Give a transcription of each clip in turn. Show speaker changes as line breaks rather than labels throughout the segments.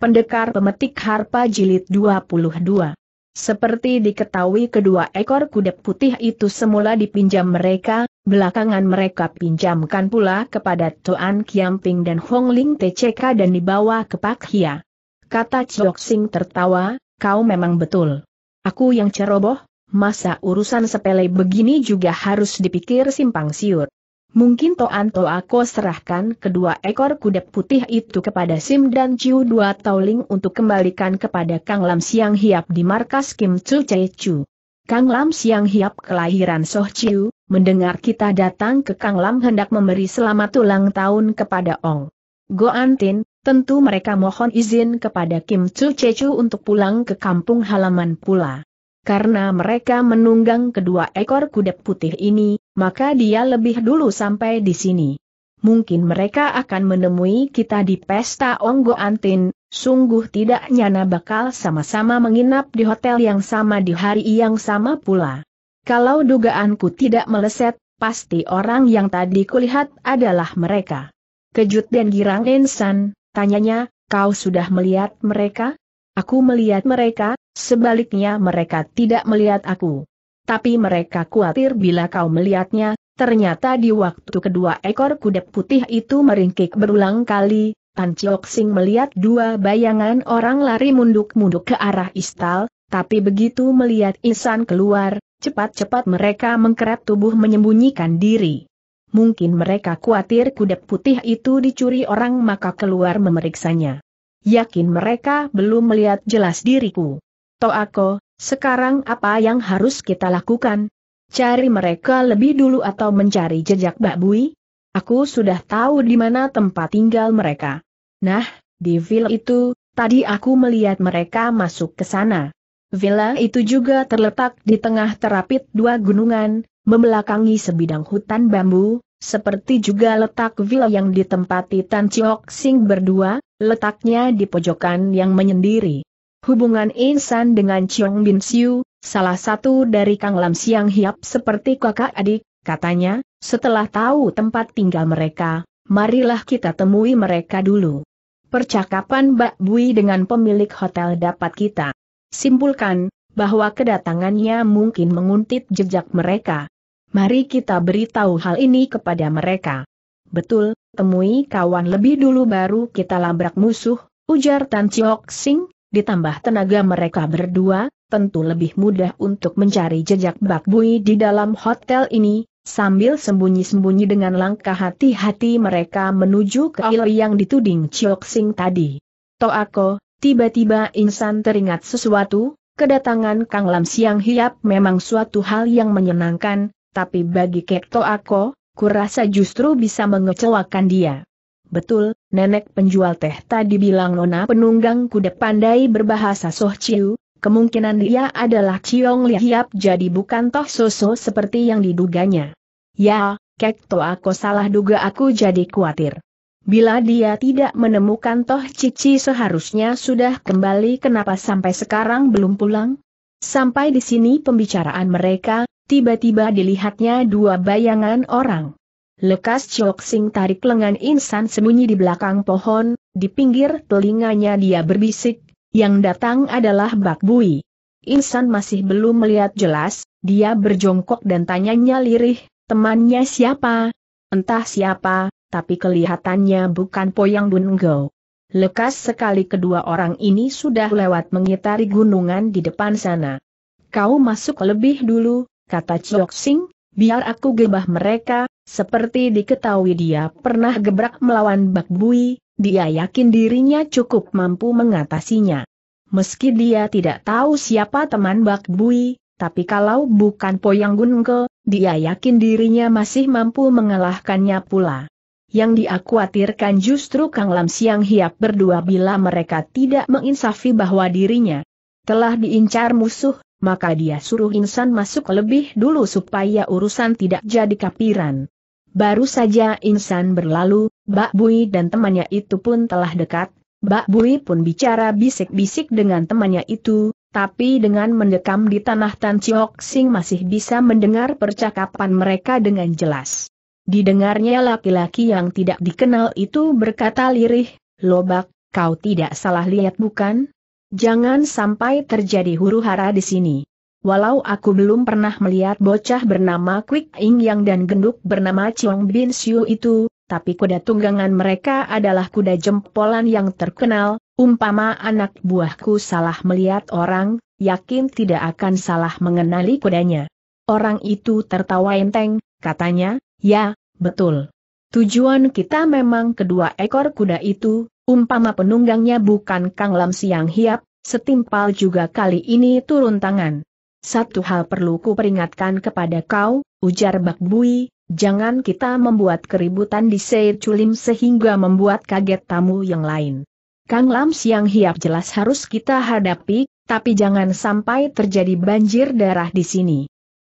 Pendekar Pemetik Harpa Jilid 22 Seperti diketahui kedua ekor kuda putih itu semula dipinjam mereka, belakangan mereka pinjamkan pula kepada Toan Kiamping dan Hong Ling TCK dan dibawa ke Pak Hia. Kata Chiok Sing tertawa, kau memang betul. Aku yang ceroboh, masa urusan sepele begini juga harus dipikir simpang siur. Mungkin Toan Toako serahkan kedua ekor kuda putih itu kepada Sim dan Chiu Dua Tauling untuk kembalikan kepada Kang Lam Siang Hiap di markas Kim Chu Chee Chu. Kang Lam Siang Hiap kelahiran Soh Chiu, mendengar kita datang ke Kang Lam hendak memberi selamat ulang tahun kepada Ong. Go Antin, tentu mereka mohon izin kepada Kim Chu Chee Chu untuk pulang ke kampung halaman pula. Karena mereka menunggang kedua ekor kuda putih ini, maka dia lebih dulu sampai di sini. Mungkin mereka akan menemui kita di pesta Onggo Antin, sungguh tidak nyana bakal sama-sama menginap di hotel yang sama di hari yang sama pula. Kalau dugaanku tidak meleset, pasti orang yang tadi kulihat adalah mereka. Kejut dan girang Insan, tanyanya, kau sudah melihat mereka? Aku melihat mereka, sebaliknya mereka tidak melihat aku. Tapi mereka khawatir bila kau melihatnya, ternyata di waktu kedua ekor kuda putih itu meringkik berulang kali, Tan Chiok Sing melihat dua bayangan orang lari munduk-munduk ke arah istal, tapi begitu melihat Isan keluar, cepat-cepat mereka mengkeret tubuh menyembunyikan diri. Mungkin mereka khawatir kuda putih itu dicuri orang maka keluar memeriksanya. Yakin mereka belum melihat jelas diriku. Toako, sekarang apa yang harus kita lakukan? Cari mereka lebih dulu atau mencari jejak Mbak Bui? Aku sudah tahu di mana tempat tinggal mereka. Nah, di villa itu, tadi aku melihat mereka masuk ke sana. Villa itu juga terletak di tengah terapit dua gunungan, membelakangi sebidang hutan bambu, seperti juga letak villa yang ditempati Tan Chiok Sing berdua, Letaknya di pojokan yang menyendiri. Hubungan Insan dengan Chiong Bin Siu, salah satu dari Kang Lam Siang Hiap seperti kakak adik, katanya, setelah tahu tempat tinggal mereka, marilah kita temui mereka dulu. Percakapan Mbak Bui dengan pemilik hotel dapat kita simpulkan, bahwa kedatangannya mungkin menguntit jejak mereka. Mari kita beritahu hal ini kepada mereka. Betul, temui kawan lebih dulu baru kita labrak musuh, ujar Tan Chiok Sing, ditambah tenaga mereka berdua, tentu lebih mudah untuk mencari jejak Bak Bui di dalam hotel ini, sambil sembunyi-sembunyi dengan langkah hati-hati mereka menuju ke air yang dituding Chiok Sing tadi. Toako, tiba-tiba insan teringat sesuatu, kedatangan Kang Lam Siang Hiap memang suatu hal yang menyenangkan, tapi bagi Kek Toako, kurasa justru bisa mengecewakan dia. Betul, nenek penjual teh tadi bilang nona penunggang kuda pandai berbahasa Soh Chiu, kemungkinan dia adalah Chiong Lihiap jadi bukan Toh Soso seperti yang diduganya. Ya, Kek To aku salah duga aku jadi khawatir. Bila dia tidak menemukan Toh Cici seharusnya sudah kembali kenapa sampai sekarang belum pulang? Sampai di sini pembicaraan mereka, tiba-tiba dilihatnya dua bayangan orang. Lekas Chok Sing tarik lengan insan sembunyi di belakang pohon, di pinggir telinganya dia berbisik, yang datang adalah Bak Bui. Insan masih belum melihat jelas, dia berjongkok dan tanyanya lirih, temannya siapa? Entah siapa, tapi kelihatannya bukan Poyang Bungo. Lekas sekali kedua orang ini sudah lewat mengitari gunungan di depan sana. Kau masuk lebih dulu, kata Chok Sing, biar aku gebah mereka, seperti diketahui dia pernah gebrak melawan Bak Bui, dia yakin dirinya cukup mampu mengatasinya. Meski dia tidak tahu siapa teman Bak Bui, tapi kalau bukan Poyang Gunke, dia yakin dirinya masih mampu mengalahkannya pula. Yang diakuatirkan justru Kang Lam Siang Hiap berdua bila mereka tidak menginsafi bahwa dirinya telah diincar musuh, maka dia suruh insan masuk lebih dulu supaya urusan tidak jadi kapiran. Baru saja insan berlalu, Mbak Bui dan temannya itu pun telah dekat, Mbak Bui pun bicara bisik-bisik dengan temannya itu, tapi dengan mendekam di tanah Tan Chiok Sing masih bisa mendengar percakapan mereka dengan jelas. Didengarnya laki-laki yang tidak dikenal itu berkata lirih, Lobak, kau tidak salah lihat bukan? Jangan sampai terjadi huru-hara di sini. Walau aku belum pernah melihat bocah bernama Quick Ing Yang dan genduk bernama Chong Bin Siu itu, tapi kuda tunggangan mereka adalah kuda jempolan yang terkenal, umpama anak buahku salah melihat orang, yakin tidak akan salah mengenali kudanya. Orang itu tertawa enteng, katanya, ya, betul. Tujuan kita memang kedua ekor kuda itu, Umpama penunggangnya bukan Kang Lam Siang Hiap, setimpal juga kali ini turun tangan. Satu hal perlu kuperingatkan kepada kau, ujar Bak Bui, jangan kita membuat keributan di Seir Culim sehingga membuat kaget tamu yang lain. Kang Lam Siang Hiap jelas harus kita hadapi, tapi jangan sampai terjadi banjir darah di sini.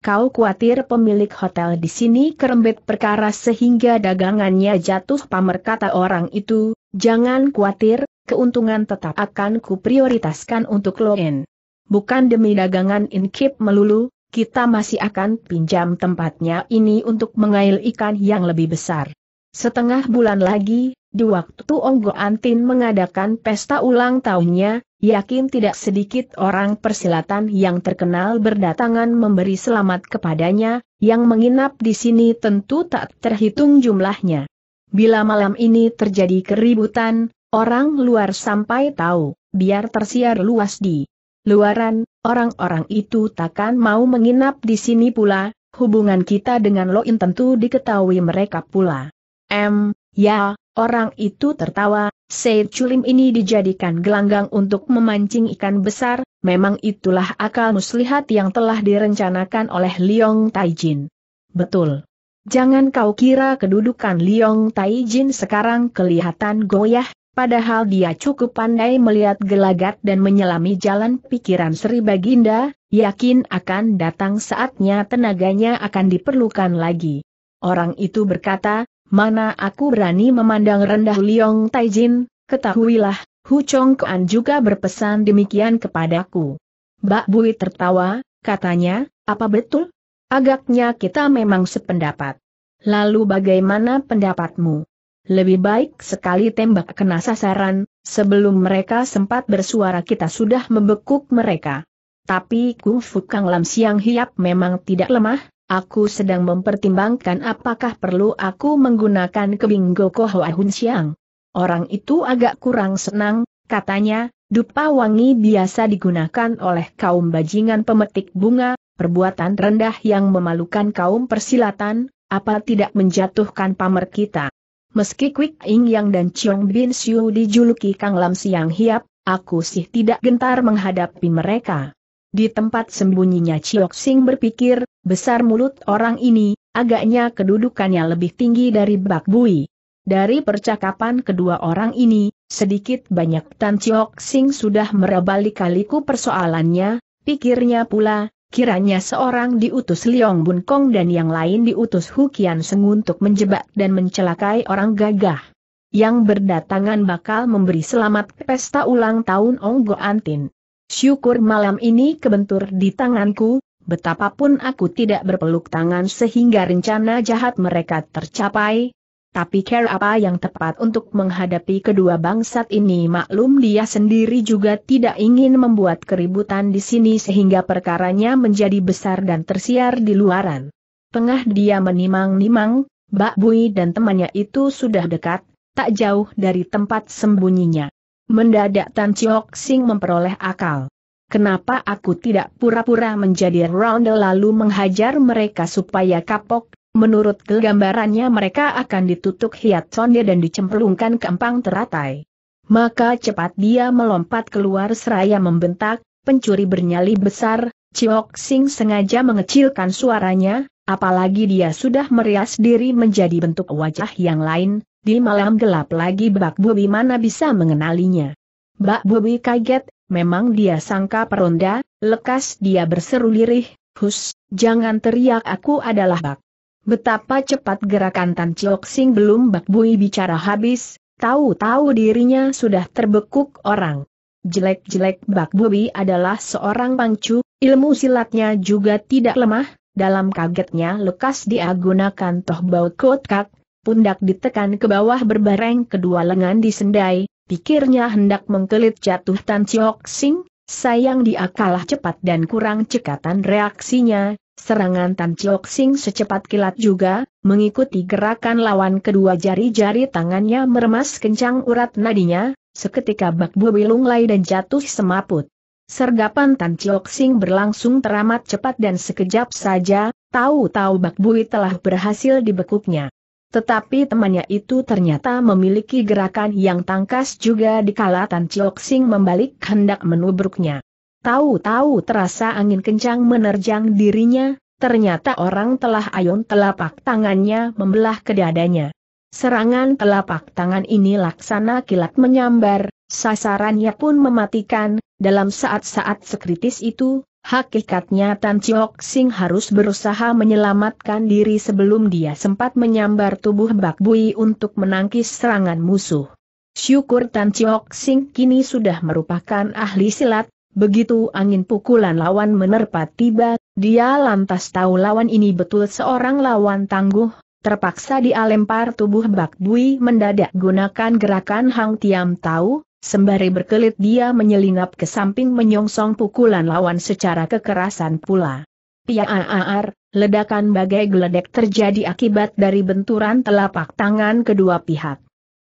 Kau khawatir pemilik hotel di sini kerembet perkara sehingga dagangannya jatuh pamer kata orang itu, jangan khawatir, keuntungan tetap akan kuprioritaskan untuk Loen. Bukan demi dagangan Inkip melulu, kita masih akan pinjam tempatnya ini untuk mengail ikan yang lebih besar. Setengah bulan lagi, di waktu Onggo Antin mengadakan pesta ulang tahunnya, yakin tidak sedikit orang persilatan yang terkenal berdatangan memberi selamat kepadanya, yang menginap di sini tentu tak terhitung jumlahnya. Bila malam ini terjadi keributan, orang luar sampai tahu, biar tersiar luas di luaran, orang-orang itu takkan mau menginap di sini pula, hubungan kita dengan Loin tentu diketahui mereka pula. M, ya, Orang itu tertawa, Sei culim ini dijadikan gelanggang untuk memancing ikan besar, memang itulah akal muslihat yang telah direncanakan oleh Liong Taijin. Betul. Jangan kau kira kedudukan Liong Taijin sekarang kelihatan goyah, padahal dia cukup pandai melihat gelagat dan menyelami jalan pikiran Sri Baginda, yakin akan datang saatnya tenaganya akan diperlukan lagi. Orang itu berkata, mana aku berani memandang rendah Liong Taijin, ketahuilah, Hu Chong Kuan juga berpesan demikian kepadaku. Bak Bui tertawa, katanya, apa betul? Agaknya kita memang sependapat. Lalu bagaimana pendapatmu? Lebih baik sekali tembak kena sasaran, sebelum mereka sempat bersuara kita sudah membekuk mereka. Tapi Kung Fu Kang Lam Siang Hiap memang tidak lemah, Aku sedang mempertimbangkan apakah perlu aku menggunakan kebing Goko Hoa Hun Siang. Orang itu agak kurang senang, katanya, dupa wangi biasa digunakan oleh kaum bajingan pemetik bunga, perbuatan rendah yang memalukan kaum persilatan, apa tidak menjatuhkan pamer kita. Meski Quick Ing Yang dan Chong Bin Siu dijuluki Kang Lam Siang Hiap, aku sih tidak gentar menghadapi mereka. Di tempat sembunyinya Chiok Sing berpikir, Besar mulut orang ini, agaknya kedudukannya lebih tinggi dari Bak Bui. Dari percakapan kedua orang ini, sedikit banyak Tan Chiok Sing sudah merabali kaliku persoalannya, pikirnya pula, kiranya seorang diutus Liong Bun Kong dan yang lain diutus Hu Kian Seng untuk menjebak dan mencelakai orang gagah. Yang berdatangan bakal memberi selamat pesta ulang tahun Ong Go Antin. Syukur malam ini kebentur di tanganku, Betapapun aku tidak berpeluk tangan sehingga rencana jahat mereka tercapai, tapi care apa yang tepat untuk menghadapi kedua bangsat ini maklum dia sendiri juga tidak ingin membuat keributan di sini sehingga perkaranya menjadi besar dan tersiar di luaran. Tengah dia menimang-nimang, Mbak Bui dan temannya itu sudah dekat, tak jauh dari tempat sembunyinya. Mendadak Tan Chiok Sing memperoleh akal kenapa aku tidak pura-pura menjadi ronde lalu menghajar mereka supaya kapok, menurut kegambarannya mereka akan ditutup hiat sonde dan dicemplungkan ke empang teratai. Maka cepat dia melompat keluar seraya membentak, pencuri bernyali besar, Ciok Sing sengaja mengecilkan suaranya, apalagi dia sudah merias diri menjadi bentuk wajah yang lain, di malam gelap lagi Bak Bobi mana bisa mengenalinya. Bak Bobi kaget, memang dia sangka peronda, lekas dia berseru lirih, hus, jangan teriak aku adalah bak. Betapa cepat gerakan Tan Chiok Sing belum bak bui bicara habis, tahu-tahu dirinya sudah terbekuk orang. Jelek-jelek Bak Bui adalah seorang pangcu, ilmu silatnya juga tidak lemah, dalam kagetnya lekas dia gunakan toh bau kotak, pundak ditekan ke bawah berbareng kedua lengan disendai, pikirnya hendak mengkelit jatuh Tan Chiok Sing, sayang dia kalah cepat dan kurang cekatan reaksinya, serangan Tan Chiok Sing secepat kilat juga, mengikuti gerakan lawan kedua jari-jari tangannya meremas kencang urat nadinya, seketika bak buwi lunglai dan jatuh semaput. Sergapan Tan Chiok Sing berlangsung teramat cepat dan sekejap saja, tahu-tahu Bak Bui telah berhasil dibekuknya. Tetapi temannya itu ternyata memiliki gerakan yang tangkas juga di kalatan Chiok Sing membalik hendak menubruknya. Tahu-tahu terasa angin kencang menerjang dirinya, ternyata orang telah ayun telapak tangannya membelah ke dadanya. Serangan telapak tangan ini laksana kilat menyambar, sasarannya pun mematikan, dalam saat-saat sekritis itu, Hakikatnya Tan Chiok Sing harus berusaha menyelamatkan diri sebelum dia sempat menyambar tubuh Bak Bui untuk menangkis serangan musuh. Syukur Tan Chiok Sing kini sudah merupakan ahli silat, begitu angin pukulan lawan menerpa tiba, dia lantas tahu lawan ini betul seorang lawan tangguh, terpaksa dia lempar tubuh Bak Bui mendadak gunakan gerakan Hang Tiam tau. Sembari berkelit dia menyelinap ke samping menyongsong pukulan lawan secara kekerasan pula. Piaaar, ledakan bagai geledek terjadi akibat dari benturan telapak tangan kedua pihak.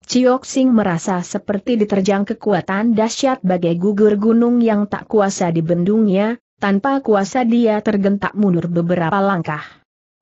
Ciok Sing merasa seperti diterjang kekuatan dahsyat bagai gugur gunung yang tak kuasa dibendungnya, tanpa kuasa dia tergentak mundur beberapa langkah.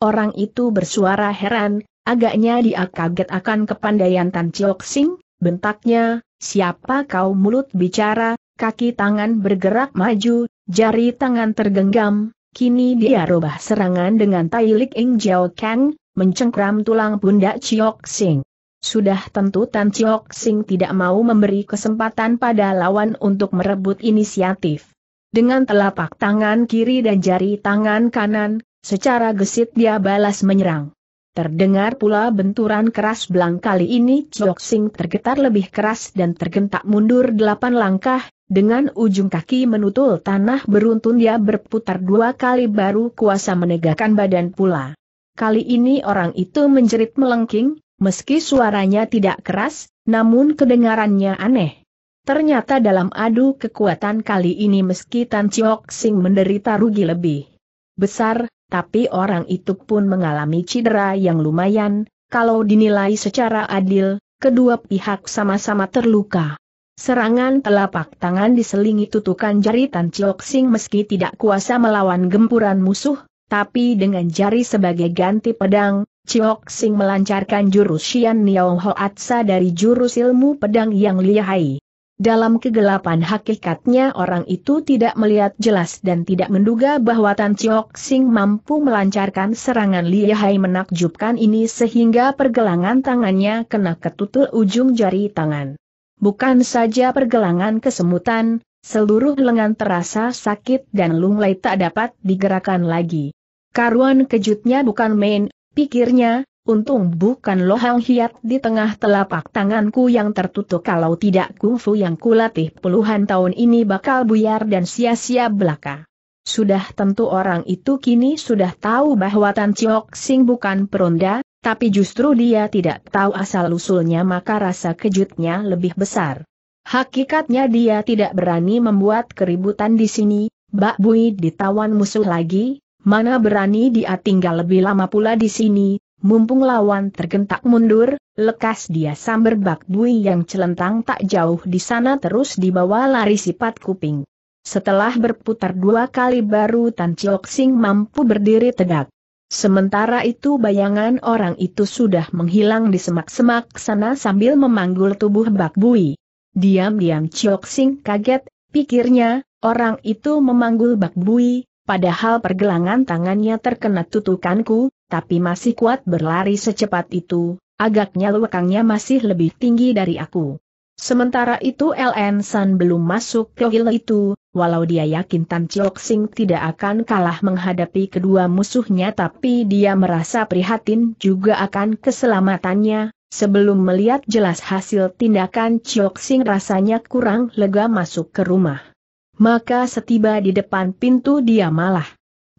Orang itu bersuara heran, agaknya dia kaget akan kepandaian Tan Ciok Sing, bentaknya, Siapa kau mulut bicara, kaki tangan bergerak maju, jari tangan tergenggam, kini dia rubah serangan dengan tai lik Ing Jiao Kang, mencengkram tulang pundak Chiok Sing. Sudah tentu Tan Chiok Sing tidak mau memberi kesempatan pada lawan untuk merebut inisiatif. Dengan telapak tangan kiri dan jari tangan kanan, secara gesit dia balas menyerang. Terdengar pula benturan keras belang kali ini Chok Sing tergetar lebih keras dan tergentak mundur delapan langkah, dengan ujung kaki menutul tanah beruntun dia berputar dua kali baru kuasa menegakkan badan pula. Kali ini orang itu menjerit melengking, meski suaranya tidak keras, namun kedengarannya aneh. Ternyata dalam adu kekuatan kali ini meski Tan Chiok Sing menderita rugi lebih besar, tapi orang itu pun mengalami cedera yang lumayan, kalau dinilai secara adil, kedua pihak sama-sama terluka. Serangan telapak tangan diselingi tutukan jari Tan Chiok Sing meski tidak kuasa melawan gempuran musuh, tapi dengan jari sebagai ganti pedang, Chiok Sing melancarkan jurus Xian Niao Hoatsa dari jurus ilmu pedang yang lihai. Dalam kegelapan hakikatnya orang itu tidak melihat jelas dan tidak menduga bahwa Tan Chiok Sing mampu melancarkan serangan lihai menakjubkan ini sehingga pergelangan tangannya kena ketutul ujung jari tangan. Bukan saja pergelangan kesemutan, seluruh lengan terasa sakit dan lunglai tak dapat digerakkan lagi. Karuan kejutnya bukan main, pikirnya, Untung bukan lohang hiat di tengah telapak tanganku yang tertutup kalau tidak kungfu yang kulatih puluhan tahun ini bakal buyar dan sia-sia belaka. Sudah tentu orang itu kini sudah tahu bahwa Tan Chiok Sing bukan peronda, tapi justru dia tidak tahu asal-usulnya maka rasa kejutnya lebih besar. Hakikatnya dia tidak berani membuat keributan di sini, Bak Bui ditawan musuh lagi, mana berani dia tinggal lebih lama pula di sini, Mumpung lawan tergentak mundur, lekas dia sambar bak bui yang celentang tak jauh di sana terus dibawa lari sifat kuping. Setelah berputar dua kali baru Tan Chiok Sing mampu berdiri tegak. Sementara itu bayangan orang itu sudah menghilang di semak-semak sana sambil memanggul tubuh Bak Bui. Diam-diam Chiok Sing kaget, pikirnya, orang itu memanggul Bak Bui, padahal pergelangan tangannya terkena tutukanku, tapi masih kuat berlari secepat itu, agaknya lewekangnya masih lebih tinggi dari aku. Sementara itu LN San belum masuk ke hill itu, walau dia yakin Tan Chiok Sing tidak akan kalah menghadapi kedua musuhnya tapi dia merasa prihatin juga akan keselamatannya, sebelum melihat jelas hasil tindakan Chiok Sing rasanya kurang lega masuk ke rumah. Maka setiba di depan pintu dia malah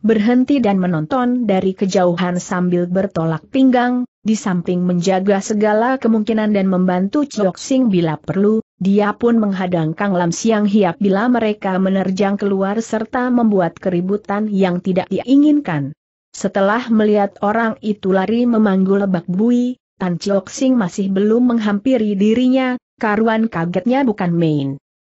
berhenti dan menonton dari kejauhan sambil bertolak pinggang, di samping menjaga segala kemungkinan dan membantu Chok Sing bila perlu, dia pun menghadang Kang Lam Siang Hiap bila mereka menerjang keluar serta membuat keributan yang tidak diinginkan. Setelah melihat orang itu lari memanggul lebak bui, Tan Chok Sing masih belum menghampiri dirinya, karuan kagetnya bukan main.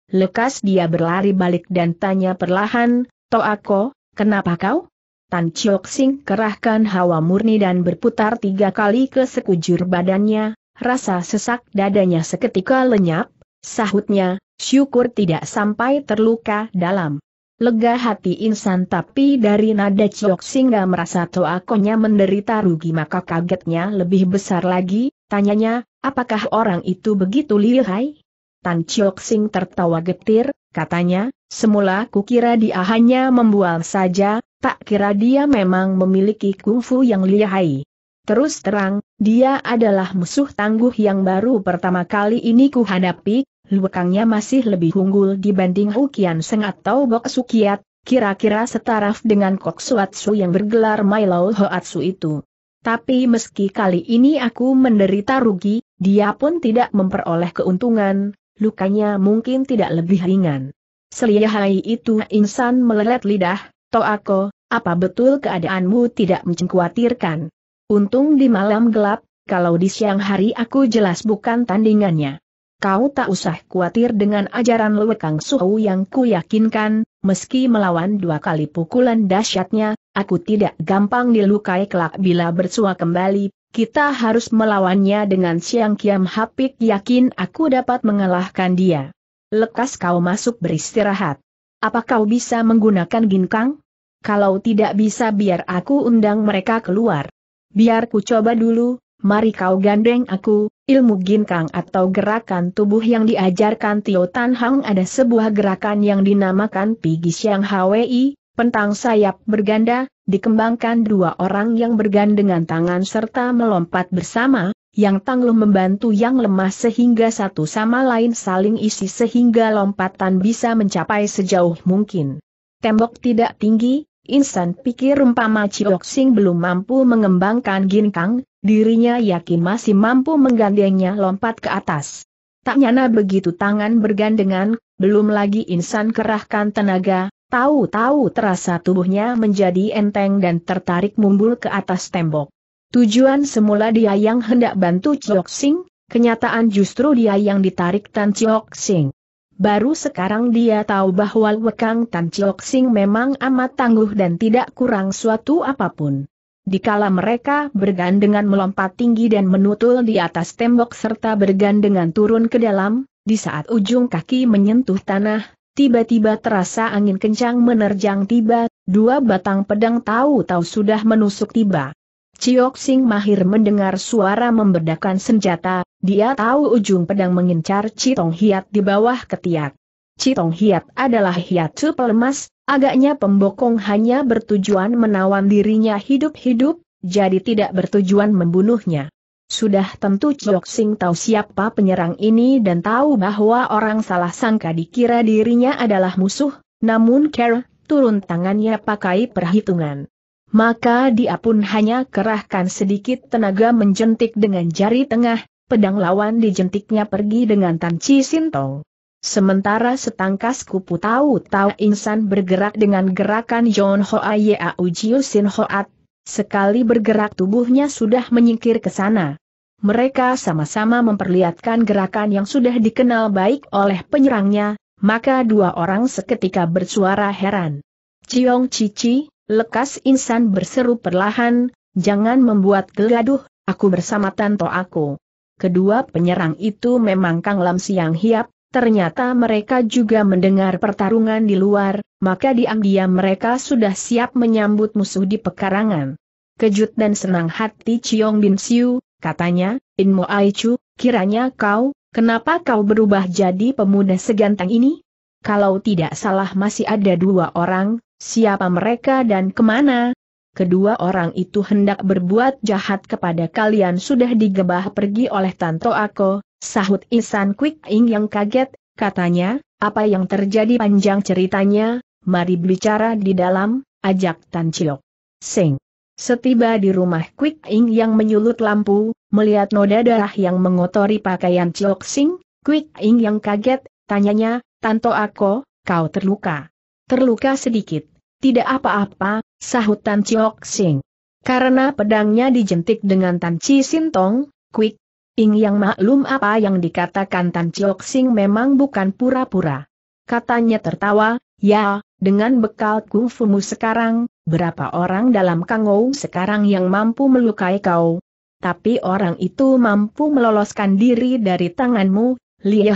Lekas dia berlari balik dan tanya perlahan, aku? Kenapa kau? Tan Chiok Sing kerahkan hawa murni dan berputar tiga kali ke sekujur badannya, rasa sesak dadanya seketika lenyap, sahutnya, syukur tidak sampai terluka dalam. Lega hati insan tapi dari nada Chiok gak merasa toakonya menderita rugi maka kagetnya lebih besar lagi, tanyanya, apakah orang itu begitu lihai? Tan Chiok Sing tertawa getir, katanya, Semula kukira dia hanya membual saja, tak kira dia memang memiliki kungfu yang lihai. Terus terang, dia adalah musuh tangguh yang baru pertama kali ini kuhadapi, lukangnya masih lebih unggul dibanding Hukian Seng atau Bok Sukiat, kira-kira setaraf dengan Kok Suatsu yang bergelar Milo Hoatsu itu. Tapi meski kali ini aku menderita rugi, dia pun tidak memperoleh keuntungan, lukanya mungkin tidak lebih ringan. Seliahai itu insan melelet lidah, aku, apa betul keadaanmu tidak mencengkuatirkan? Untung di malam gelap, kalau di siang hari aku jelas bukan tandingannya. Kau tak usah khawatir dengan ajaran Lewekang Suhu yang ku yakinkan. meski melawan dua kali pukulan dahsyatnya, aku tidak gampang dilukai kelak bila bersua kembali, kita harus melawannya dengan siang kiam hapik yakin aku dapat mengalahkan dia. Lekas kau masuk beristirahat. Apa kau bisa menggunakan ginkang? Kalau tidak bisa biar aku undang mereka keluar. Biar ku coba dulu, mari kau gandeng aku, ilmu ginkang atau gerakan tubuh yang diajarkan Tio Tan Hang ada sebuah gerakan yang dinamakan Pigi Yang Hwi, pentang sayap berganda, dikembangkan dua orang yang bergandengan tangan serta melompat bersama, yang tangguh membantu yang lemah sehingga satu sama lain saling isi sehingga lompatan bisa mencapai sejauh mungkin. Tembok tidak tinggi, insan pikir umpama Ciok belum mampu mengembangkan ginkang, dirinya yakin masih mampu menggandengnya lompat ke atas. Tak nyana begitu tangan bergandengan, belum lagi insan kerahkan tenaga, tahu-tahu terasa tubuhnya menjadi enteng dan tertarik mumbul ke atas tembok. Tujuan semula dia yang hendak bantu Chiok Sing, kenyataan justru dia yang ditarik Tan Chiok Sing. Baru sekarang dia tahu bahwa Wekang Tan Chiok Sing memang amat tangguh dan tidak kurang suatu apapun. Dikala mereka bergandengan melompat tinggi dan menutul di atas tembok serta bergandengan turun ke dalam, di saat ujung kaki menyentuh tanah, tiba-tiba terasa angin kencang menerjang tiba, dua batang pedang tahu-tahu sudah menusuk tiba. Ciok Sing Mahir mendengar suara membedakan senjata, dia tahu ujung pedang mengincar Citong Hiat di bawah ketiak. Citong Hiat adalah hiat pelemas, agaknya pembokong hanya bertujuan menawan dirinya hidup-hidup, jadi tidak bertujuan membunuhnya. Sudah tentu Ciok Sing tahu siapa penyerang ini dan tahu bahwa orang salah sangka dikira dirinya adalah musuh, namun Kera, turun tangannya pakai perhitungan maka dia pun hanya kerahkan sedikit tenaga menjentik dengan jari tengah, pedang lawan dijentiknya pergi dengan Chi sintong. Sementara setangkas kupu tahu-tahu insan bergerak dengan gerakan John Ho Yau Jiu Sin ho at. sekali bergerak tubuhnya sudah menyingkir ke sana. Mereka sama-sama memperlihatkan gerakan yang sudah dikenal baik oleh penyerangnya, maka dua orang seketika bersuara heran. Ciong Cici, Lekas insan berseru perlahan, jangan membuat geladuh. aku bersama tanto aku. Kedua penyerang itu memang Kang Lam Siang Hiap, ternyata mereka juga mendengar pertarungan di luar, maka diam-diam mereka sudah siap menyambut musuh di pekarangan. Kejut dan senang hati Ciong Bin Siu, katanya, Inmu Aichu, kiranya kau, kenapa kau berubah jadi pemuda segantang ini? Kalau tidak salah masih ada dua orang, Siapa mereka dan kemana? Kedua orang itu hendak berbuat jahat kepada kalian sudah digebah pergi oleh Tanto Ako, sahut Isan Quick Ing yang kaget, katanya, apa yang terjadi panjang ceritanya, mari bicara di dalam, ajak Tan Chiok. Sing. Setiba di rumah Quick Ing yang menyulut lampu, melihat noda darah yang mengotori pakaian Chiok Sing, Quick Ing yang kaget, tanyanya, Tanto Ako, kau terluka. Terluka sedikit. Tidak apa-apa, sahut Tan Chiok Sing. Karena pedangnya dijentik dengan Tan Chi Sintong, Quick. Ing yang maklum apa yang dikatakan Tan Chiok Sing memang bukan pura-pura. Katanya tertawa, ya, dengan bekal kungfumu sekarang, berapa orang dalam kangou sekarang yang mampu melukai kau? Tapi orang itu mampu meloloskan diri dari tanganmu,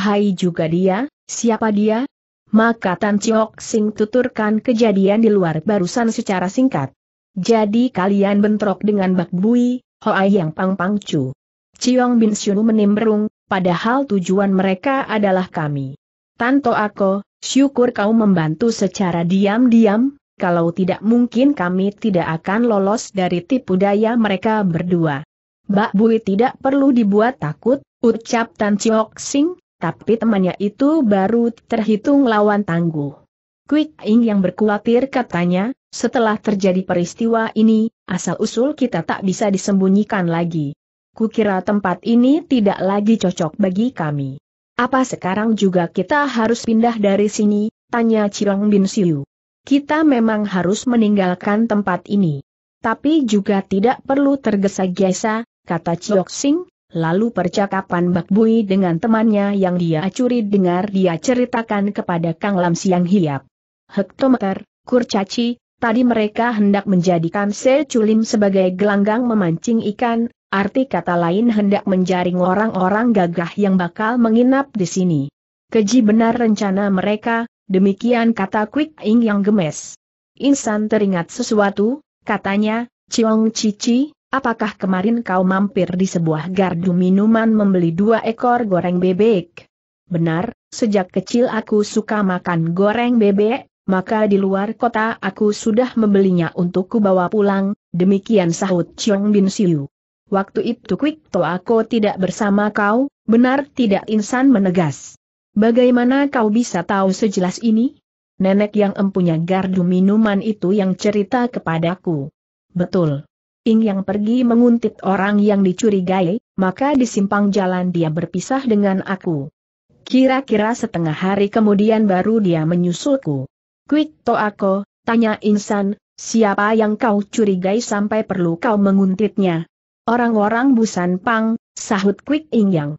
Hai juga dia, siapa dia? Maka Tan Chiok Sing tuturkan kejadian di luar barusan secara singkat. Jadi kalian bentrok dengan Bak Bui, Hoai yang Pang Pang Chu. Chiong Bin Syunu menimbrung, padahal tujuan mereka adalah kami. Tanto aku, syukur kau membantu secara diam-diam, kalau tidak mungkin kami tidak akan lolos dari tipu daya mereka berdua. Bak Bui tidak perlu dibuat takut, ucap Tan Chiok Sing, tapi temannya itu baru terhitung lawan tangguh. Quick Ing yang berkuatir katanya, setelah terjadi peristiwa ini, asal-usul kita tak bisa disembunyikan lagi. Kukira tempat ini tidak lagi cocok bagi kami. Apa sekarang juga kita harus pindah dari sini? Tanya Cirong Bin Siu. Kita memang harus meninggalkan tempat ini. Tapi juga tidak perlu tergesa-gesa, kata Chiok Sing, Lalu percakapan Bak Bui dengan temannya yang dia curi dengar dia ceritakan kepada Kang Lam Siang Hiap. Hektometer, kurcaci, tadi mereka hendak menjadikan Se Culim sebagai gelanggang memancing ikan, arti kata lain hendak menjaring orang-orang gagah yang bakal menginap di sini. Keji benar rencana mereka, demikian kata Quick Ing yang gemes. Insan teringat sesuatu, katanya, Ciong Cici, apakah kemarin kau mampir di sebuah gardu minuman membeli dua ekor goreng bebek? Benar, sejak kecil aku suka makan goreng bebek, maka di luar kota aku sudah membelinya untuk kubawa pulang, demikian sahut Chiong Bin Siu. Waktu itu Kwik To aku tidak bersama kau, benar tidak insan menegas. Bagaimana kau bisa tahu sejelas ini? Nenek yang empunya gardu minuman itu yang cerita kepadaku. Betul. Ing yang pergi menguntit orang yang dicurigai, maka di simpang jalan dia berpisah dengan aku. Kira-kira setengah hari kemudian baru dia menyusulku. Quick to aku, tanya insan, siapa yang kau curigai sampai perlu kau menguntitnya? Orang-orang Busan Pang, sahut Quick Ing Yang.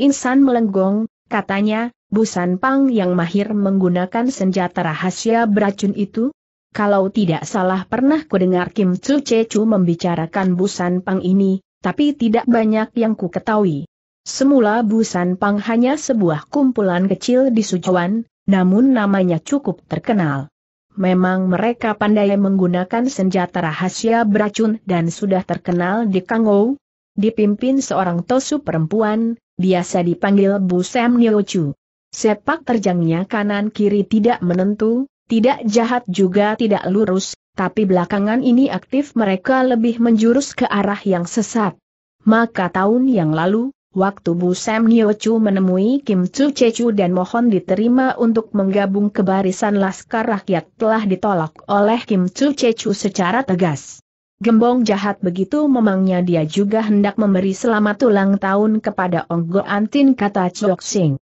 Insan melenggong, katanya, Busan Pang yang mahir menggunakan senjata rahasia beracun itu, kalau tidak salah pernah kudengar Kim Chu Chechu membicarakan Busan Pang ini, tapi tidak banyak yang ku ketahui. Semula Busan Pang hanya sebuah kumpulan kecil di Sujuan, namun namanya cukup terkenal. Memang mereka pandai menggunakan senjata rahasia beracun dan sudah terkenal di Kangou. Dipimpin seorang tosu perempuan, biasa dipanggil Busem Niochu. Sepak terjangnya kanan-kiri tidak menentu, tidak jahat juga tidak lurus, tapi belakangan ini aktif mereka lebih menjurus ke arah yang sesat. Maka tahun yang lalu, waktu Bu Sam Chu menemui Kim Chu Chu dan mohon diterima untuk menggabung ke barisan Laskar Rakyat telah ditolak oleh Kim Chu Chu secara tegas. Gembong jahat begitu memangnya dia juga hendak memberi selamat ulang tahun kepada Go Antin kata Chok Sing.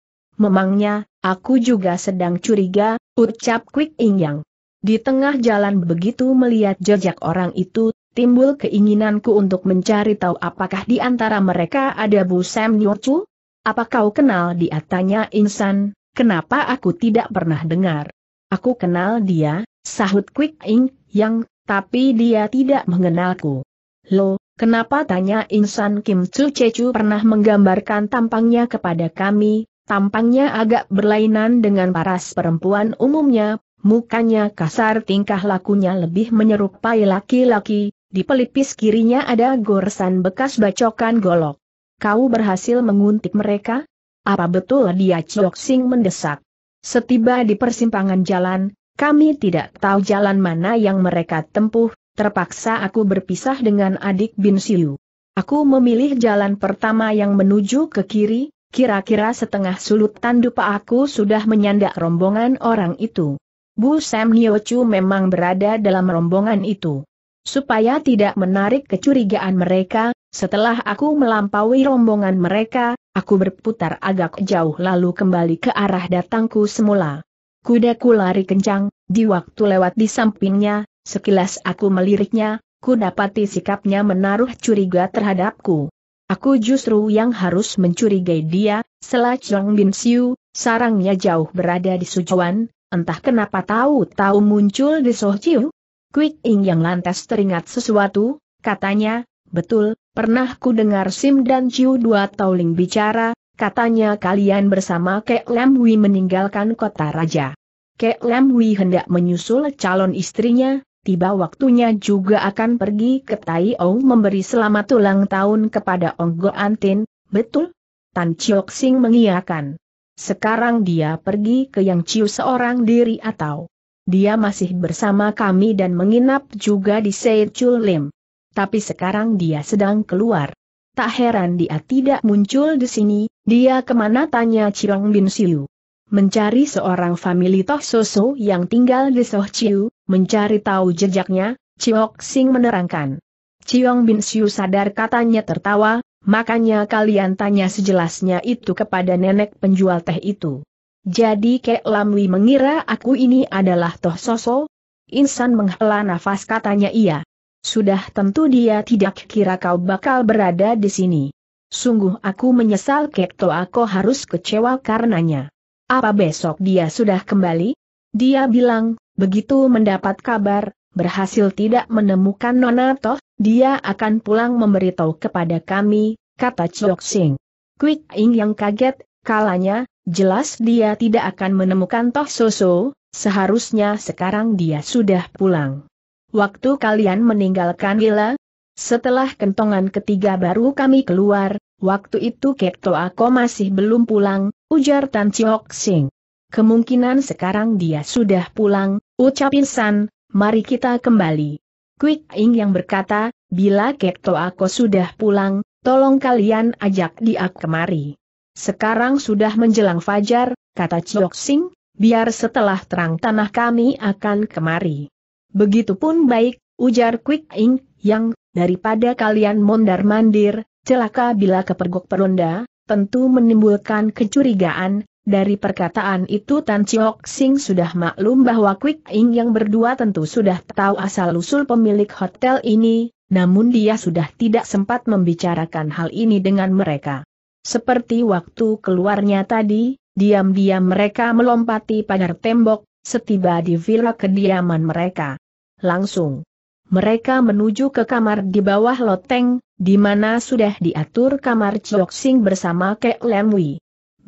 Memangnya, Aku juga sedang curiga, ucap Quick Ink yang Di tengah jalan begitu melihat jejak orang itu, timbul keinginanku untuk mencari tahu apakah di antara mereka ada Bu Sam Nyorcu? Apa kau kenal dia? Tanya Insan, kenapa aku tidak pernah dengar? Aku kenal dia, sahut Quick Ing, yang, tapi dia tidak mengenalku. Lo, Kenapa tanya Insan Kim Chu Cecu pernah menggambarkan tampangnya kepada kami, tampangnya agak berlainan dengan paras perempuan umumnya, mukanya kasar tingkah lakunya lebih menyerupai laki-laki, di pelipis kirinya ada goresan bekas bacokan golok. Kau berhasil menguntik mereka? Apa betul dia Chok Sing mendesak? Setiba di persimpangan jalan, kami tidak tahu jalan mana yang mereka tempuh, terpaksa aku berpisah dengan adik Bin Siu. Aku memilih jalan pertama yang menuju ke kiri, Kira-kira setengah sulut tandupa aku sudah menyandak rombongan orang itu. Bu Sam Niochu memang berada dalam rombongan itu. Supaya tidak menarik kecurigaan mereka, setelah aku melampaui rombongan mereka, aku berputar agak jauh lalu kembali ke arah datangku semula. Kudaku lari kencang, di waktu lewat di sampingnya, sekilas aku meliriknya, ku dapati sikapnya menaruh curiga terhadapku. Aku justru yang harus mencurigai dia, selah Chong Bin Siu, sarangnya jauh berada di Sujuan, entah kenapa tahu-tahu muncul di Sohciu. Quick Ing yang lantas teringat sesuatu, katanya, betul, pernah ku dengar Sim dan Chiu dua Tauling bicara, katanya kalian bersama Kek Lam Hui meninggalkan kota raja. Kek Lam Hui hendak menyusul calon istrinya, Tiba waktunya juga akan pergi ke Tai Ong memberi selamat ulang tahun kepada Ong Go Antin, betul? Tan Chiok Sing mengiakan. Sekarang dia pergi ke Yang Chiu seorang diri atau dia masih bersama kami dan menginap juga di Chul Lim. Tapi sekarang dia sedang keluar. Tak heran dia tidak muncul di sini, dia kemana tanya Chiong Bin Siu mencari seorang famili Toh Soso yang tinggal di Soh Chiu, mencari tahu jejaknya, Chiok Sing menerangkan. Chiong Bin Siu sadar katanya tertawa, makanya kalian tanya sejelasnya itu kepada nenek penjual teh itu. Jadi Kek Lamwi mengira aku ini adalah Toh Soso? Insan menghela nafas katanya iya. Sudah tentu dia tidak kira kau bakal berada di sini. Sungguh aku menyesal Kek Toa kau harus kecewa karenanya. Apa besok dia sudah kembali? Dia bilang, begitu mendapat kabar, berhasil tidak menemukan Nona Toh, dia akan pulang memberitahu kepada kami, kata Chok Sing. Quick Ing yang kaget, kalanya, jelas dia tidak akan menemukan Toh Soso, seharusnya sekarang dia sudah pulang. Waktu kalian meninggalkan Gila, setelah kentongan ketiga baru kami keluar, waktu itu Kekto Ako masih belum pulang, ujar Tan Chiok Sing. Kemungkinan sekarang dia sudah pulang, ucap Insan, mari kita kembali. Quick Ing yang berkata, bila Kekto Ako sudah pulang, tolong kalian ajak dia kemari. Sekarang sudah menjelang fajar, kata Chiok Sing, biar setelah terang tanah kami akan kemari. Begitupun baik, ujar Quick Ing, yang, daripada kalian mondar-mandir, celaka bila kepergok peronda, tentu menimbulkan kecurigaan, dari perkataan itu Tan Chiok Sing sudah maklum bahwa Quick Ing yang berdua tentu sudah tahu asal-usul pemilik hotel ini, namun dia sudah tidak sempat membicarakan hal ini dengan mereka. Seperti waktu keluarnya tadi, diam-diam mereka melompati pagar tembok, setiba di villa kediaman mereka. Langsung, mereka menuju ke kamar di bawah loteng, di mana sudah diatur kamar Cioxing bersama Kek Lem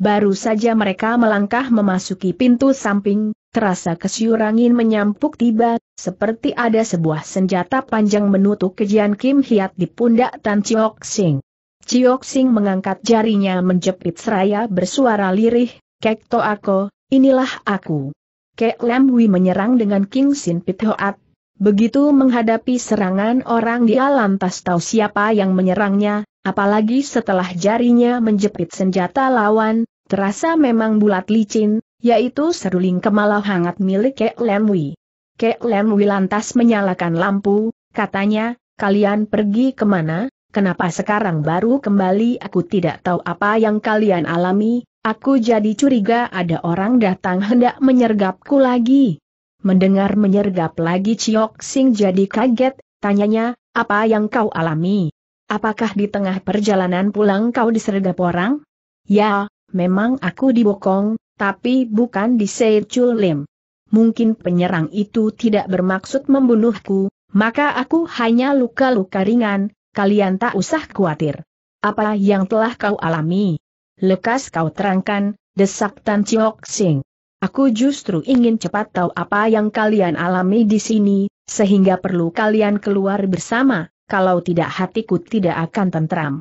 Baru saja mereka melangkah memasuki pintu samping, terasa kesyurangin menyampuk tiba, seperti ada sebuah senjata panjang menutup kejian Kim Hiat di pundak Tan Cioxing Sing. mengangkat jarinya menjepit seraya bersuara lirih, Kek To Ako, inilah aku. Kek Lem menyerang dengan King Sin Pit Hoat, Begitu menghadapi serangan orang dia lantas tahu siapa yang menyerangnya, apalagi setelah jarinya menjepit senjata lawan, terasa memang bulat licin, yaitu seruling kemalau hangat milik Kek Lemwi. Kek Lemwi lantas menyalakan lampu, katanya, kalian pergi kemana, kenapa sekarang baru kembali aku tidak tahu apa yang kalian alami, aku jadi curiga ada orang datang hendak menyergapku lagi. Mendengar menyergap lagi Ciok Sing jadi kaget, tanyanya, apa yang kau alami? Apakah di tengah perjalanan pulang kau disergap orang? Ya, memang aku dibokong, tapi bukan di Seichul Lim. Mungkin penyerang itu tidak bermaksud membunuhku, maka aku hanya luka-luka ringan, kalian tak usah khawatir. Apa yang telah kau alami? Lekas kau terangkan, desak Tan Chiok Sing. Aku justru ingin cepat tahu apa yang kalian alami di sini, sehingga perlu kalian keluar bersama, kalau tidak hatiku tidak akan tentram.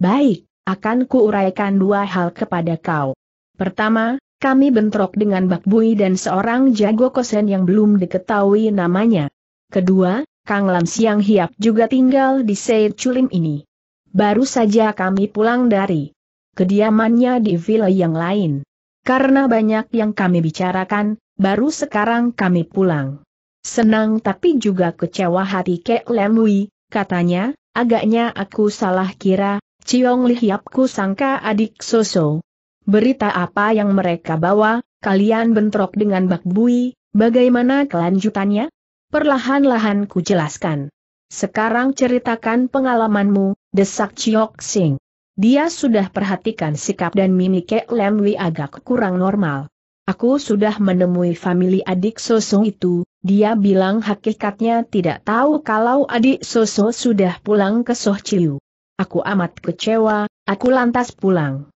Baik, akan kuuraikan dua hal kepada kau. Pertama, kami bentrok dengan Bakbui dan seorang jago kosen yang belum diketahui namanya. Kedua, Kang Lam Siang Hiap juga tinggal di seir culim ini. Baru saja kami pulang dari kediamannya di villa yang lain. Karena banyak yang kami bicarakan, baru sekarang kami pulang. Senang tapi juga kecewa hati Kek Lemui, katanya, agaknya aku salah kira, Ciong ku sangka adik Soso. Berita apa yang mereka bawa, kalian bentrok dengan Bak Bui, bagaimana kelanjutannya? Perlahan-lahan ku jelaskan. Sekarang ceritakan pengalamanmu, desak Ciok Sing. Dia sudah perhatikan sikap dan mimik Kek Lemwi agak kurang normal. Aku sudah menemui famili adik Soso itu, dia bilang hakikatnya tidak tahu kalau adik Soso sudah pulang ke Sohciu. Aku amat kecewa, aku lantas pulang.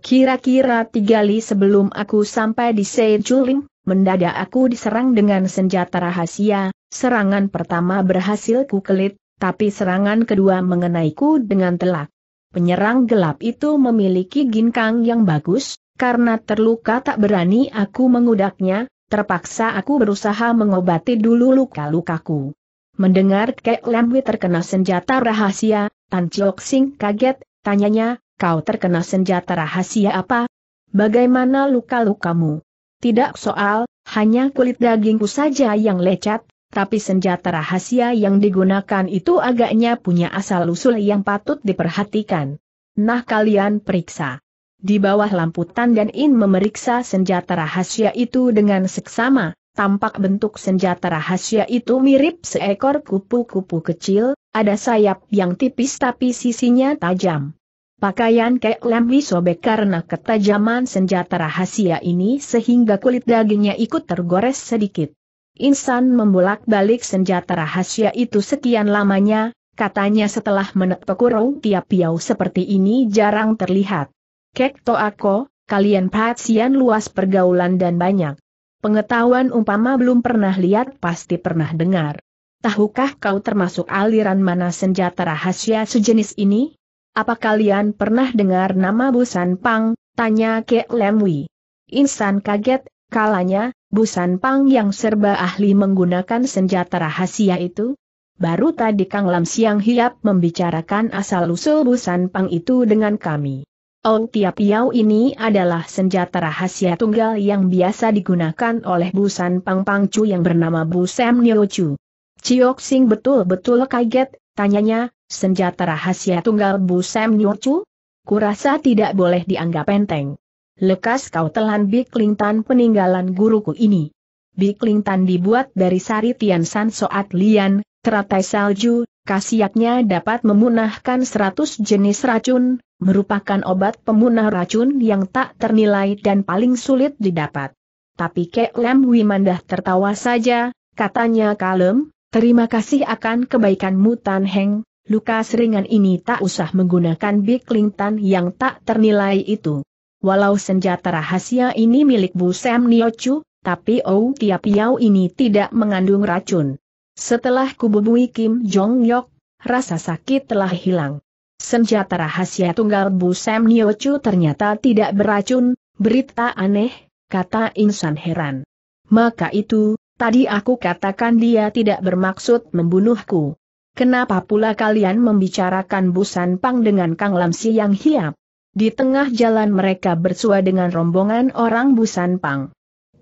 Kira-kira tiga li sebelum aku sampai di Seijulim, mendadak aku diserang dengan senjata rahasia, serangan pertama berhasil kukelit, tapi serangan kedua mengenaiku dengan telak penyerang gelap itu memiliki ginkang yang bagus, karena terluka tak berani aku mengudaknya, terpaksa aku berusaha mengobati dulu luka-lukaku. Mendengar Kek Lemwi terkena senjata rahasia, Tan Chok Sing kaget, tanyanya, kau terkena senjata rahasia apa? Bagaimana luka-lukamu? Tidak soal, hanya kulit dagingku saja yang lecet, tapi senjata rahasia yang digunakan itu agaknya punya asal-usul yang patut diperhatikan. Nah kalian periksa. Di bawah lampu Tandan In memeriksa senjata rahasia itu dengan seksama, tampak bentuk senjata rahasia itu mirip seekor kupu-kupu kecil, ada sayap yang tipis tapi sisinya tajam. Pakaian kayak Lem sobek karena ketajaman senjata rahasia ini sehingga kulit dagingnya ikut tergores sedikit. Insan membolak-balik senjata rahasia itu sekian lamanya, katanya setelah menepek tiap piau seperti ini jarang terlihat. Kek to aku, kalian perhatian luas pergaulan dan banyak. Pengetahuan umpama belum pernah lihat pasti pernah dengar. Tahukah kau termasuk aliran mana senjata rahasia sejenis ini? Apa kalian pernah dengar nama Busan Pang? Tanya Kek Lemwi. Insan kaget, Kalanya, Busan Pang yang serba ahli menggunakan senjata rahasia itu, Baru tadi Kang Lam Siang Hiap membicarakan asal-usul Busan Pang itu dengan kami. Ong Tiap Yau ini adalah senjata rahasia tunggal yang biasa digunakan oleh Busan Pang Pang Chu yang bernama Busem Chu. Ciok Sing betul-betul kaget, tanyanya, senjata rahasia tunggal Busem Chu? Kurasa tidak boleh dianggap enteng lekas kau telan biklingtan peninggalan guruku ini. Biklingtan dibuat dari sari Tian San Soat Lian, teratai salju, kasiatnya dapat memunahkan 100 jenis racun, merupakan obat pemunah racun yang tak ternilai dan paling sulit didapat. Tapi Kek Lem Wimandah tertawa saja, katanya kalem, terima kasih akan kebaikanmu Tan Heng, luka seringan ini tak usah menggunakan biklingtan yang tak ternilai itu. Walau senjata rahasia ini milik Bu Sam Niochu, tapi Ou Tia Piao ini tidak mengandung racun. Setelah kububui Kim Jong Yok, rasa sakit telah hilang. Senjata rahasia tunggal Bu Sam Niochu ternyata tidak beracun, berita aneh, kata insan heran. Maka itu, tadi aku katakan dia tidak bermaksud membunuhku. Kenapa pula kalian membicarakan Busan Pang dengan Kang Lam Siang hiap? Di tengah jalan mereka bersua dengan rombongan orang Busan Pang.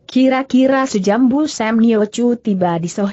Kira-kira sejam Bu Sam Nio Chu tiba di Soh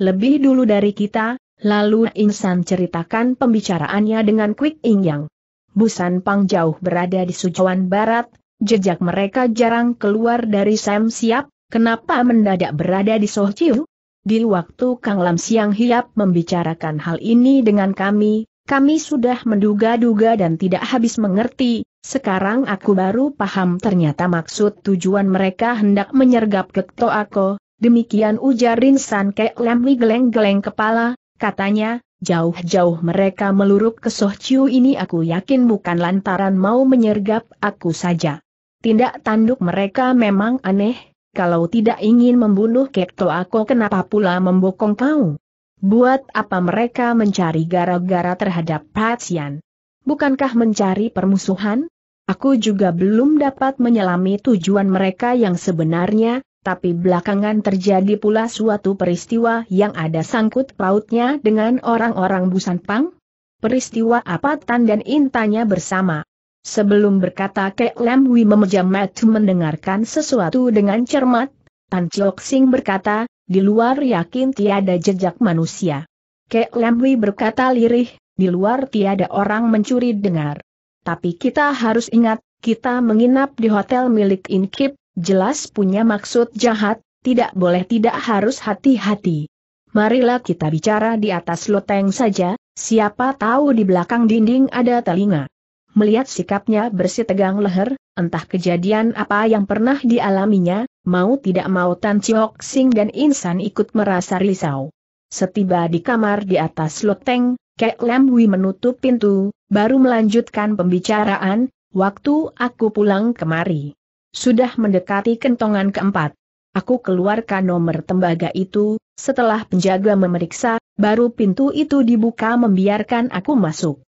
Lebih dulu dari kita, lalu Insan ceritakan pembicaraannya dengan Quick Ingyang. Yang. Busan Pang jauh berada di Sujuan Barat, jejak mereka jarang keluar dari Sam Siap, kenapa mendadak berada di Soh Di waktu Kang Lam Siang Hiap membicarakan hal ini dengan kami, kami sudah menduga-duga dan tidak habis mengerti, sekarang aku baru paham ternyata maksud tujuan mereka hendak menyergap Gekto aku, demikian ujar Rinsan Kek Lemli geleng-geleng kepala, katanya, jauh-jauh mereka meluruk ke Sohciu ini aku yakin bukan lantaran mau menyergap aku saja. Tindak tanduk mereka memang aneh, kalau tidak ingin membunuh Kekto aku kenapa pula membokong kau? Buat apa mereka mencari gara-gara terhadap Patsian? Bukankah mencari permusuhan? Aku juga belum dapat menyelami tujuan mereka yang sebenarnya, tapi belakangan terjadi pula suatu peristiwa yang ada sangkut pautnya dengan orang-orang Busan Pang. Peristiwa apa Tan dan intanya bersama. Sebelum berkata Kek Lam Wi memejam mendengarkan sesuatu dengan cermat, Tan Chok Sing berkata, di luar yakin tiada jejak manusia. Kek Lemwi berkata lirih, di luar tiada orang mencuri dengar. Tapi kita harus ingat, kita menginap di hotel milik Inkip, jelas punya maksud jahat, tidak boleh tidak harus hati-hati. Marilah kita bicara di atas loteng saja, siapa tahu di belakang dinding ada telinga. Melihat sikapnya bersih tegang leher, entah kejadian apa yang pernah dialaminya, mau tidak mau Tan Chiok Sing dan Insan ikut merasa risau. Setiba di kamar di atas loteng, Kek Lam Wi menutup pintu, baru melanjutkan pembicaraan, waktu aku pulang kemari. Sudah mendekati kentongan keempat. Aku keluarkan nomor tembaga itu, setelah penjaga memeriksa, baru pintu itu dibuka membiarkan aku masuk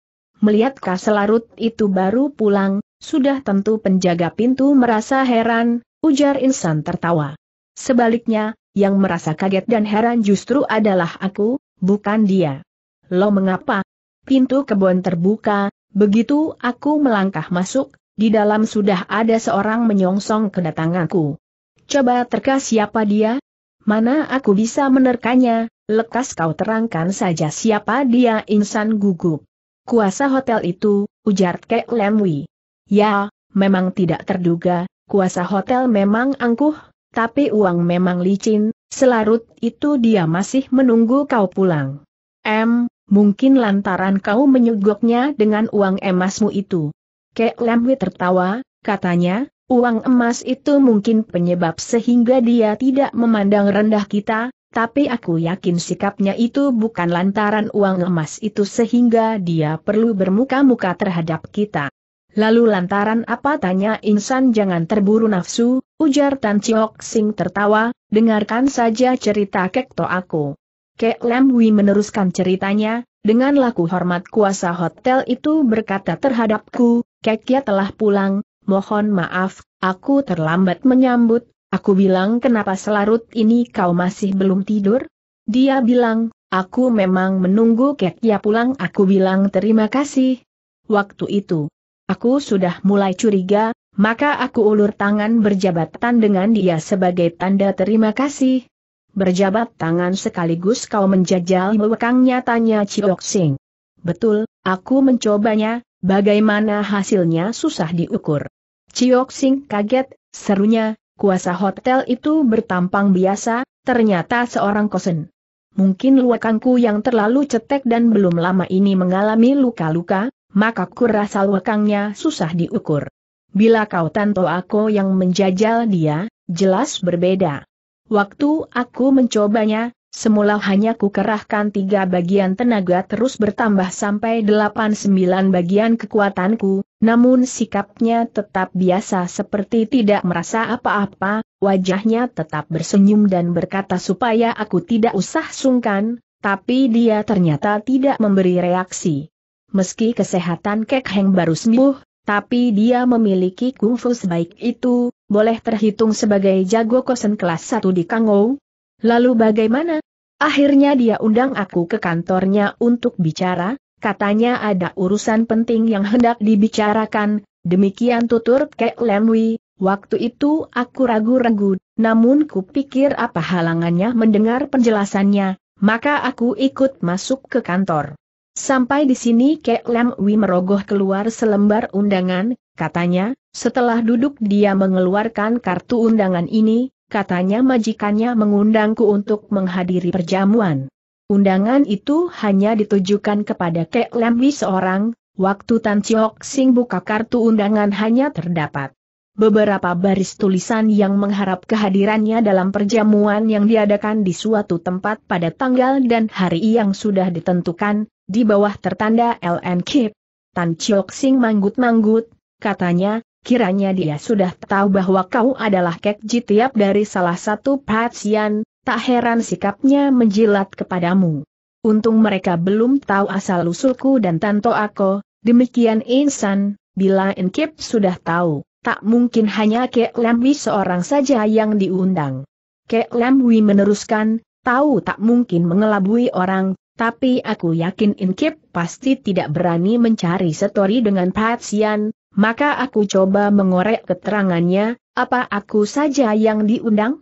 melihat kaselarut itu baru pulang, sudah tentu penjaga pintu merasa heran, ujar Insan tertawa. Sebaliknya, yang merasa kaget dan heran justru adalah aku, bukan dia. Lo mengapa? Pintu kebun terbuka, begitu aku melangkah masuk, di dalam sudah ada seorang menyongsong kedatanganku. Coba terka siapa dia? Mana aku bisa menerkanya, lekas kau terangkan saja siapa dia insan gugup. Kuasa hotel itu, ujar Kek Lemwi. Ya, memang tidak terduga, kuasa hotel memang angkuh, tapi uang memang licin, selarut itu dia masih menunggu kau pulang. M, mungkin lantaran kau menyugoknya dengan uang emasmu itu. Kek Lemwi tertawa, katanya, uang emas itu mungkin penyebab sehingga dia tidak memandang rendah kita, tapi aku yakin sikapnya itu bukan lantaran uang emas itu sehingga dia perlu bermuka-muka terhadap kita. Lalu lantaran apa tanya insan jangan terburu nafsu, ujar Tan Chiok Sing tertawa, dengarkan saja cerita kekto aku. Kek Lam Wi meneruskan ceritanya, dengan laku hormat kuasa hotel itu berkata terhadapku, Kekia ya telah pulang, mohon maaf, aku terlambat menyambut, Aku bilang kenapa selarut ini kau masih belum tidur? Dia bilang, aku memang menunggu Kekia pulang. Aku bilang terima kasih. Waktu itu, aku sudah mulai curiga, maka aku ulur tangan berjabatan dengan dia sebagai tanda terima kasih. Berjabat tangan sekaligus kau menjajal mewekangnya tanya Ciok Sing. Betul, aku mencobanya, bagaimana hasilnya susah diukur. Ciok Sing kaget, serunya, Kuasa hotel itu bertampang biasa, ternyata seorang kosen. Mungkin luakanku yang terlalu cetek dan belum lama ini mengalami luka-luka, maka kurasa luakangnya susah diukur. Bila kau tanto aku yang menjajal dia, jelas berbeda. Waktu aku mencobanya, Semula hanya kukerahkan tiga bagian tenaga terus bertambah sampai delapan sembilan bagian kekuatanku, namun sikapnya tetap biasa seperti tidak merasa apa-apa, wajahnya tetap bersenyum dan berkata supaya aku tidak usah sungkan, tapi dia ternyata tidak memberi reaksi. Meski kesehatan Kek Heng baru sembuh, tapi dia memiliki kungfu sebaik itu, boleh terhitung sebagai jago kosen kelas 1 di Kangou, Lalu bagaimana? Akhirnya dia undang aku ke kantornya untuk bicara, katanya ada urusan penting yang hendak dibicarakan, demikian tutur Kek Lemwi, waktu itu aku ragu-ragu, namun kupikir apa halangannya mendengar penjelasannya, maka aku ikut masuk ke kantor. Sampai di sini Kek Lemwi merogoh keluar selembar undangan, katanya, setelah duduk dia mengeluarkan kartu undangan ini, katanya majikannya mengundangku untuk menghadiri perjamuan. Undangan itu hanya ditujukan kepada Kek Lemwi seorang, waktu Tan Chiok Sing buka kartu undangan hanya terdapat beberapa baris tulisan yang mengharap kehadirannya dalam perjamuan yang diadakan di suatu tempat pada tanggal dan hari yang sudah ditentukan, di bawah tertanda LN Kip. Tan Chiok Sing manggut-manggut, katanya, Kiranya dia sudah tahu bahwa kau adalah kek jitiap dari salah satu Patsian, tak heran sikapnya menjilat kepadamu. Untung mereka belum tahu asal-usulku dan Tanto aku, demikian Insan, bila Inkip sudah tahu, tak mungkin hanya Kek Lamwi seorang saja yang diundang. Kek Lamwi meneruskan, tahu tak mungkin mengelabui orang, tapi aku yakin Inkip pasti tidak berani mencari setori dengan Patsian, maka aku coba mengorek keterangannya, apa aku saja yang diundang?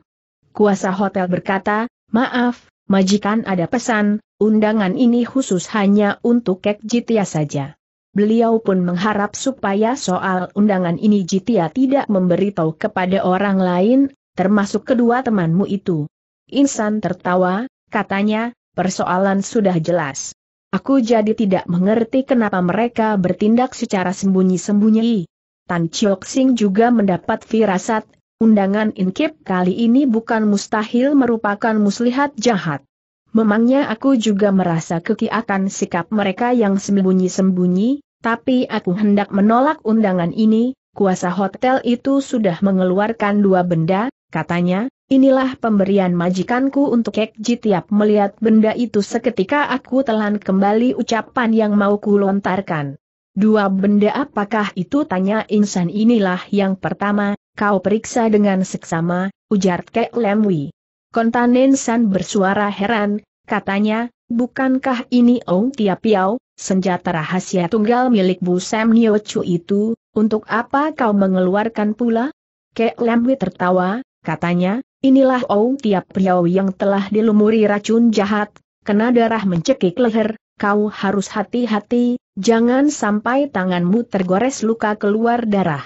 Kuasa hotel berkata, maaf, majikan ada pesan, undangan ini khusus hanya untuk Kek Jitia saja. Beliau pun mengharap supaya soal undangan ini Jitia tidak memberitahu kepada orang lain, termasuk kedua temanmu itu. Insan tertawa, katanya, persoalan sudah jelas. Aku jadi tidak mengerti kenapa mereka bertindak secara sembunyi-sembunyi. Tan Chiok Sing juga mendapat firasat, undangan Inkip kali ini bukan mustahil merupakan muslihat jahat. Memangnya aku juga merasa keki sikap mereka yang sembunyi-sembunyi, tapi aku hendak menolak undangan ini, kuasa hotel itu sudah mengeluarkan dua benda, Katanya, inilah pemberian majikanku untuk Ekji tiap melihat benda itu seketika aku telan kembali ucapan yang mau kulontarkan. Dua benda apakah itu tanya insan inilah yang pertama, kau periksa dengan seksama, ujar Kek Lemwi. Kontan San bersuara heran, katanya, bukankah ini Ong Tia Piao, senjata rahasia tunggal milik Bu Sam Nio Chu itu, untuk apa kau mengeluarkan pula? Kek Lemwi tertawa, Katanya, inilah Ou Tiap Riau yang telah dilumuri racun jahat, kena darah mencekik leher, kau harus hati-hati, jangan sampai tanganmu tergores luka keluar darah.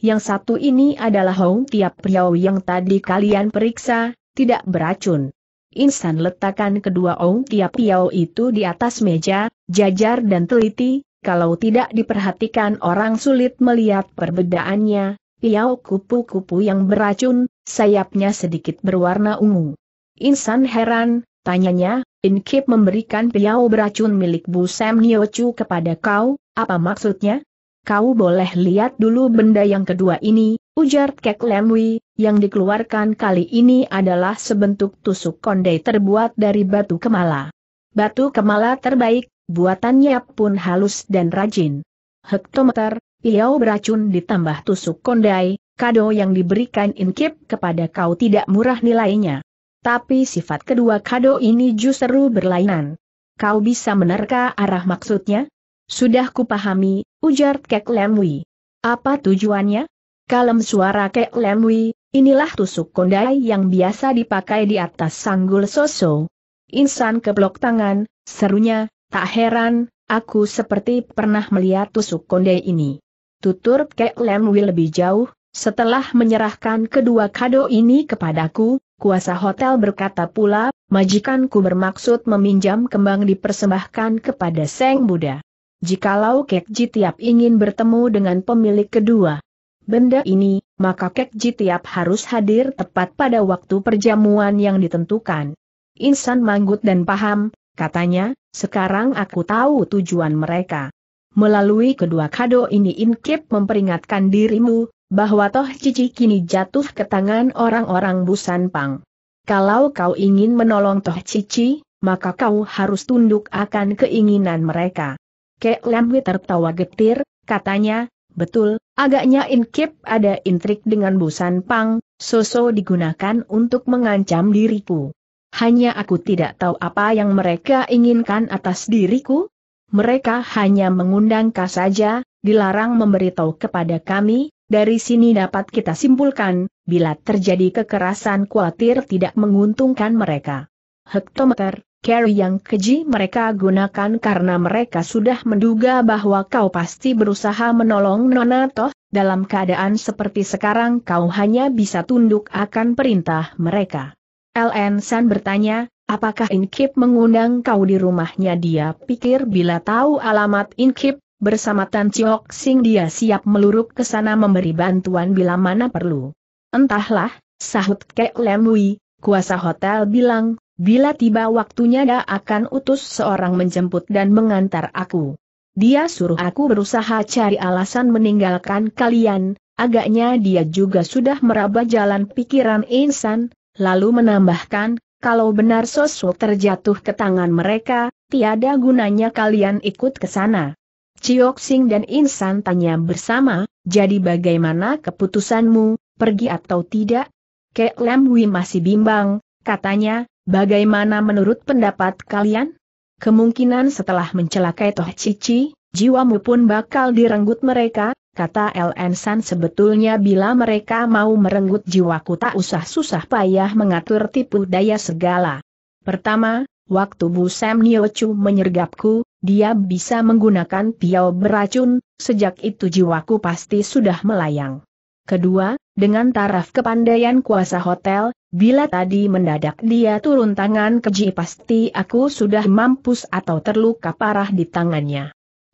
Yang satu ini adalah ou Tiap Riau yang tadi kalian periksa, tidak beracun. Insan letakkan kedua Ong Tiap Piao itu di atas meja, jajar dan teliti, kalau tidak diperhatikan orang sulit melihat perbedaannya, piau kupu-kupu yang beracun, sayapnya sedikit berwarna ungu. Insan heran, tanyanya, Inkip memberikan piau beracun milik Bu Sam Niochu kepada kau, apa maksudnya? Kau boleh lihat dulu benda yang kedua ini, ujar Kek Lemwi, yang dikeluarkan kali ini adalah sebentuk tusuk kondai terbuat dari batu kemala. Batu kemala terbaik, buatannya pun halus dan rajin. Hektometer, piau beracun ditambah tusuk kondai, kado yang diberikan Inkip kepada kau tidak murah nilainya. Tapi sifat kedua kado ini justru berlainan. Kau bisa menerka arah maksudnya? Sudah kupahami, ujar Kek Lemwi. Apa tujuannya? Kalem suara Kek Lemwi, inilah tusuk kondai yang biasa dipakai di atas sanggul soso. Insan keblok tangan, serunya, tak heran, aku seperti pernah melihat tusuk kondai ini. Tutur Kek Lem lebih jauh, setelah menyerahkan kedua kado ini kepadaku, kuasa hotel berkata pula, majikanku bermaksud meminjam kembang dipersembahkan kepada Seng Buddha. Jikalau Kek Ji Tiap ingin bertemu dengan pemilik kedua benda ini, maka Kek Ji Tiap harus hadir tepat pada waktu perjamuan yang ditentukan. Insan manggut dan paham, katanya, sekarang aku tahu tujuan mereka. Melalui kedua kado ini Inkip memperingatkan dirimu, bahwa toh cici kini jatuh ke tangan orang-orang Busan Pang. Kalau kau ingin menolong toh cici, maka kau harus tunduk akan keinginan mereka. Kek Lamwi tertawa getir, katanya, betul, agaknya Inkip ada intrik dengan Busan Pang, Soso digunakan untuk mengancam diriku. Hanya aku tidak tahu apa yang mereka inginkan atas diriku, mereka hanya mengundang saja, dilarang memberitahu kepada kami, dari sini dapat kita simpulkan, bila terjadi kekerasan khawatir tidak menguntungkan mereka. Hektometer, carry yang keji mereka gunakan karena mereka sudah menduga bahwa kau pasti berusaha menolong Nona Toh, dalam keadaan seperti sekarang kau hanya bisa tunduk akan perintah mereka. LN San bertanya, Apakah Inkip mengundang kau di rumahnya dia pikir bila tahu alamat Inkip, bersama Tan Chiok Sing dia siap meluruk ke sana memberi bantuan bila mana perlu. Entahlah, sahut Kek Lemui, kuasa hotel bilang, bila tiba waktunya dia akan utus seorang menjemput dan mengantar aku. Dia suruh aku berusaha cari alasan meninggalkan kalian, agaknya dia juga sudah meraba jalan pikiran insan, lalu menambahkan, kalau benar Sosok terjatuh ke tangan mereka, tiada gunanya kalian ikut ke sana. Ciok Sing dan Insan tanya bersama, jadi bagaimana keputusanmu, pergi atau tidak? Kek Lam Wi masih bimbang, katanya, bagaimana menurut pendapat kalian? Kemungkinan setelah mencelakai Toh Cici, jiwamu pun bakal direnggut mereka, kata LN San sebetulnya bila mereka mau merenggut jiwaku tak usah susah payah mengatur tipu daya segala. Pertama, waktu Bu Sam Niochu menyergapku, dia bisa menggunakan piau beracun, sejak itu jiwaku pasti sudah melayang. Kedua, dengan taraf kepandaian kuasa hotel, bila tadi mendadak dia turun tangan keji pasti aku sudah mampus atau terluka parah di tangannya.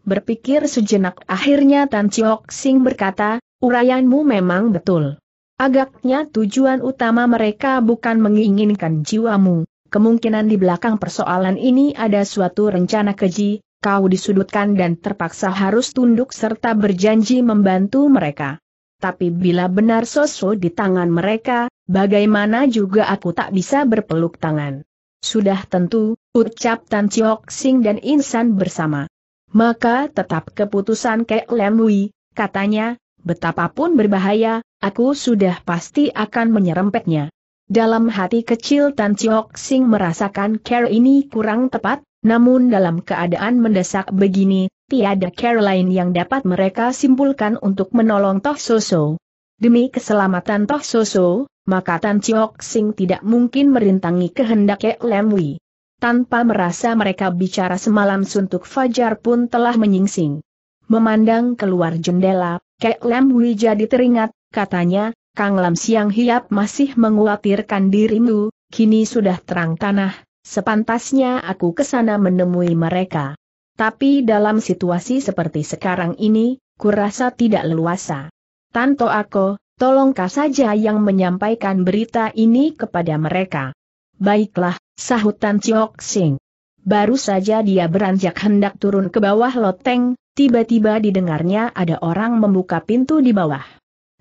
Berpikir sejenak akhirnya Tan Chiok Sing berkata, uraianmu memang betul. Agaknya tujuan utama mereka bukan menginginkan jiwamu, kemungkinan di belakang persoalan ini ada suatu rencana keji, kau disudutkan dan terpaksa harus tunduk serta berjanji membantu mereka. Tapi bila benar sosok di tangan mereka, bagaimana juga aku tak bisa berpeluk tangan. Sudah tentu, ucap Tan Chiok Sing dan Insan bersama. Maka tetap keputusan Kek Lemui, katanya, betapapun berbahaya, aku sudah pasti akan menyerempetnya. Dalam hati kecil Tan Chiok Sing merasakan care ini kurang tepat, namun dalam keadaan mendesak begini, tiada care lain yang dapat mereka simpulkan untuk menolong Toh Soso. Demi keselamatan Toh Soso, maka Tan Chiok Sing tidak mungkin merintangi kehendak Kek Lemui. Tanpa merasa mereka bicara semalam suntuk fajar pun telah menyingsing. Memandang keluar jendela, Kek Lam Wi jadi teringat, katanya, Kang Lam Siang Hiap masih menguatirkan dirimu, kini sudah terang tanah, sepantasnya aku kesana menemui mereka. Tapi dalam situasi seperti sekarang ini, kurasa tidak leluasa. Tanto aku, tolongkah saja yang menyampaikan berita ini kepada mereka. Baiklah, Sahutan Chiok Sing. Baru saja dia beranjak hendak turun ke bawah loteng, tiba-tiba didengarnya ada orang membuka pintu di bawah.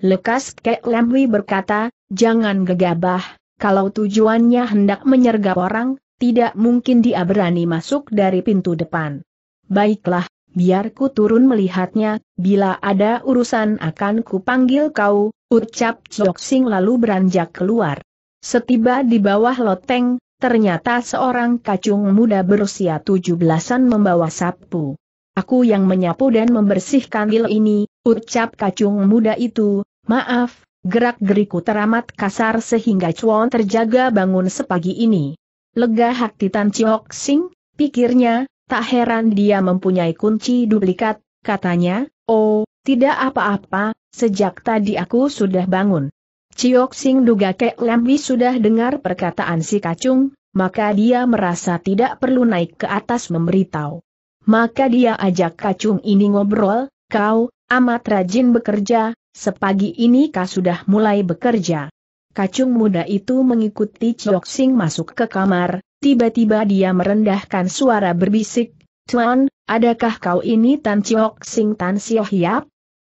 Lekas Kek Lemwi berkata, jangan gegabah, kalau tujuannya hendak menyergap orang, tidak mungkin dia berani masuk dari pintu depan. Baiklah, biarku turun melihatnya, bila ada urusan akan kupanggil kau, ucap Chok Sing lalu beranjak keluar. Setiba di bawah loteng, Ternyata seorang kacung muda berusia tujuh belasan membawa sapu. Aku yang menyapu dan membersihkan il ini, ucap kacung muda itu, maaf, gerak-geriku teramat kasar sehingga cuan terjaga bangun sepagi ini. Lega hati Tan Chiok Sing, pikirnya, tak heran dia mempunyai kunci duplikat, katanya, oh, tidak apa-apa, sejak tadi aku sudah bangun. Ciok Sing duga Kek Lambi sudah dengar perkataan si kacung, maka dia merasa tidak perlu naik ke atas memberitahu. Maka dia ajak kacung ini ngobrol, kau, amat rajin bekerja, sepagi ini kau sudah mulai bekerja. Kacung muda itu mengikuti Ciok Sing masuk ke kamar, tiba-tiba dia merendahkan suara berbisik, Tuan, adakah kau ini Tan Ciok Sing Tan Sio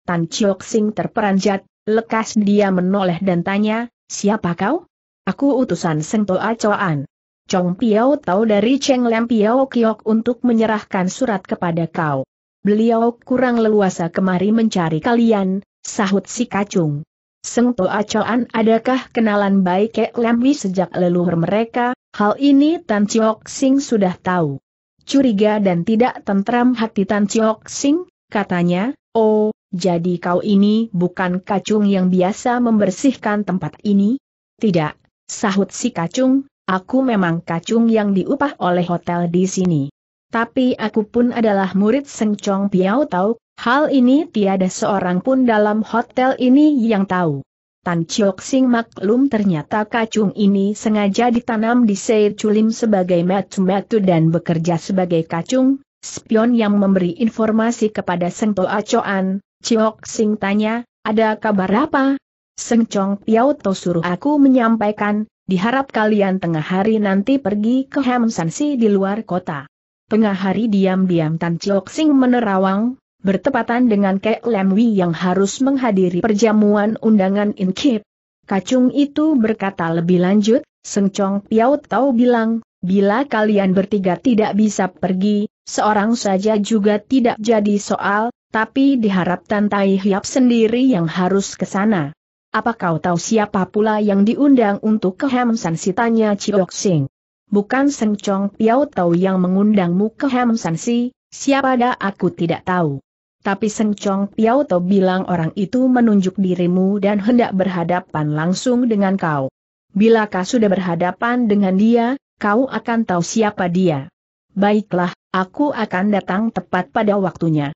Tan Ciok Sing terperanjat, Lekas dia menoleh dan tanya, siapa kau? Aku utusan Seng Toa Coan. Chong Piao tahu dari Cheng Lam Piao Kiok untuk menyerahkan surat kepada kau. Beliau kurang leluasa kemari mencari kalian, sahut si kacung. Seng Toa Coan adakah kenalan baik Kek Wi sejak leluhur mereka, hal ini Tan Chiok Sing sudah tahu. Curiga dan tidak tentram hati Tan Chiok Sing, katanya, oh, jadi kau ini bukan kacung yang biasa membersihkan tempat ini? Tidak, sahut si kacung, aku memang kacung yang diupah oleh hotel di sini. Tapi aku pun adalah murid Sengcong Piao Tau, hal ini tiada seorang pun dalam hotel ini yang tahu. Tan Chiok Sing maklum ternyata kacung ini sengaja ditanam di Seir Chulim sebagai metu-metu dan bekerja sebagai kacung, spion yang memberi informasi kepada Seng Toa Choan, Ciok Sing tanya, ada kabar apa? Seng Chong Piao To suruh aku menyampaikan, diharap kalian tengah hari nanti pergi ke Hamsansi di luar kota. Tengah hari diam-diam Tan Ciok Sing menerawang, bertepatan dengan Kek Lam Wi yang harus menghadiri perjamuan undangan Inkip. Kacung itu berkata lebih lanjut, Seng Chong Piao Tau bilang, bila kalian bertiga tidak bisa pergi, seorang saja juga tidak jadi soal, tapi diharapkan Tai Hiap sendiri yang harus ke sana. Apa kau tahu siapa pula yang diundang untuk ke si Tanya Chiok Sing? Bukan Seng Chong Piao Tau yang mengundangmu ke San si, siapa dah aku tidak tahu. Tapi Seng Chong Piao Tau bilang orang itu menunjuk dirimu dan hendak berhadapan langsung dengan kau. Bila kau sudah berhadapan dengan dia, kau akan tahu siapa dia. Baiklah, aku akan datang tepat pada waktunya.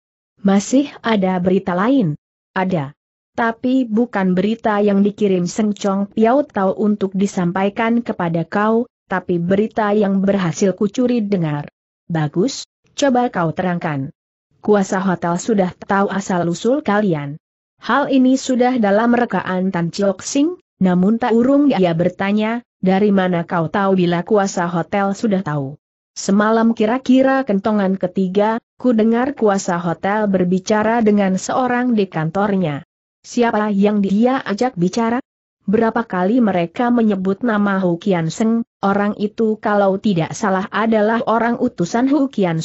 Masih ada berita lain? Ada. Tapi bukan berita yang dikirim Seng Chong Piao Tau untuk disampaikan kepada kau, tapi berita yang berhasil kucuri dengar. Bagus, coba kau terangkan. Kuasa hotel sudah tahu asal-usul kalian. Hal ini sudah dalam rekaan Tan Chiok Sing, namun tak urung ia bertanya, dari mana kau tahu bila kuasa hotel sudah tahu? Semalam kira-kira kentongan ketiga, ku dengar kuasa hotel berbicara dengan seorang di kantornya. Siapa yang dia ajak bicara? Berapa kali mereka menyebut nama Hu Kian orang itu kalau tidak salah adalah orang utusan Hu Kian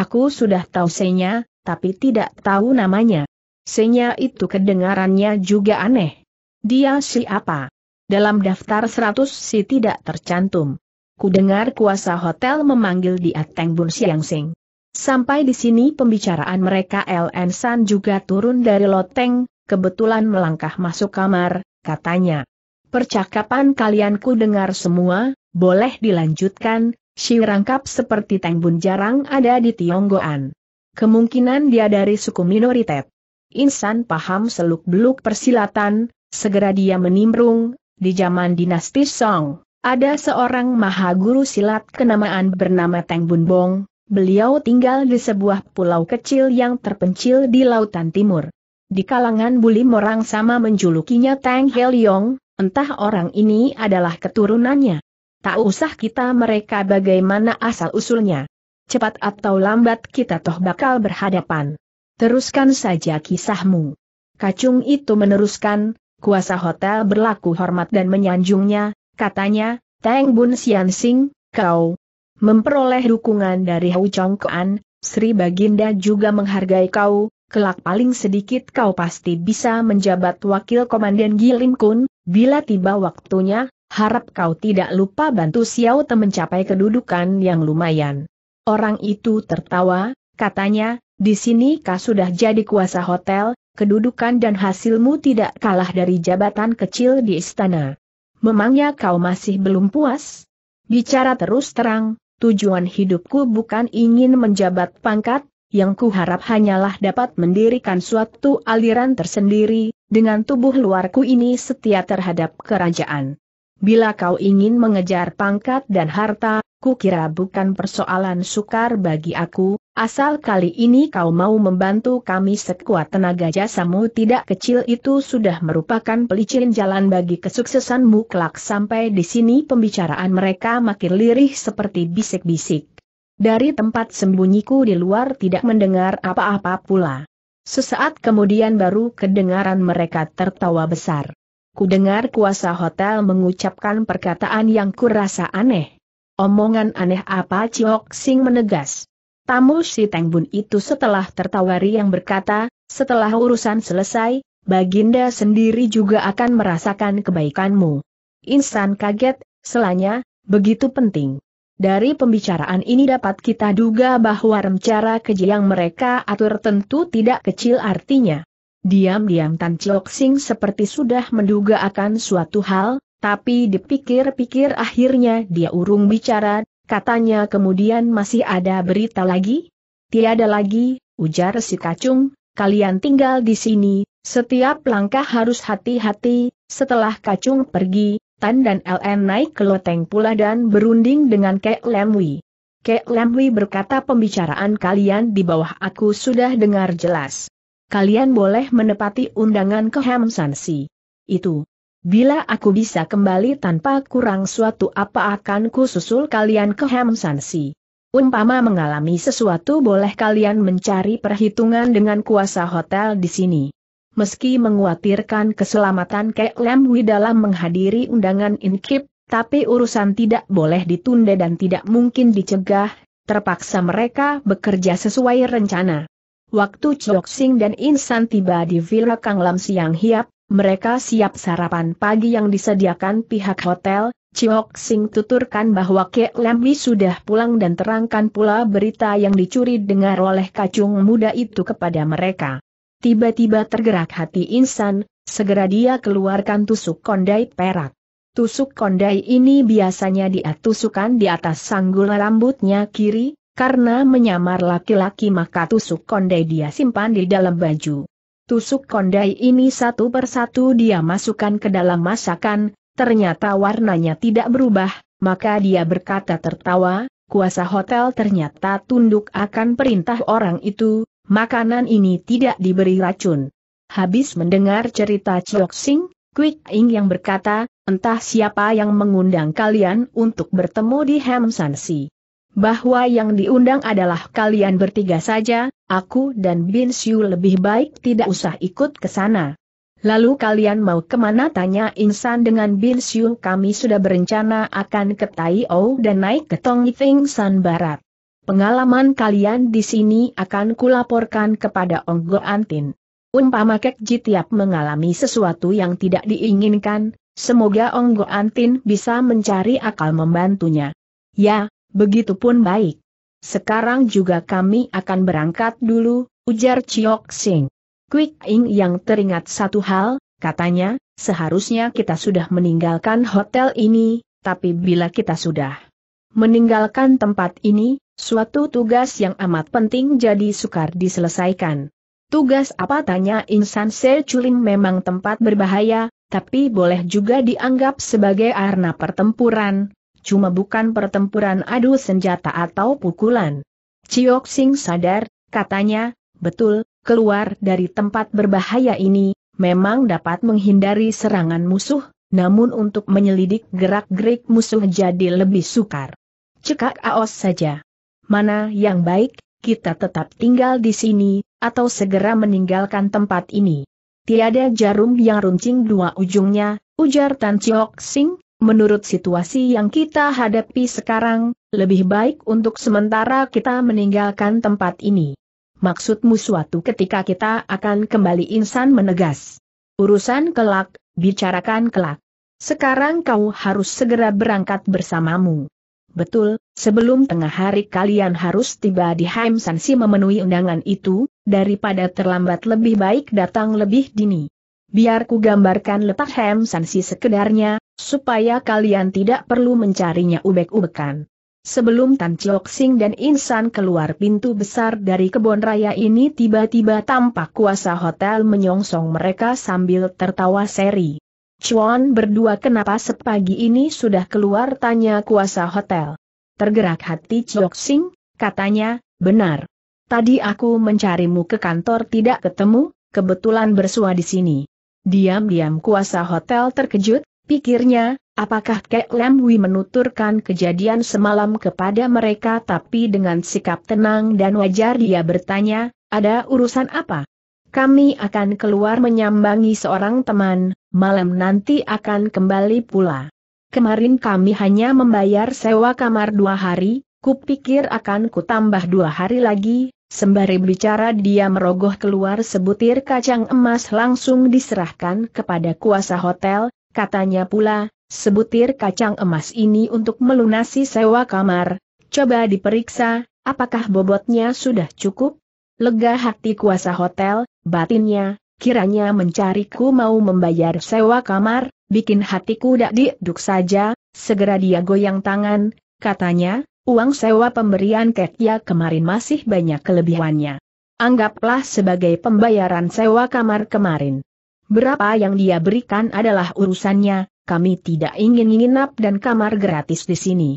Aku sudah tahu senya, tapi tidak tahu namanya. Senya itu kedengarannya juga aneh. Dia siapa? Dalam daftar 100 si tidak tercantum kudengar kuasa hotel memanggil di ateng Bun Siang Sing. Sampai di sini pembicaraan mereka LN San juga turun dari loteng, kebetulan melangkah masuk kamar, katanya. Percakapan kalian ku dengar semua, boleh dilanjutkan, si rangkap seperti Teng Bun jarang ada di Tionggoan. Kemungkinan dia dari suku minoritet. Insan paham seluk-beluk persilatan, segera dia menimbrung, di zaman dinasti Song, ada seorang maha guru silat kenamaan bernama Teng Bun Bong, beliau tinggal di sebuah pulau kecil yang terpencil di lautan timur. Di kalangan buli orang sama menjulukinya Teng Yong. entah orang ini adalah keturunannya. Tak usah kita mereka bagaimana asal-usulnya. Cepat atau lambat kita toh bakal berhadapan. Teruskan saja kisahmu. Kacung itu meneruskan, kuasa hotel berlaku hormat dan menyanjungnya, Katanya, Teng Bun Sian Sing, kau memperoleh dukungan dari Hou Chong Kuan, Sri Baginda juga menghargai kau, kelak paling sedikit kau pasti bisa menjabat wakil komandan Gilim Kun, bila tiba waktunya, harap kau tidak lupa bantu Xiao Te mencapai kedudukan yang lumayan. Orang itu tertawa, katanya, di sini kau sudah jadi kuasa hotel, kedudukan dan hasilmu tidak kalah dari jabatan kecil di istana memangnya kau masih belum puas? Bicara terus terang, tujuan hidupku bukan ingin menjabat pangkat, yang kuharap hanyalah dapat mendirikan suatu aliran tersendiri, dengan tubuh luarku ini setia terhadap kerajaan. Bila kau ingin mengejar pangkat dan harta, kukira bukan persoalan sukar bagi aku, Asal kali ini kau mau membantu kami sekuat tenaga jasamu tidak kecil itu sudah merupakan pelicin jalan bagi kesuksesanmu kelak sampai di sini pembicaraan mereka makin lirih seperti bisik-bisik. Dari tempat sembunyiku di luar tidak mendengar apa-apa pula. Sesaat kemudian baru kedengaran mereka tertawa besar. Kudengar kuasa hotel mengucapkan perkataan yang kurasa aneh. Omongan aneh apa Ciok Sing menegas. Tamu si Tengbun itu setelah tertawari yang berkata, setelah urusan selesai, Baginda sendiri juga akan merasakan kebaikanmu. Insan kaget, selanya, begitu penting. Dari pembicaraan ini dapat kita duga bahwa rencana keji yang mereka atur tentu tidak kecil artinya. Diam-diam Tan Chiok Sing seperti sudah menduga akan suatu hal, tapi dipikir-pikir akhirnya dia urung bicara Katanya kemudian masih ada berita lagi? Tiada lagi, ujar si kacung, kalian tinggal di sini, setiap langkah harus hati-hati, setelah kacung pergi, Tan dan LN naik ke loteng pula dan berunding dengan Kek Lemwi. Kek Lemwi berkata pembicaraan kalian di bawah aku sudah dengar jelas. Kalian boleh menepati undangan ke Ham Sansi. Itu, Bila aku bisa kembali tanpa kurang suatu apa akan kususul kalian ke Hamsansi. Umpama mengalami sesuatu boleh kalian mencari perhitungan dengan kuasa hotel di sini. Meski menguatirkan keselamatan Kek Lem dalam menghadiri undangan inkip, tapi urusan tidak boleh ditunda dan tidak mungkin dicegah, terpaksa mereka bekerja sesuai rencana. Waktu Chok Sing dan Insan tiba di Villa Kang Lam siang hiap, mereka siap sarapan pagi yang disediakan pihak hotel, Chiok Sing tuturkan bahwa Kek Lemwi sudah pulang dan terangkan pula berita yang dicuri dengar oleh kacung muda itu kepada mereka. Tiba-tiba tergerak hati insan, segera dia keluarkan tusuk kondai perak. Tusuk kondai ini biasanya dia di atas sanggul rambutnya kiri, karena menyamar laki-laki maka tusuk kondai dia simpan di dalam baju. Tusuk kondai ini satu persatu dia masukkan ke dalam masakan, ternyata warnanya tidak berubah, maka dia berkata tertawa, kuasa hotel ternyata tunduk akan perintah orang itu, makanan ini tidak diberi racun. Habis mendengar cerita Chiok Sing, Quick Ing yang berkata, entah siapa yang mengundang kalian untuk bertemu di Ham bahwa yang diundang adalah kalian bertiga saja, aku dan Bin Siu lebih baik tidak usah ikut ke sana. Lalu kalian mau kemana tanya Insan dengan Bin Siu kami sudah berencana akan ke Tai O dan naik ke Tong Yifeng San Barat. Pengalaman kalian di sini akan kulaporkan kepada Onggo Antin. Umpama Kek Jitiap mengalami sesuatu yang tidak diinginkan, semoga Onggo Antin bisa mencari akal membantunya. Ya, begitupun baik. Sekarang juga kami akan berangkat dulu, ujar Chiok Sing. Quick Ing yang teringat satu hal, katanya, seharusnya kita sudah meninggalkan hotel ini, tapi bila kita sudah meninggalkan tempat ini, suatu tugas yang amat penting jadi sukar diselesaikan. Tugas apa tanya Insan Sechulim memang tempat berbahaya, tapi boleh juga dianggap sebagai arena pertempuran, cuma bukan pertempuran adu senjata atau pukulan. Chiok Sing sadar, katanya, betul, keluar dari tempat berbahaya ini, memang dapat menghindari serangan musuh, namun untuk menyelidik gerak-gerik musuh jadi lebih sukar. Cekak Aos saja. Mana yang baik, kita tetap tinggal di sini, atau segera meninggalkan tempat ini. Tiada jarum yang runcing dua ujungnya, ujar Tan Chiok Sing, Menurut situasi yang kita hadapi sekarang, lebih baik untuk sementara kita meninggalkan tempat ini. Maksudmu suatu ketika kita akan kembali insan menegas. Urusan kelak, bicarakan kelak. Sekarang kau harus segera berangkat bersamamu. Betul, sebelum tengah hari kalian harus tiba di Haim Sansi memenuhi undangan itu, daripada terlambat lebih baik datang lebih dini. Biar ku gambarkan letak Hem Sansi sekedarnya, supaya kalian tidak perlu mencarinya ubek-ubekan. Sebelum Tan Chok Sing dan Insan keluar pintu besar dari kebun raya ini tiba-tiba tampak kuasa hotel menyongsong mereka sambil tertawa seri. Chuan berdua kenapa sepagi ini sudah keluar tanya kuasa hotel. Tergerak hati Chok Sing, katanya, benar. Tadi aku mencarimu ke kantor tidak ketemu, kebetulan bersua di sini. Diam-diam kuasa hotel terkejut, pikirnya, apakah Kek Lam Wi menuturkan kejadian semalam kepada mereka tapi dengan sikap tenang dan wajar dia bertanya, ada urusan apa? Kami akan keluar menyambangi seorang teman, malam nanti akan kembali pula. Kemarin kami hanya membayar sewa kamar dua hari, kupikir akan kutambah dua hari lagi, Sembari bicara dia merogoh keluar sebutir kacang emas langsung diserahkan kepada kuasa hotel, katanya pula, sebutir kacang emas ini untuk melunasi sewa kamar, coba diperiksa, apakah bobotnya sudah cukup? Lega hati kuasa hotel, batinnya, kiranya mencariku mau membayar sewa kamar, bikin hatiku dak diduk saja, segera dia goyang tangan, katanya, uang sewa pemberian Ketia ya kemarin masih banyak kelebihannya. Anggaplah sebagai pembayaran sewa kamar kemarin. Berapa yang dia berikan adalah urusannya, kami tidak ingin nginap dan kamar gratis di sini.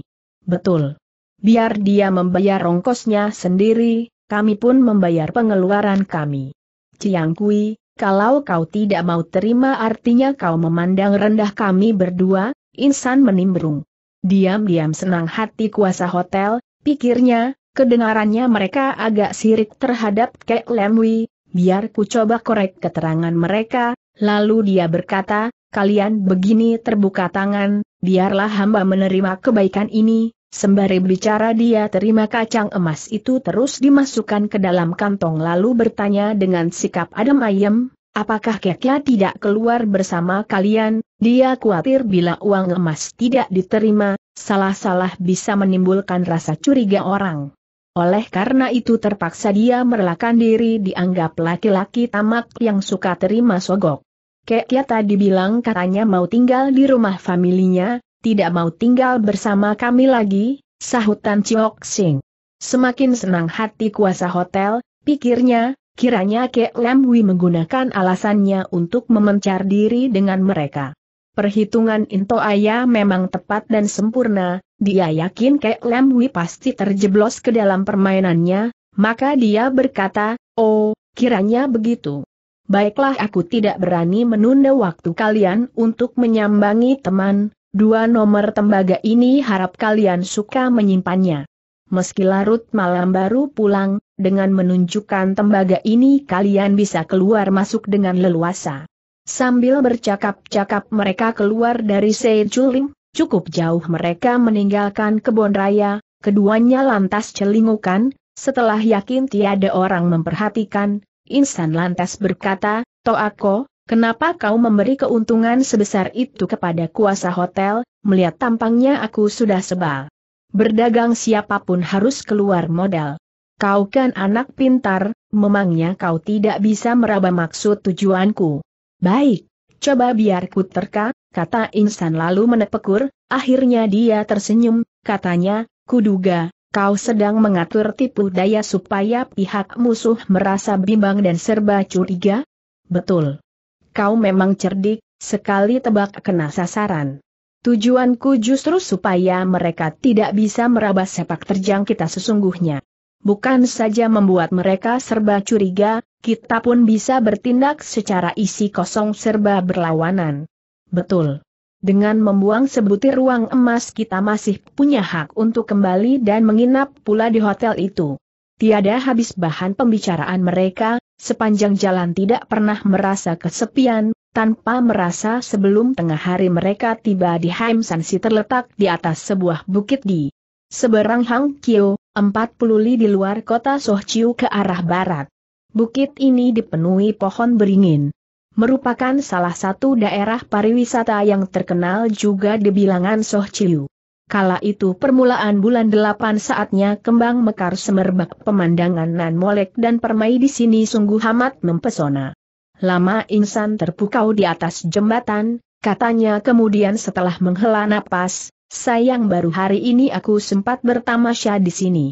Betul. Biar dia membayar ongkosnya sendiri, kami pun membayar pengeluaran kami. Ciang Kui, kalau kau tidak mau terima artinya kau memandang rendah kami berdua, insan menimbrung. Diam-diam senang hati kuasa hotel, pikirnya, kedengarannya mereka agak sirik terhadap Kek Lemwi, biar ku coba korek keterangan mereka, lalu dia berkata, kalian begini terbuka tangan, biarlah hamba menerima kebaikan ini, sembari bicara dia terima kacang emas itu terus dimasukkan ke dalam kantong lalu bertanya dengan sikap adem ayem, apakah Keknya tidak keluar bersama kalian, dia khawatir bila uang emas tidak diterima, salah-salah bisa menimbulkan rasa curiga orang. Oleh karena itu terpaksa dia merelakan diri dianggap laki-laki tamak yang suka terima sogok. ya tadi bilang katanya mau tinggal di rumah familinya, tidak mau tinggal bersama kami lagi, sahutan Ciok Sing. Semakin senang hati kuasa hotel, pikirnya, kiranya Kek Lam Wi menggunakan alasannya untuk memencar diri dengan mereka. Perhitungan Into Aya memang tepat dan sempurna, dia yakin Kek Lam Wi pasti terjeblos ke dalam permainannya, maka dia berkata, oh, kiranya begitu. Baiklah aku tidak berani menunda waktu kalian untuk menyambangi teman, dua nomor tembaga ini harap kalian suka menyimpannya. Meski larut malam baru pulang, dengan menunjukkan tembaga ini kalian bisa keluar masuk dengan leluasa. Sambil bercakap-cakap mereka keluar dari Seijuling, cukup jauh mereka meninggalkan kebun raya, keduanya lantas celingukan, setelah yakin tiada orang memperhatikan, Insan lantas berkata, Toako, kenapa kau memberi keuntungan sebesar itu kepada kuasa hotel, melihat tampangnya aku sudah sebal. Berdagang siapapun harus keluar modal. Kau kan anak pintar, memangnya kau tidak bisa meraba maksud tujuanku. Baik, coba biar ku terka, kata insan lalu menepekur, akhirnya dia tersenyum, katanya, kuduga, kau sedang mengatur tipu daya supaya pihak musuh merasa bimbang dan serba curiga? Betul. Kau memang cerdik, sekali tebak kena sasaran. Tujuanku justru supaya mereka tidak bisa meraba sepak terjang kita sesungguhnya bukan saja membuat mereka serba curiga, kita pun bisa bertindak secara isi kosong serba berlawanan. Betul. Dengan membuang sebutir ruang emas kita masih punya hak untuk kembali dan menginap pula di hotel itu. Tiada habis bahan pembicaraan mereka, sepanjang jalan tidak pernah merasa kesepian, tanpa merasa sebelum tengah hari mereka tiba di Sansi terletak di atas sebuah bukit di Seberang Hang Kyo, 40 li di luar kota Sohciu ke arah barat. Bukit ini dipenuhi pohon beringin. Merupakan salah satu daerah pariwisata yang terkenal juga di bilangan Sohciu. Kala itu permulaan bulan delapan saatnya kembang mekar semerbak pemandangan nan molek dan permai di sini sungguh amat mempesona. Lama insan terpukau di atas jembatan, katanya kemudian setelah menghela napas, Sayang baru hari ini aku sempat bertamasya di sini.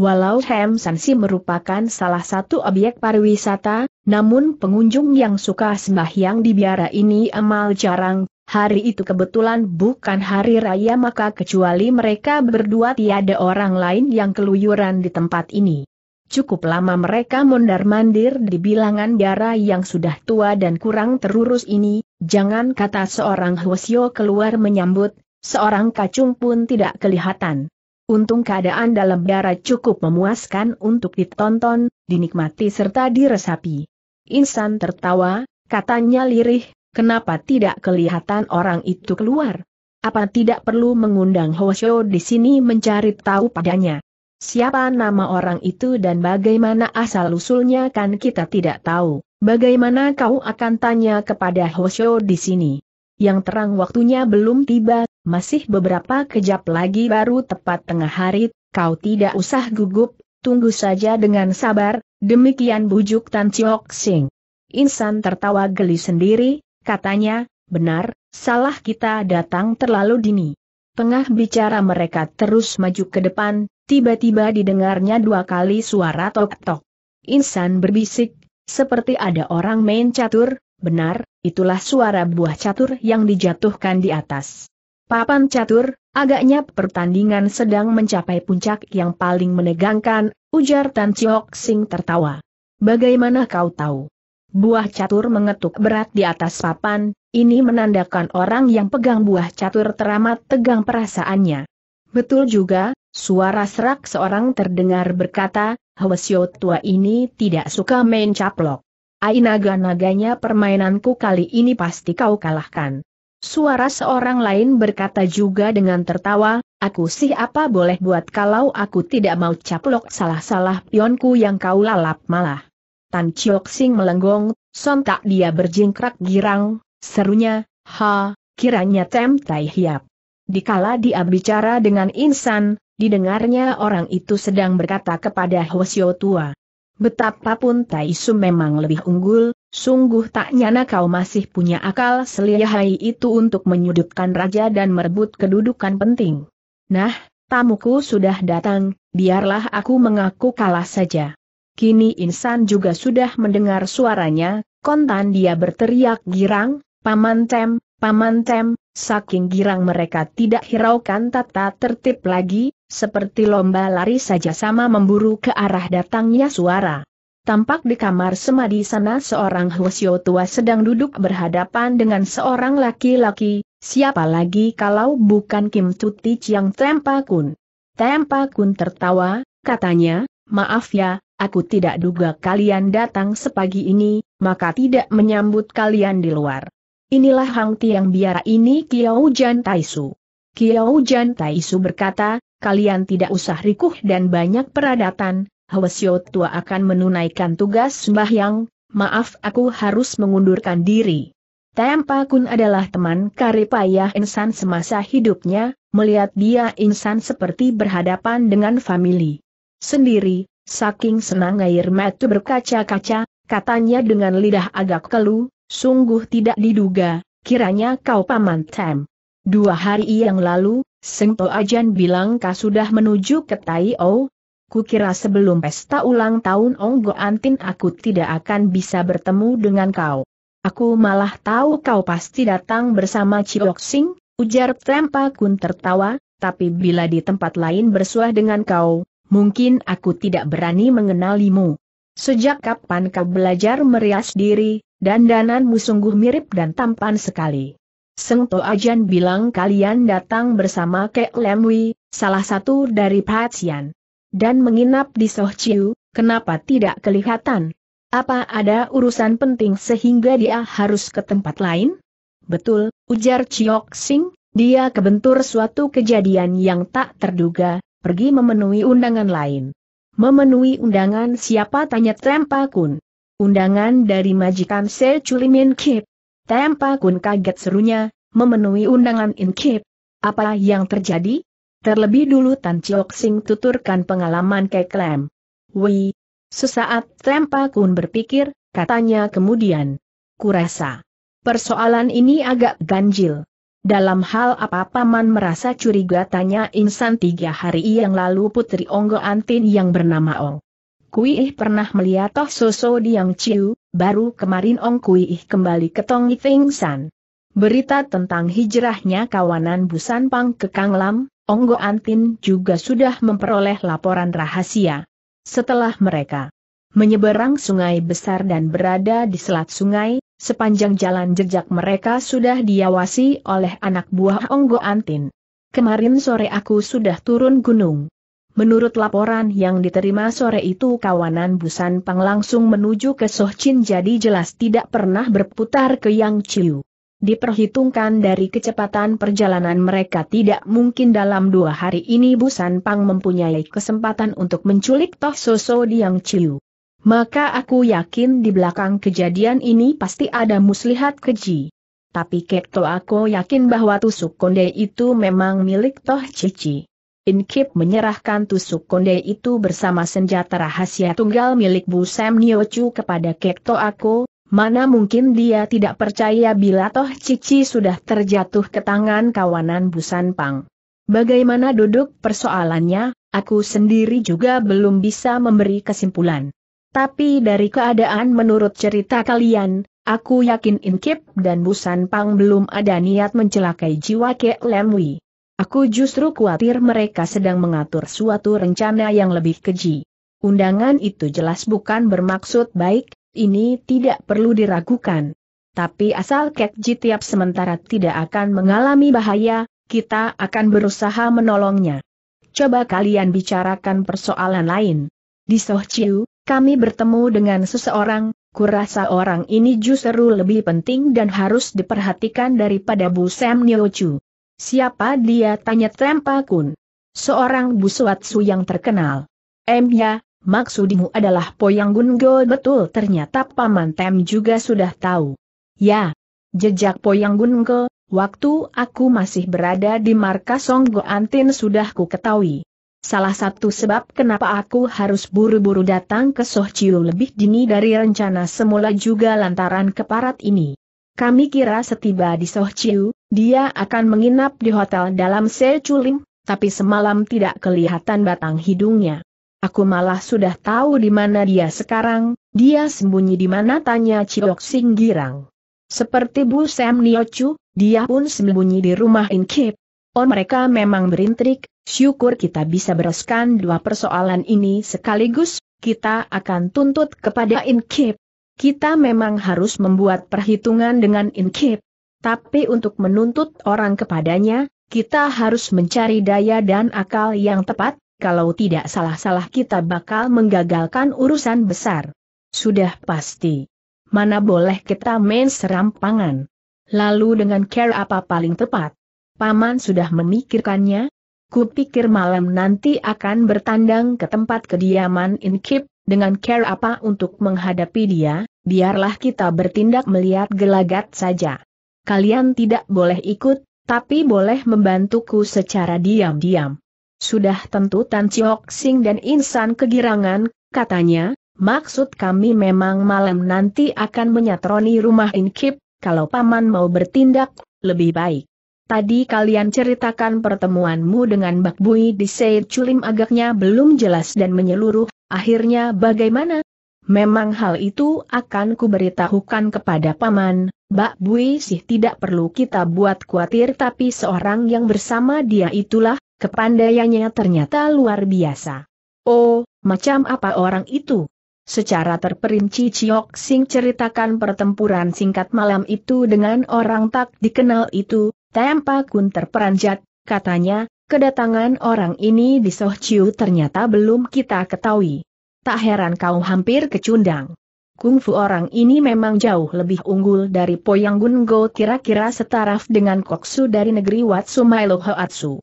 Walau Hem Sansi merupakan salah satu objek pariwisata, namun pengunjung yang suka sembahyang di biara ini amal jarang, hari itu kebetulan bukan hari raya maka kecuali mereka berdua tiada orang lain yang keluyuran di tempat ini. Cukup lama mereka mondar-mandir di bilangan biara yang sudah tua dan kurang terurus ini, jangan kata seorang Hwasyo keluar menyambut, seorang kacung pun tidak kelihatan. Untung keadaan dalam darah cukup memuaskan untuk ditonton, dinikmati serta diresapi. Insan tertawa, katanya lirih, kenapa tidak kelihatan orang itu keluar? Apa tidak perlu mengundang Hosho di sini mencari tahu padanya? Siapa nama orang itu dan bagaimana asal-usulnya kan kita tidak tahu. Bagaimana kau akan tanya kepada Hosho di sini? Yang terang waktunya belum tiba, masih beberapa kejap lagi baru tepat tengah hari, kau tidak usah gugup, tunggu saja dengan sabar, demikian bujuk Tan Chiok Sing. Insan tertawa geli sendiri, katanya, benar, salah kita datang terlalu dini. Tengah bicara mereka terus maju ke depan, tiba-tiba didengarnya dua kali suara tok-tok. Insan berbisik, seperti ada orang main catur, benar, itulah suara buah catur yang dijatuhkan di atas. Papan catur, agaknya pertandingan sedang mencapai puncak yang paling menegangkan, ujar Tan Chiok Sing tertawa. Bagaimana kau tahu? Buah catur mengetuk berat di atas papan, ini menandakan orang yang pegang buah catur teramat tegang perasaannya. Betul juga, suara serak seorang terdengar berkata, Hwasyo tua ini tidak suka main caplok. Ainaga-naganya permainanku kali ini pasti kau kalahkan. Suara seorang lain berkata juga dengan tertawa, aku sih apa boleh buat kalau aku tidak mau caplok salah-salah pionku yang kau lalap malah. Tan Chiok Sing melenggong, sontak dia berjingkrak girang, serunya, ha, kiranya Tem Tai Hiap. Dikala dia bicara dengan insan, didengarnya orang itu sedang berkata kepada Hwasyo tua. Betapapun Tai Su memang lebih unggul, Sungguh tak nyana kau masih punya akal selihai itu untuk menyudutkan raja dan merebut kedudukan penting. Nah, tamuku sudah datang, biarlah aku mengaku kalah saja. Kini insan juga sudah mendengar suaranya, kontan dia berteriak girang, Paman Tem, Paman Tem, saking girang mereka tidak hiraukan tata tertib lagi, seperti lomba lari saja sama memburu ke arah datangnya suara. Tampak di kamar semadi sana seorang Hwasyo tua sedang duduk berhadapan dengan seorang laki-laki, siapa lagi kalau bukan Kim Tuti yang Tempa Kun. Tempa Kun tertawa, katanya, maaf ya, aku tidak duga kalian datang sepagi ini, maka tidak menyambut kalian di luar. Inilah Hang Tiang biara ini Kiao Jan Taisu. Kiao Jan Taisu berkata, kalian tidak usah rikuh dan banyak peradatan, Hwasyo Tua akan menunaikan tugas sembahyang, maaf aku harus mengundurkan diri. Tempa Kun adalah teman Karipaya ayah insan semasa hidupnya, melihat dia insan seperti berhadapan dengan famili. Sendiri, saking senang air mata berkaca-kaca, katanya dengan lidah agak kelu, sungguh tidak diduga, kiranya kau paman Tem. Dua hari yang lalu, Sento Ajan bilang kau sudah menuju ke Tai O, kukira sebelum pesta ulang tahun Onggo Antin aku tidak akan bisa bertemu dengan kau. Aku malah tahu kau pasti datang bersama Ciok Sing, ujar Trempa Kun tertawa, tapi bila di tempat lain bersuah dengan kau, mungkin aku tidak berani mengenalimu. Sejak kapan kau belajar merias diri, dandananmu sungguh mirip dan tampan sekali. Seng To Ajan bilang kalian datang bersama Kek Lemwi, salah satu dari Patsian dan menginap di Sohciu, kenapa tidak kelihatan? Apa ada urusan penting sehingga dia harus ke tempat lain? Betul, ujar Chiok Sing, dia kebentur suatu kejadian yang tak terduga, pergi memenuhi undangan lain. Memenuhi undangan siapa tanya Tempa Kun. Undangan dari majikan Se Chulimin Kip. Tempa Kun kaget serunya, memenuhi undangan In Kip. Apa yang terjadi? Terlebih dulu Tan Chiok Sing tuturkan pengalaman Kek Wei, Wih! Sesaat tempa Kun berpikir, katanya kemudian. Kurasa. Persoalan ini agak ganjil. Dalam hal apa Paman merasa curiga tanya insan tiga hari yang lalu Putri Onggo Antin yang bernama Ong. Kui Ih pernah melihat Toh Soso Diang Chiu, baru kemarin Ong Kui Ih kembali ke Tong Ting San. Berita tentang hijrahnya kawanan Busan Pang ke Kang Lam, Onggo Antin juga sudah memperoleh laporan rahasia. Setelah mereka menyeberang sungai besar dan berada di selat sungai, sepanjang jalan jejak mereka sudah diawasi oleh anak buah Onggo Antin. Kemarin sore aku sudah turun gunung. Menurut laporan yang diterima sore itu kawanan Busan Pang langsung menuju ke Sohcin jadi jelas tidak pernah berputar ke Yang Chiu. Diperhitungkan dari kecepatan perjalanan mereka tidak mungkin dalam dua hari ini Busan Pang mempunyai kesempatan untuk menculik Toh Soso Diang Chiu. Maka aku yakin di belakang kejadian ini pasti ada muslihat keji. Tapi Kepto aku yakin bahwa tusuk konde itu memang milik Toh Cici. Inkip menyerahkan tusuk konde itu bersama senjata rahasia tunggal milik Bu Sam Niochu kepada Kepto aku, Mana mungkin dia tidak percaya bila toh Cici sudah terjatuh ke tangan kawanan Busan Pang. Bagaimana duduk persoalannya, aku sendiri juga belum bisa memberi kesimpulan. Tapi dari keadaan menurut cerita kalian, aku yakin Inkip dan Busan Pang belum ada niat mencelakai jiwa ke Lemwi. Aku justru khawatir mereka sedang mengatur suatu rencana yang lebih keji. Undangan itu jelas bukan bermaksud baik, ini tidak perlu diragukan. Tapi asal Kekji tiap sementara tidak akan mengalami bahaya, kita akan berusaha menolongnya. Coba kalian bicarakan persoalan lain. Di Sohciu, kami bertemu dengan seseorang, kurasa orang ini justru lebih penting dan harus diperhatikan daripada Bu Sam Niochu. Siapa dia tanya Trempa Kun? Seorang Bu busuatsu yang terkenal. Em ya, Maksudmu adalah Poyang Gungo betul ternyata Paman Tem juga sudah tahu. Ya, jejak Poyang Gungo, waktu aku masih berada di markas Songgo Antin sudah ku ketahui. Salah satu sebab kenapa aku harus buru-buru datang ke Sohciu lebih dini dari rencana semula juga lantaran keparat ini. Kami kira setiba di Sohciu, dia akan menginap di hotel dalam Sechulim, tapi semalam tidak kelihatan batang hidungnya. Aku malah sudah tahu di mana dia sekarang, dia sembunyi di mana tanya Ciok Girang. Seperti Bu Sam Niochu, dia pun sembunyi di rumah Inkip. Oh mereka memang berintrik, syukur kita bisa bereskan dua persoalan ini sekaligus, kita akan tuntut kepada Inkip. Kita memang harus membuat perhitungan dengan Inkip. Tapi untuk menuntut orang kepadanya, kita harus mencari daya dan akal yang tepat, kalau tidak salah-salah kita bakal menggagalkan urusan besar. Sudah pasti. Mana boleh kita main serampangan. Lalu dengan care apa paling tepat? Paman sudah memikirkannya? Kupikir malam nanti akan bertandang ke tempat kediaman Inkip, dengan care apa untuk menghadapi dia, biarlah kita bertindak melihat gelagat saja. Kalian tidak boleh ikut, tapi boleh membantuku secara diam-diam. Sudah tentu Tan Chiok Sing dan insan kegirangan, katanya, maksud kami memang malam nanti akan menyatroni rumah Inkip, kalau paman mau bertindak, lebih baik. Tadi kalian ceritakan pertemuanmu dengan Bak Bui di Seid Culim agaknya belum jelas dan menyeluruh, akhirnya bagaimana? Memang hal itu akan kuberitahukan kepada Paman, Bak Bui sih tidak perlu kita buat khawatir tapi seorang yang bersama dia itulah Kepandaiannya ternyata luar biasa. Oh, macam apa orang itu? Secara terperinci Chiok Sing ceritakan pertempuran singkat malam itu dengan orang tak dikenal itu, tanpa Kun terperanjat, katanya, kedatangan orang ini di Soh Chiu ternyata belum kita ketahui. Tak heran kau hampir kecundang. Kungfu orang ini memang jauh lebih unggul dari Poyang Gun Go kira-kira setaraf dengan koksu dari negeri Watsu Milo Hoatsu.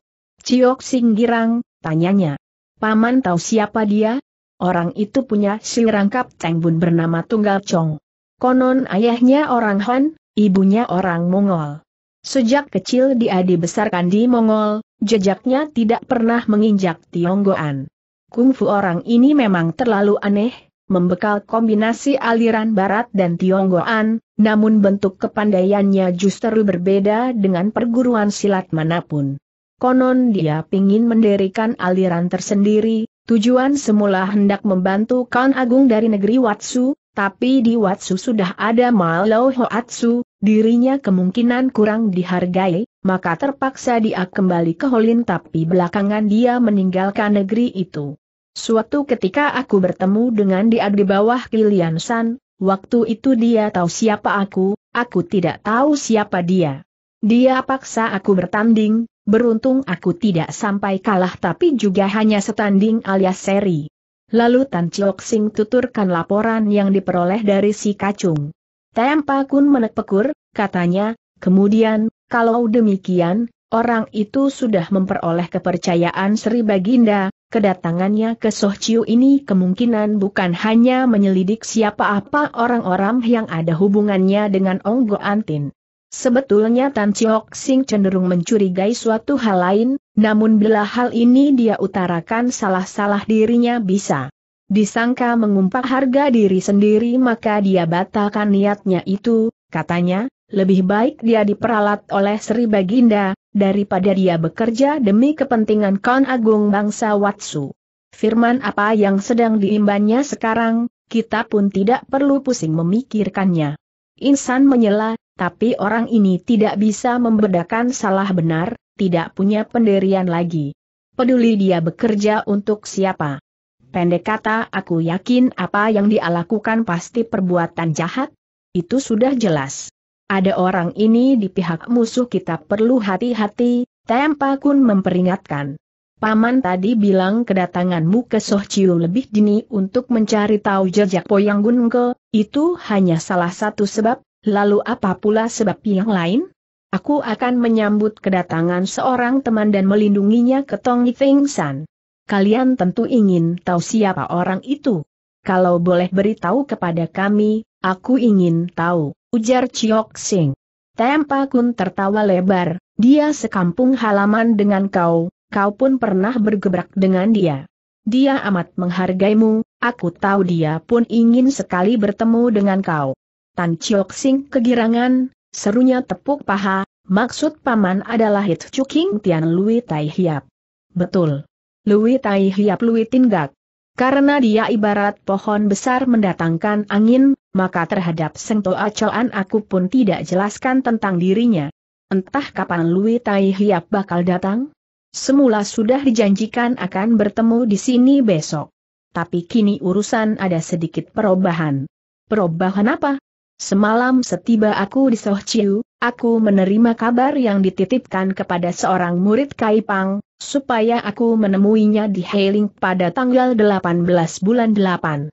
Ciok Sing Girang, tanyanya. Paman tahu siapa dia? Orang itu punya si rangkap Cengbun bernama Tunggal Chong. Konon ayahnya orang Han, ibunya orang Mongol. Sejak kecil dia dibesarkan di Mongol, jejaknya tidak pernah menginjak Tionggoan. Kungfu orang ini memang terlalu aneh, membekal kombinasi aliran barat dan Tionggoan, namun bentuk kepandaiannya justru berbeda dengan perguruan silat manapun. Konon dia pingin mendirikan aliran tersendiri, tujuan semula hendak membantu Kan Agung dari negeri Watsu, tapi di Watsu sudah ada Malau Hoatsu, dirinya kemungkinan kurang dihargai, maka terpaksa dia kembali ke Holin tapi belakangan dia meninggalkan negeri itu. Suatu ketika aku bertemu dengan dia di bawah Kilian San, waktu itu dia tahu siapa aku, aku tidak tahu siapa dia. Dia paksa aku bertanding, Beruntung aku tidak sampai kalah tapi juga hanya setanding alias seri. Lalu Tan Chiok Sing tuturkan laporan yang diperoleh dari si kacung. Tempa Kun menekpekur, katanya, kemudian, kalau demikian, orang itu sudah memperoleh kepercayaan Sri Baginda, kedatangannya ke Soh Chiu ini kemungkinan bukan hanya menyelidik siapa-apa orang-orang yang ada hubungannya dengan Ong Go Antin. Sebetulnya Tan Chiok Sing cenderung mencurigai suatu hal lain, namun bila hal ini dia utarakan salah-salah dirinya bisa. Disangka mengumpat harga diri sendiri maka dia batalkan niatnya itu, katanya, lebih baik dia diperalat oleh Sri Baginda, daripada dia bekerja demi kepentingan kaum agung bangsa Watsu. Firman apa yang sedang diimbannya sekarang, kita pun tidak perlu pusing memikirkannya. Insan menyela, tapi orang ini tidak bisa membedakan salah benar, tidak punya pendirian lagi. Peduli dia bekerja untuk siapa. Pendek kata aku yakin apa yang dia lakukan pasti perbuatan jahat. Itu sudah jelas. Ada orang ini di pihak musuh kita perlu hati-hati, Tempa Kun memperingatkan. Paman tadi bilang kedatanganmu ke Sohciu lebih dini untuk mencari tahu jejak Poyang Gunke, itu hanya salah satu sebab, Lalu apa pula sebab yang lain? Aku akan menyambut kedatangan seorang teman dan melindunginya ke Tong Yifeng San. Kalian tentu ingin tahu siapa orang itu. Kalau boleh beritahu kepada kami, aku ingin tahu, ujar Chiok Sing. Tempa Kun tertawa lebar, dia sekampung halaman dengan kau, kau pun pernah bergebrak dengan dia. Dia amat menghargaimu, aku tahu dia pun ingin sekali bertemu dengan kau. Tan Chiok Sing kegirangan, serunya tepuk paha, maksud paman adalah Hit Chuking Tian Lui Tai Hiap. Betul. Lui Tai Hiap Lui Tinggak. Karena dia ibarat pohon besar mendatangkan angin, maka terhadap Seng Toa Choan aku pun tidak jelaskan tentang dirinya. Entah kapan Lui Tai Hiap bakal datang? Semula sudah dijanjikan akan bertemu di sini besok. Tapi kini urusan ada sedikit perubahan. Perubahan apa? Semalam setiba aku di Sohciu, aku menerima kabar yang dititipkan kepada seorang murid Kaipang, supaya aku menemuinya di Heiling pada tanggal 18 bulan 8.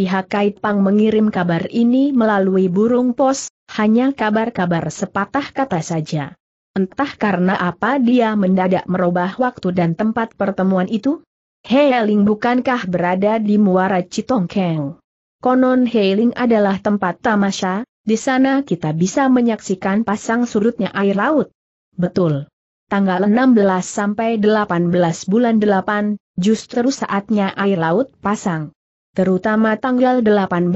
Pihak Kaipang mengirim kabar ini melalui burung pos, hanya kabar-kabar sepatah kata saja. Entah karena apa dia mendadak merubah waktu dan tempat pertemuan itu? Heiling bukankah berada di Muara Citongkeng? Konon Heiling adalah tempat tamasya, di sana kita bisa menyaksikan pasang surutnya air laut. Betul. Tanggal 16 sampai 18 bulan 8, justru saatnya air laut pasang. Terutama tanggal 18,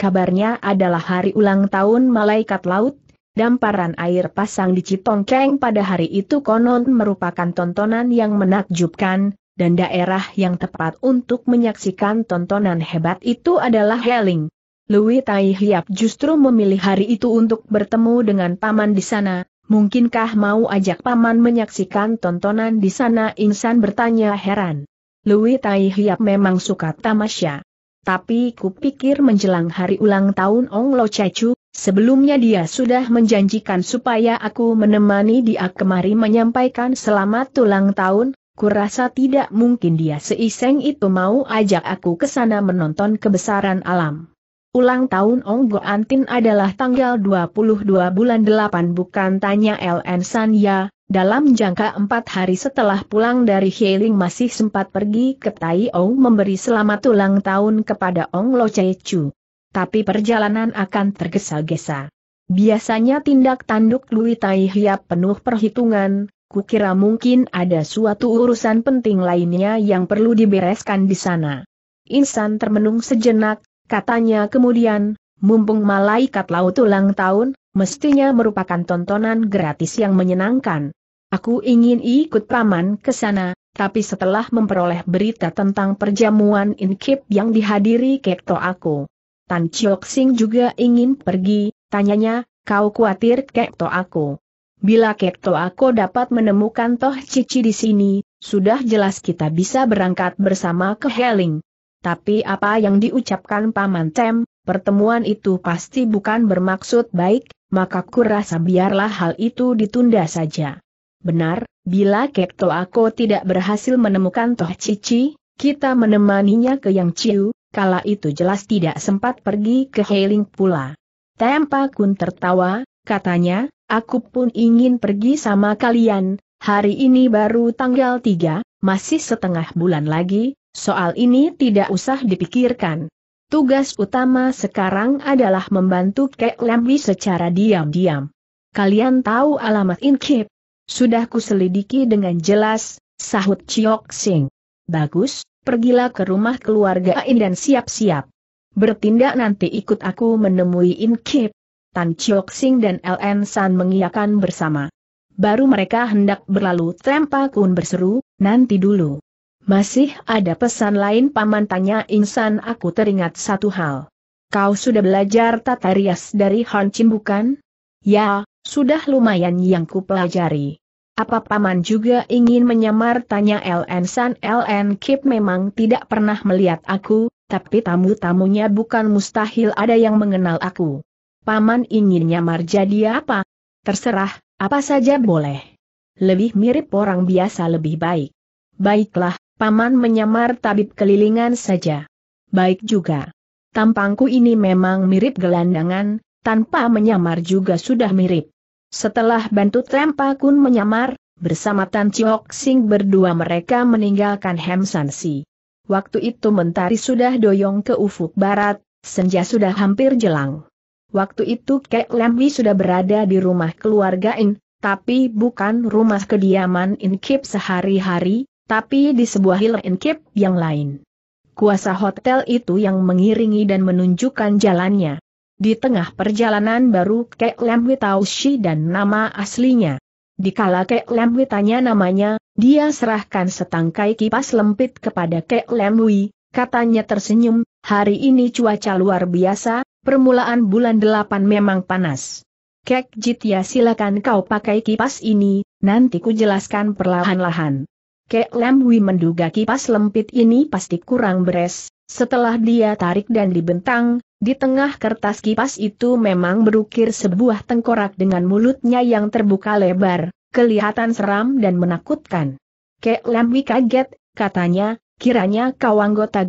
kabarnya adalah hari ulang tahun malaikat laut, Damparan air pasang di Citongkeng pada hari itu konon merupakan tontonan yang menakjubkan, dan daerah yang tepat untuk menyaksikan tontonan hebat itu adalah Heling. Louis Tai Hiap justru memilih hari itu untuk bertemu dengan paman di sana. Mungkinkah mau ajak paman menyaksikan tontonan di sana? Insan bertanya heran. Louis Tai Hiap memang suka tamasya. Tapi kupikir menjelang hari ulang tahun Ong Lo Cecu, sebelumnya dia sudah menjanjikan supaya aku menemani dia kemari menyampaikan selamat ulang tahun, Kurasa tidak mungkin dia seiseng itu mau ajak aku ke sana menonton kebesaran alam. Ulang tahun Onggo Antin adalah tanggal 22 bulan 8 bukan tanya LN Sanya, dalam jangka empat hari setelah pulang dari healing masih sempat pergi ke Tai O memberi selamat ulang tahun kepada Ong Lo Chu. Tapi perjalanan akan tergesa-gesa. Biasanya tindak tanduk Lui Tai Hiap penuh perhitungan, kukira mungkin ada suatu urusan penting lainnya yang perlu dibereskan di sana. Insan termenung sejenak, katanya kemudian, mumpung malaikat laut ulang tahun, mestinya merupakan tontonan gratis yang menyenangkan. Aku ingin ikut paman ke sana, tapi setelah memperoleh berita tentang perjamuan inkip yang dihadiri Kekto aku. Tan Chiok Sing juga ingin pergi, tanyanya, kau khawatir Kekto aku. Bila Kekto aku dapat menemukan Toh Cici di sini, sudah jelas kita bisa berangkat bersama ke Heling. Tapi apa yang diucapkan Paman Tem, pertemuan itu pasti bukan bermaksud baik, maka kurasa biarlah hal itu ditunda saja. Benar, bila Kekto aku tidak berhasil menemukan Toh Cici, kita menemaninya ke Yang Ciu, kala itu jelas tidak sempat pergi ke Heling pula. Tempa Kun tertawa, katanya, aku pun ingin pergi sama kalian, hari ini baru tanggal 3, masih setengah bulan lagi, soal ini tidak usah dipikirkan. Tugas utama sekarang adalah membantu Kek Lambi secara diam-diam. Kalian tahu alamat Inkip? Sudah kuselidiki dengan jelas, sahut Chiok Sing. Bagus, pergilah ke rumah keluarga In dan siap-siap. Bertindak nanti ikut aku menemui Inkip. Tan Chiok Sing dan LN San mengiakan bersama. Baru mereka hendak berlalu Tempa Kun berseru, nanti dulu. Masih ada pesan lain paman tanya Insan aku teringat satu hal. Kau sudah belajar tata rias dari Han Chin bukan? Ya, sudah lumayan yang kupelajari. Apa paman juga ingin menyamar tanya LN San LN Kip memang tidak pernah melihat aku, tapi tamu-tamunya bukan mustahil ada yang mengenal aku. Paman ingin nyamar jadi apa? Terserah, apa saja boleh. Lebih mirip orang biasa lebih baik. Baiklah, Paman menyamar tabib kelilingan saja. Baik juga. Tampangku ini memang mirip gelandangan, tanpa menyamar juga sudah mirip. Setelah bantu Trempa Kun menyamar, bersama Tan Chiok Sing berdua mereka meninggalkan Hemsansi. Waktu itu mentari sudah doyong ke ufuk barat, senja sudah hampir jelang. Waktu itu Kek Lemwi sudah berada di rumah keluarga In, tapi bukan rumah kediaman Inkip sehari-hari, tapi di sebuah hill In Inkip yang lain. Kuasa hotel itu yang mengiringi dan menunjukkan jalannya. Di tengah perjalanan baru Kek Lemwi tahu si dan nama aslinya. Dikala Kek Lemwi tanya namanya, dia serahkan setangkai kipas lempit kepada Kek Lemwi, katanya tersenyum, hari ini cuaca luar biasa, permulaan bulan delapan memang panas. Kek Jitya silakan kau pakai kipas ini, nanti ku jelaskan perlahan-lahan. Kek Lemwi menduga kipas lempit ini pasti kurang beres, setelah dia tarik dan dibentang, di tengah kertas kipas itu memang berukir sebuah tengkorak dengan mulutnya yang terbuka lebar, kelihatan seram dan menakutkan. Kek Lemwi kaget, katanya, kiranya kau anggota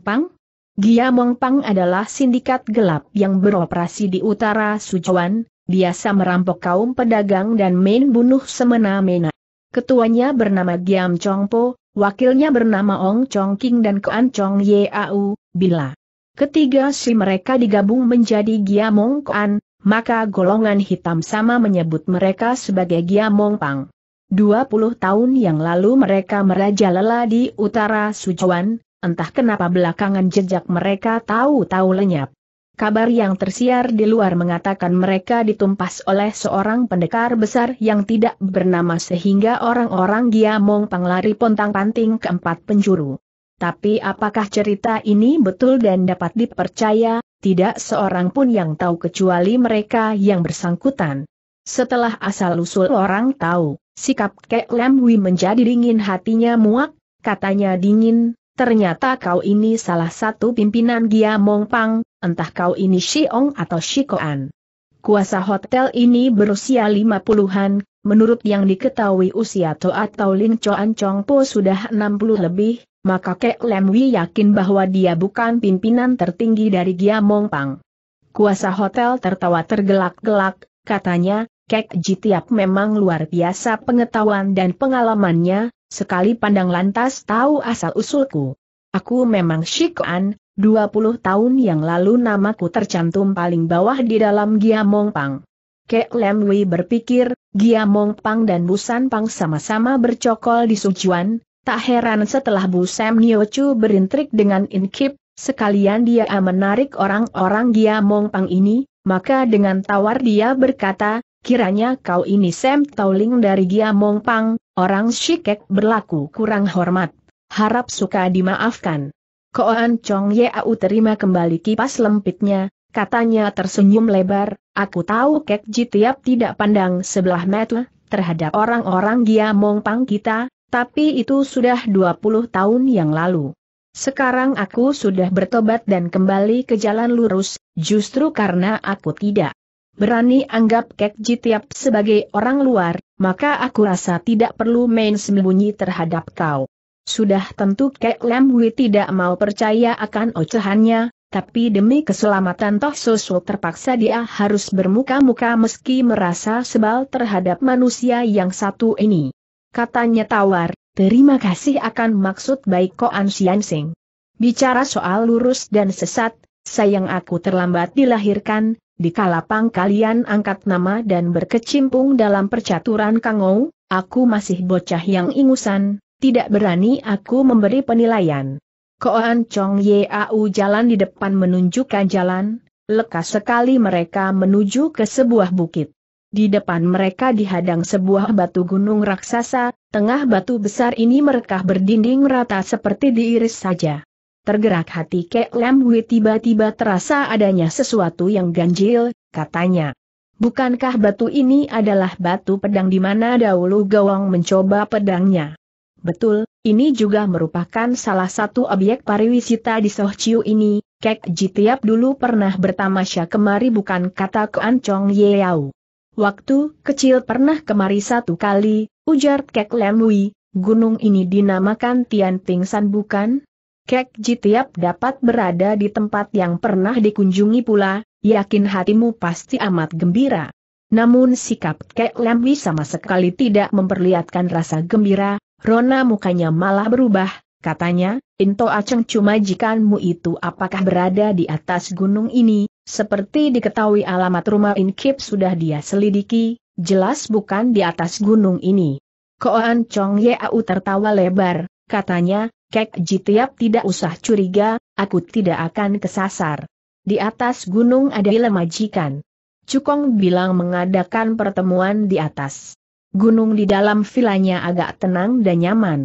Pang? Gia Pang adalah sindikat gelap yang beroperasi di utara Sujuan, biasa merampok kaum pedagang dan main bunuh semena-mena. Ketuanya bernama Giam Chongpo, wakilnya bernama Ong Chong King dan Kuan Chong Yau, Bila. Ketiga si mereka digabung menjadi Gia Koan, maka golongan hitam sama menyebut mereka sebagai Giamongpang. 20 tahun yang lalu mereka merajalela di utara Sujuan, entah kenapa belakangan jejak mereka tahu-tahu lenyap. Kabar yang tersiar di luar mengatakan mereka ditumpas oleh seorang pendekar besar yang tidak bernama sehingga orang-orang Giamong Panglari pontang-panting keempat penjuru. Tapi apakah cerita ini betul dan dapat dipercaya, tidak seorang pun yang tahu kecuali mereka yang bersangkutan. Setelah asal-usul orang tahu, sikap Kek Lam Hui menjadi dingin hatinya muak, katanya dingin, ternyata kau ini salah satu pimpinan Gia Pang, entah kau ini Shiong atau Shikoan. Kuasa hotel ini berusia 50-an, menurut yang diketahui usia to atau Ling Choan Chong Po sudah 60 lebih, maka Kek Lem Wi yakin bahwa dia bukan pimpinan tertinggi dari Gia Pang. Kuasa hotel tertawa tergelak-gelak, katanya, Kek Ji memang luar biasa pengetahuan dan pengalamannya, sekali pandang lantas tahu asal-usulku. Aku memang Shikuan, 20 tahun yang lalu namaku tercantum paling bawah di dalam Giamong Pang. Kek Lem Wei berpikir, Giamong Pang dan Busan Pang sama-sama bercokol di Sujuan, tak heran setelah Busem Niochu berintrik dengan Inkip, sekalian dia menarik orang-orang Giamong Pang ini, maka dengan tawar dia berkata, kiranya kau ini Sam Tauling dari Giamong Pang, orang Shikek berlaku kurang hormat. Harap suka dimaafkan. Koan Chong Yeau terima kembali kipas lempitnya, katanya tersenyum lebar, aku tahu Kek Ji tiap tidak pandang sebelah mata terhadap orang-orang Giamong Pang kita, tapi itu sudah 20 tahun yang lalu. Sekarang aku sudah bertobat dan kembali ke jalan lurus, justru karena aku tidak berani anggap Kek Jitiap sebagai orang luar, maka aku rasa tidak perlu main sembunyi terhadap kau. Sudah tentu Kek Lam Hui tidak mau percaya akan ocehannya, tapi demi keselamatan Toh Sosok terpaksa dia harus bermuka-muka meski merasa sebal terhadap manusia yang satu ini. Katanya tawar, terima kasih akan maksud baik An Sian Sing. Bicara soal lurus dan sesat, sayang aku terlambat dilahirkan, di kalapang kalian angkat nama dan berkecimpung dalam percaturan kangou, aku masih bocah yang ingusan, tidak berani aku memberi penilaian. Koan Chong Yau jalan di depan menunjukkan jalan, lekas sekali mereka menuju ke sebuah bukit. Di depan mereka dihadang sebuah batu gunung raksasa, tengah batu besar ini mereka berdinding rata seperti diiris saja. Tergerak hati Kek Lam Hui tiba-tiba terasa adanya sesuatu yang ganjil, katanya. Bukankah batu ini adalah batu pedang di mana dahulu Gawang mencoba pedangnya? Betul, ini juga merupakan salah satu objek pariwisata di Sohciu ini, Kek Ji tiap dulu pernah bertamasya kemari bukan kata Kuan Chong Yeyau. Waktu kecil pernah kemari satu kali, ujar Kek Wei. gunung ini dinamakan Tian San, bukan? Kek Jitiap dapat berada di tempat yang pernah dikunjungi pula, yakin hatimu pasti amat gembira. Namun sikap Kek Lemwi sama sekali tidak memperlihatkan rasa gembira, Rona mukanya malah berubah, katanya, Into Aceng cuma jikanmu itu apakah berada di atas gunung ini, seperti diketahui alamat rumah Inkip sudah dia selidiki, jelas bukan di atas gunung ini. Koan Chong Yeau tertawa lebar, katanya, Kek Jitiap tidak usah curiga, aku tidak akan kesasar. Di atas gunung ada lemajikan. Cukong bilang mengadakan pertemuan di atas. Gunung di dalam vilanya agak tenang dan nyaman.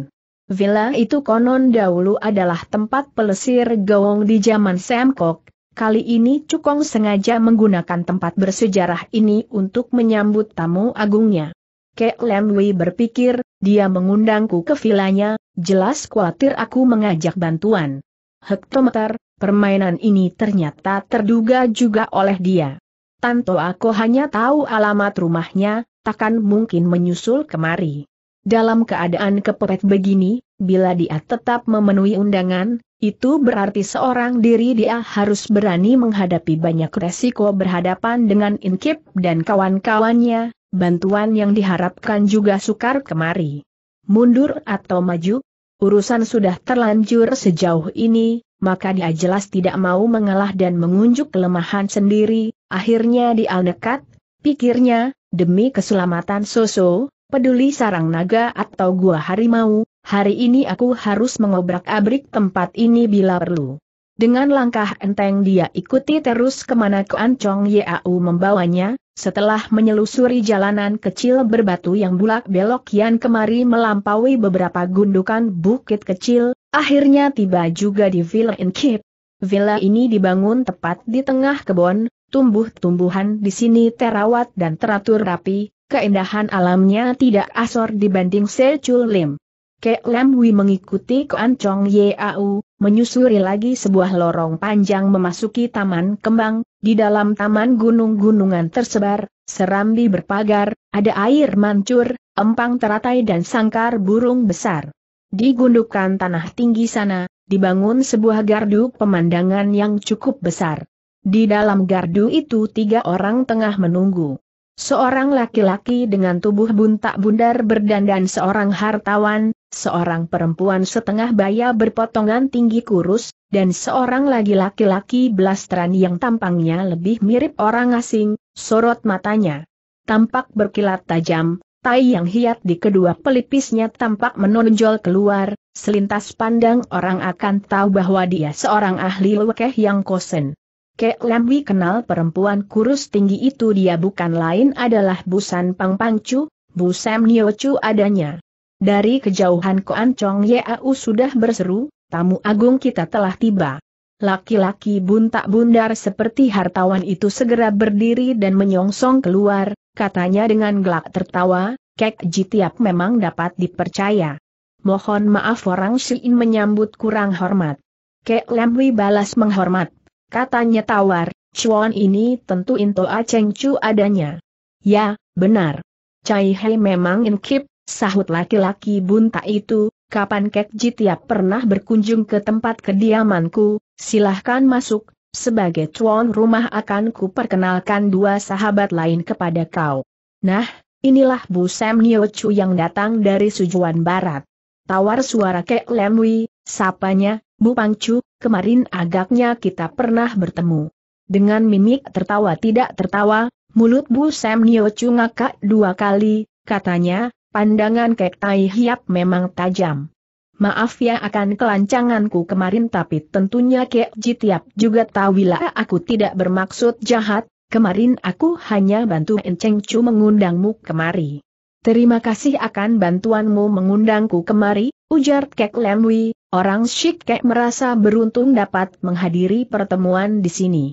Villa itu konon dahulu adalah tempat pelesir gawong di zaman Semkok. Kali ini Cukong sengaja menggunakan tempat bersejarah ini untuk menyambut tamu agungnya. Kek Lam Wei berpikir, dia mengundangku ke vilanya, jelas khawatir aku mengajak bantuan. Hektometer, permainan ini ternyata terduga juga oleh dia. Tanto aku hanya tahu alamat rumahnya, takkan mungkin menyusul kemari. Dalam keadaan kepepet begini, bila dia tetap memenuhi undangan, itu berarti seorang diri dia harus berani menghadapi banyak resiko berhadapan dengan Inkip dan kawan-kawannya, bantuan yang diharapkan juga sukar kemari. Mundur atau maju? Urusan sudah terlanjur sejauh ini, maka dia jelas tidak mau mengalah dan mengunjuk kelemahan sendiri, akhirnya dia nekat, pikirnya, demi keselamatan Soso, peduli sarang naga atau gua harimau, hari ini aku harus mengobrak-abrik tempat ini bila perlu. Dengan langkah enteng dia ikuti terus kemana Kuan Chong Yau membawanya, setelah menyelusuri jalanan kecil berbatu yang bulak belok yang kemari melampaui beberapa gundukan bukit kecil, akhirnya tiba juga di Villa Inkip. Villa ini dibangun tepat di tengah kebun, tumbuh-tumbuhan di sini terawat dan teratur rapi, keindahan alamnya tidak asor dibanding Secul Lim. Kek Lam Wi mengikuti Kuan Chong Yau, menyusuri lagi sebuah lorong panjang memasuki taman kembang, di dalam taman gunung-gunungan tersebar, serambi berpagar, ada air mancur, empang teratai dan sangkar burung besar. Di gundukan tanah tinggi sana, dibangun sebuah gardu pemandangan yang cukup besar. Di dalam gardu itu tiga orang tengah menunggu. Seorang laki-laki dengan tubuh buntak bundar berdandan seorang hartawan, seorang perempuan setengah baya berpotongan tinggi kurus, dan seorang lagi laki-laki blasteran yang tampangnya lebih mirip orang asing, sorot matanya. Tampak berkilat tajam, tai yang hiat di kedua pelipisnya tampak menonjol keluar, selintas pandang orang akan tahu bahwa dia seorang ahli lukeh yang kosen. Kek Lamwi kenal perempuan kurus tinggi itu dia bukan lain adalah Busan Pang Pangcu, Busam Niochu adanya. Dari kejauhan Koan Chong Yeau sudah berseru, tamu agung kita telah tiba. Laki-laki buntak bundar seperti hartawan itu segera berdiri dan menyongsong keluar, katanya dengan gelak tertawa, Kek Jitiap memang dapat dipercaya. Mohon maaf orang Syiin menyambut kurang hormat. Kek Lemwi balas menghormat. Katanya tawar, Chuan ini tentu Into Aceng cu adanya. Ya, benar. Cai Hei memang inkip, sahut laki-laki bunta itu, kapan Kek tiap pernah berkunjung ke tempat kediamanku, silahkan masuk, sebagai tuan rumah akan kuperkenalkan dua sahabat lain kepada kau. Nah, inilah Bu Sam Nio Chu yang datang dari Sujuan Barat. Tawar suara Kek Lemwi, sapanya, Bu Pangcu, kemarin agaknya kita pernah bertemu. Dengan mimik tertawa tidak tertawa, mulut Bu Sam Nio Chu ngakak dua kali, katanya, Pandangan Kek Tai Hiap memang tajam. Maaf ya akan kelancanganku kemarin tapi tentunya Kek Jitiap juga tahu bila aku tidak bermaksud jahat, kemarin aku hanya bantu Enceng Chu mengundangmu kemari. Terima kasih akan bantuanmu mengundangku kemari, ujar Kek Lemwi, orang Shik Kek merasa beruntung dapat menghadiri pertemuan di sini.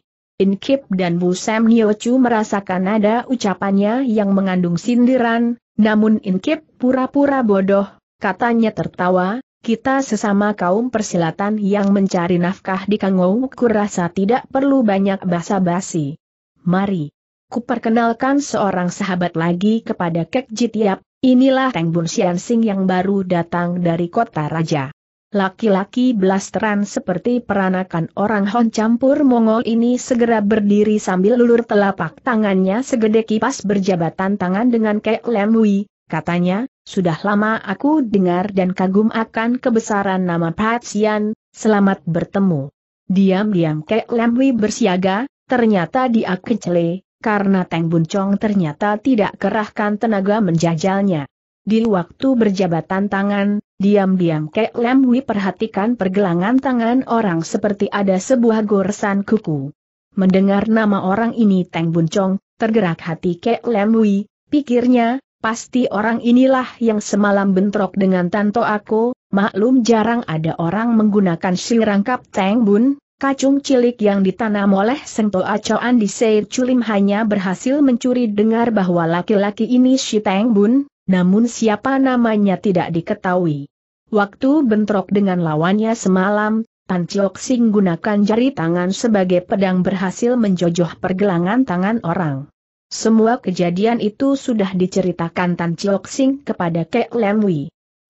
Inkip dan Bu Sam Niochu merasakan ada ucapannya yang mengandung sindiran, namun Inkip pura-pura bodoh, katanya tertawa, kita sesama kaum persilatan yang mencari nafkah di Kangou kurasa tidak perlu banyak basa-basi. Mari. Kuperkenalkan seorang sahabat lagi kepada Kek Jitiap, inilah Teng Bun Sian Sing yang baru datang dari kota raja. Laki-laki blasteran seperti peranakan orang Hon campur Mongol ini segera berdiri sambil lulur telapak tangannya segede kipas berjabatan tangan dengan Kek Wui, katanya, sudah lama aku dengar dan kagum akan kebesaran nama Patsian, selamat bertemu. Diam-diam Kek Wui bersiaga, ternyata dia kecele, karena Teng Buncong ternyata tidak kerahkan tenaga menjajalnya. Di waktu berjabatan tangan, diam-diam Kek Lem perhatikan pergelangan tangan orang seperti ada sebuah goresan kuku. Mendengar nama orang ini Teng Buncong, tergerak hati Kek Lem pikirnya, pasti orang inilah yang semalam bentrok dengan Tanto Ako, maklum jarang ada orang menggunakan rangkap Teng Bun, Kacung cilik yang ditanam oleh Seng Toa di Seir culim hanya berhasil mencuri dengar bahwa laki-laki ini Shi Teng Bun, namun siapa namanya tidak diketahui. Waktu bentrok dengan lawannya semalam, Tan Chiok Sing gunakan jari tangan sebagai pedang berhasil menjojoh pergelangan tangan orang. Semua kejadian itu sudah diceritakan Tan Chiok Sing kepada Kek Lem Wi.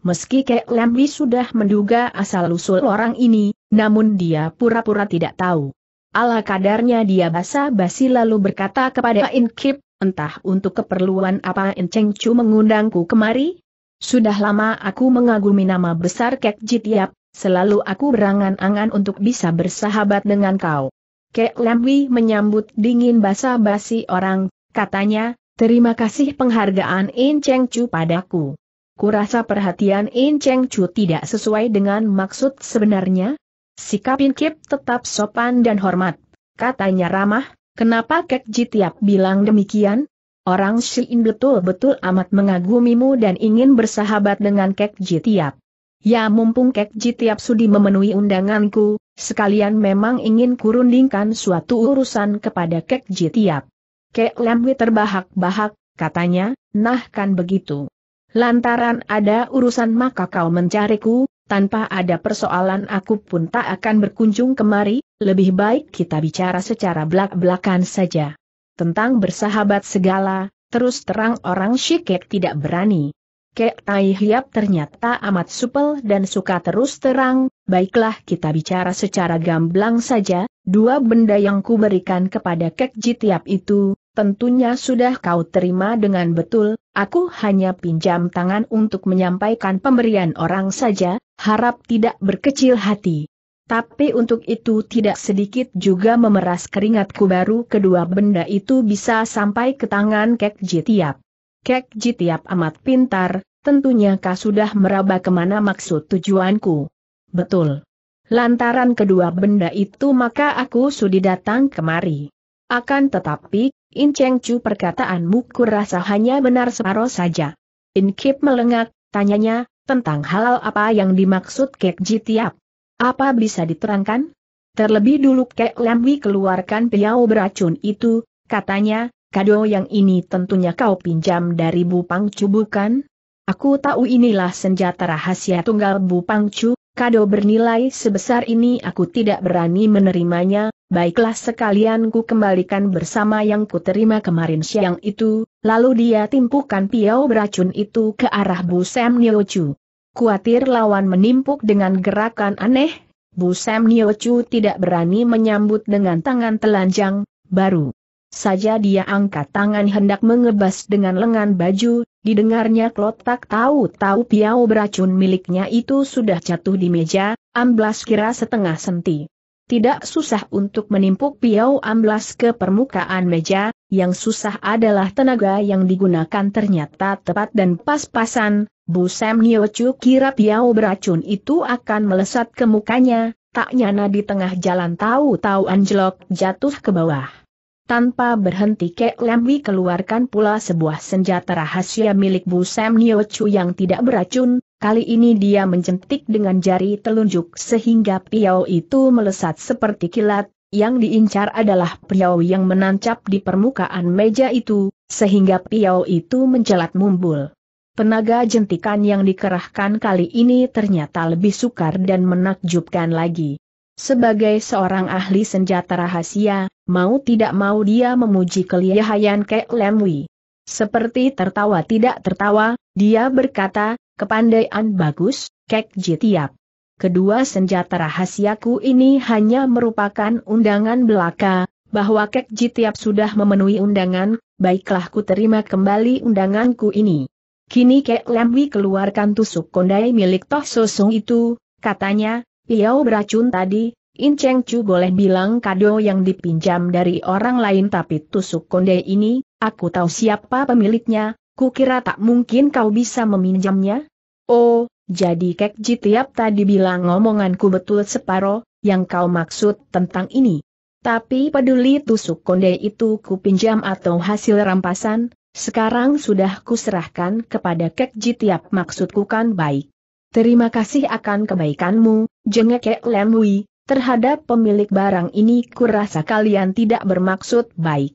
Meski Kek Lem Wi sudah menduga asal-usul orang ini, namun dia pura-pura tidak tahu. Ala kadarnya dia basa-basi lalu berkata kepada Inkip. Entah untuk keperluan apa Enceng Chu mengundangku kemari? Sudah lama aku mengagumi nama besar Kek Jitiap, selalu aku berangan-angan untuk bisa bersahabat dengan kau. Kek Lemwi menyambut dingin basa-basi orang, katanya, terima kasih penghargaan Enceng Chu padaku. Kurasa perhatian Enceng Chu tidak sesuai dengan maksud sebenarnya? Sikap Inkip tetap sopan dan hormat, katanya ramah, Kenapa Kek Tiap bilang demikian? Orang Shin betul-betul amat mengagumimu dan ingin bersahabat dengan Kek Tiap. Ya mumpung Kek Tiap sudi memenuhi undanganku, sekalian memang ingin kurundingkan suatu urusan kepada Kek Tiap. Kek Lemwi terbahak-bahak, katanya, nah kan begitu. Lantaran ada urusan maka kau mencariku, tanpa ada persoalan aku pun tak akan berkunjung kemari, lebih baik kita bicara secara belak-belakan saja. Tentang bersahabat segala, terus terang orang Shikek tidak berani. Kek Tai Hiap ternyata amat supel dan suka terus terang, baiklah kita bicara secara gamblang saja, dua benda yang kuberikan kepada Kek Jitiap itu, tentunya sudah kau terima dengan betul, aku hanya pinjam tangan untuk menyampaikan pemberian orang saja, harap tidak berkecil hati. Tapi untuk itu tidak sedikit juga memeras keringatku baru kedua benda itu bisa sampai ke tangan Kek Jitiap. Kek Jitiap amat pintar, tentunya kau sudah meraba kemana maksud tujuanku. Betul. Lantaran kedua benda itu maka aku sudi datang kemari. Akan tetapi, In Cheng Chu perkataanmu kurasa hanya benar separuh saja. In Kip melengak, tanyanya, tentang halal apa yang dimaksud Kek Jitiap? Apa bisa diterangkan? Terlebih dulu Kek Lemwi keluarkan piau beracun itu, katanya, kado yang ini tentunya kau pinjam dari Bupang Cu bukan? Aku tahu inilah senjata rahasia tunggal Bupang Cu, Kado bernilai sebesar ini aku tidak berani menerimanya, baiklah sekalian ku kembalikan bersama yang ku terima kemarin siang itu, lalu dia timpukan piau beracun itu ke arah Bu Sam Niochu. Kuatir lawan menimpuk dengan gerakan aneh, Bu Sam Niochu tidak berani menyambut dengan tangan telanjang, baru saja dia angkat tangan hendak mengebas dengan lengan baju, Didengarnya klotak tahu-tahu piau beracun miliknya itu sudah jatuh di meja, amblas kira setengah senti. Tidak susah untuk menimpuk piau amblas ke permukaan meja, yang susah adalah tenaga yang digunakan ternyata tepat dan pas-pasan, Bu Sam Niochu kira piau beracun itu akan melesat ke mukanya, tak nyana di tengah jalan tahu-tahu anjlok jatuh ke bawah. Tanpa berhenti Kek Lemwi keluarkan pula sebuah senjata rahasia milik Bu Sam Nio Chu yang tidak beracun, kali ini dia menjentik dengan jari telunjuk sehingga piau itu melesat seperti kilat, yang diincar adalah piau yang menancap di permukaan meja itu, sehingga piau itu mencelat mumbul. Penaga jentikan yang dikerahkan kali ini ternyata lebih sukar dan menakjubkan lagi. Sebagai seorang ahli senjata rahasia, mau tidak mau dia memuji kelihayan Kek Lemwi. Seperti tertawa tidak tertawa, dia berkata, kepandaian bagus, Kek Jitiap. Kedua senjata rahasiaku ini hanya merupakan undangan belaka, bahwa Kek Jitiap sudah memenuhi undangan, baiklah ku terima kembali undanganku ini. Kini Kek Lemwi keluarkan tusuk kondai milik Toh Sosong itu, katanya, Piau beracun tadi, In Cheng Chu boleh bilang kado yang dipinjam dari orang lain tapi tusuk konde ini, aku tahu siapa pemiliknya, kukira tak mungkin kau bisa meminjamnya. Oh, jadi Kek Ji tiap tadi bilang ngomonganku betul separo, yang kau maksud tentang ini. Tapi peduli tusuk konde itu kupinjam atau hasil rampasan, sekarang sudah kuserahkan kepada Kek Ji tiap maksudku kan baik. Terima kasih akan kebaikanmu, jengekek Lemui, terhadap pemilik barang ini kurasa kalian tidak bermaksud baik.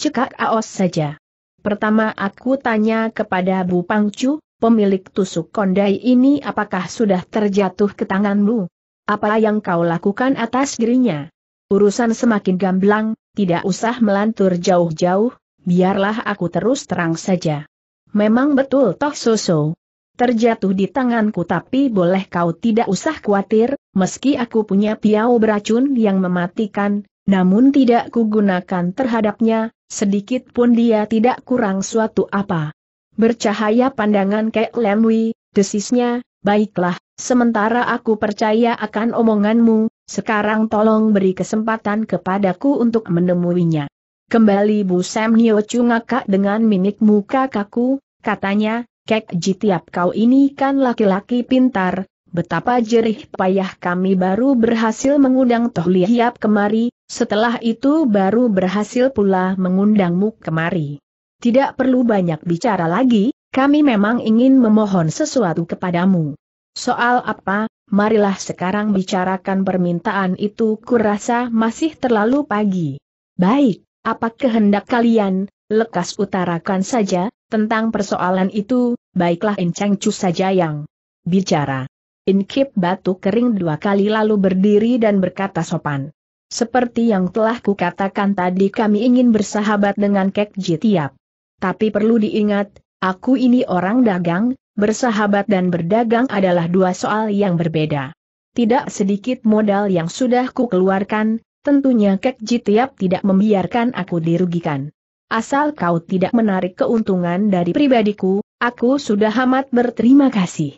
Cekak Aos saja. Pertama aku tanya kepada Bu Pangcu, pemilik tusuk kondai ini apakah sudah terjatuh ke tanganmu? Apa yang kau lakukan atas dirinya? Urusan semakin gamblang, tidak usah melantur jauh-jauh, biarlah aku terus terang saja. Memang betul toh Soso, terjatuh di tanganku tapi boleh kau tidak usah khawatir, meski aku punya piau beracun yang mematikan, namun tidak kugunakan terhadapnya, sedikit pun dia tidak kurang suatu apa. Bercahaya pandangan Kek Lemwi, desisnya, baiklah, sementara aku percaya akan omonganmu, sekarang tolong beri kesempatan kepadaku untuk menemuinya. Kembali Bu Sam Nio Cungaka dengan minik muka kaku, katanya, Kek Jitiap kau ini kan laki-laki pintar, betapa jerih payah kami baru berhasil mengundang Toh Lihiap kemari, setelah itu baru berhasil pula mengundangmu kemari. Tidak perlu banyak bicara lagi, kami memang ingin memohon sesuatu kepadamu. Soal apa, marilah sekarang bicarakan permintaan itu kurasa masih terlalu pagi. Baik, apa kehendak kalian, lekas utarakan saja, tentang persoalan itu, baiklah Cheng Cu saja yang bicara. Inkip batuk kering dua kali lalu berdiri dan berkata sopan. Seperti yang telah kukatakan tadi kami ingin bersahabat dengan Kek tiap. Tapi perlu diingat, aku ini orang dagang, bersahabat dan berdagang adalah dua soal yang berbeda. Tidak sedikit modal yang sudah ku keluarkan, tentunya Kek tiap tidak membiarkan aku dirugikan. Asal kau tidak menarik keuntungan dari pribadiku, Aku sudah amat berterima kasih.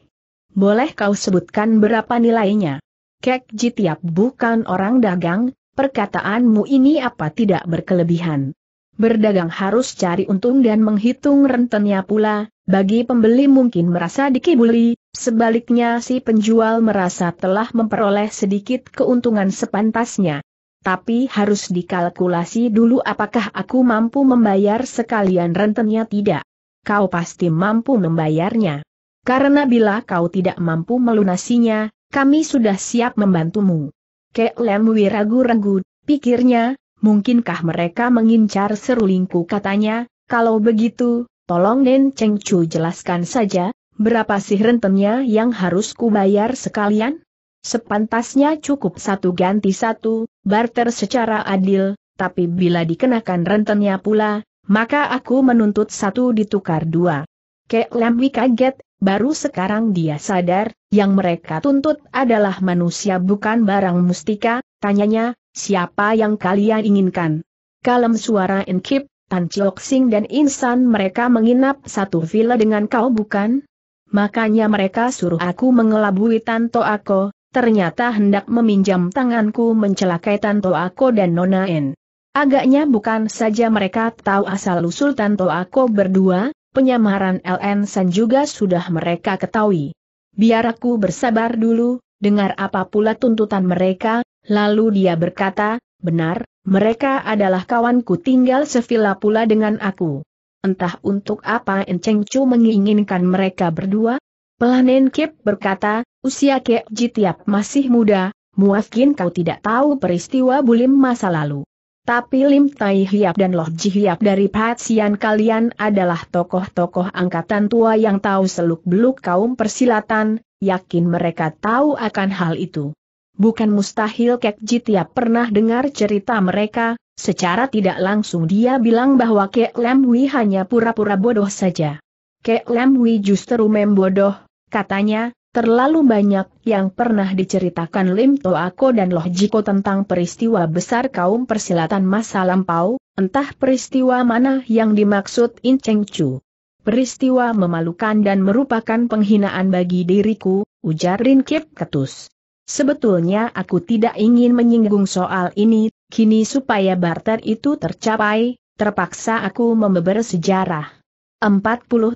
Boleh kau sebutkan berapa nilainya? Kek tiap bukan orang dagang, perkataanmu ini apa tidak berkelebihan? Berdagang harus cari untung dan menghitung rentenya pula, bagi pembeli mungkin merasa dikibuli, sebaliknya si penjual merasa telah memperoleh sedikit keuntungan sepantasnya. Tapi harus dikalkulasi dulu apakah aku mampu membayar sekalian rentenya tidak kau pasti mampu membayarnya. Karena bila kau tidak mampu melunasinya, kami sudah siap membantumu. Kek Lemwi ragu-ragu, pikirnya, mungkinkah mereka mengincar serulingku katanya, kalau begitu, tolong Nen Cheng Chu jelaskan saja, berapa sih rentenya yang harus kubayar sekalian? Sepantasnya cukup satu ganti satu, barter secara adil, tapi bila dikenakan rentenya pula, maka aku menuntut satu ditukar dua. Kek Lemwi kaget, baru sekarang dia sadar, yang mereka tuntut adalah manusia bukan barang mustika, tanyanya, siapa yang kalian inginkan? Kalem suara Enkip, Tan Chok Sing dan Insan mereka menginap satu villa dengan kau bukan? Makanya mereka suruh aku mengelabui Tanto Ako, ternyata hendak meminjam tanganku mencelakai Tanto Ako dan Nona En. Agaknya bukan saja mereka tahu asal-usul Tanto Ako berdua, penyamaran LN San juga sudah mereka ketahui. Biar aku bersabar dulu, dengar apa pula tuntutan mereka, lalu dia berkata, benar, mereka adalah kawanku tinggal sevilla pula dengan aku. Entah untuk apa Enceng Chu menginginkan mereka berdua? Pelanen Kip berkata, usia Kek Jitiap masih muda, muafkin kau tidak tahu peristiwa bulim masa lalu. Tapi Lim Tai Hiap dan Loh Ji Hiap dari Patsian kalian adalah tokoh-tokoh angkatan tua yang tahu seluk-beluk kaum persilatan, yakin mereka tahu akan hal itu. Bukan mustahil Kek Ji Tiap pernah dengar cerita mereka, secara tidak langsung dia bilang bahwa Kek Lam Hui hanya pura-pura bodoh saja. Kek Lam Hui justru membodoh, katanya, Terlalu banyak yang pernah diceritakan Lim Toako dan Loh Jiko tentang peristiwa besar kaum persilatan masa lampau, entah peristiwa mana yang dimaksud In Cheng Chu. Peristiwa memalukan dan merupakan penghinaan bagi diriku, ujar Rin Kip Ketus. Sebetulnya aku tidak ingin menyinggung soal ini, kini supaya barter itu tercapai, terpaksa aku membeber sejarah. 40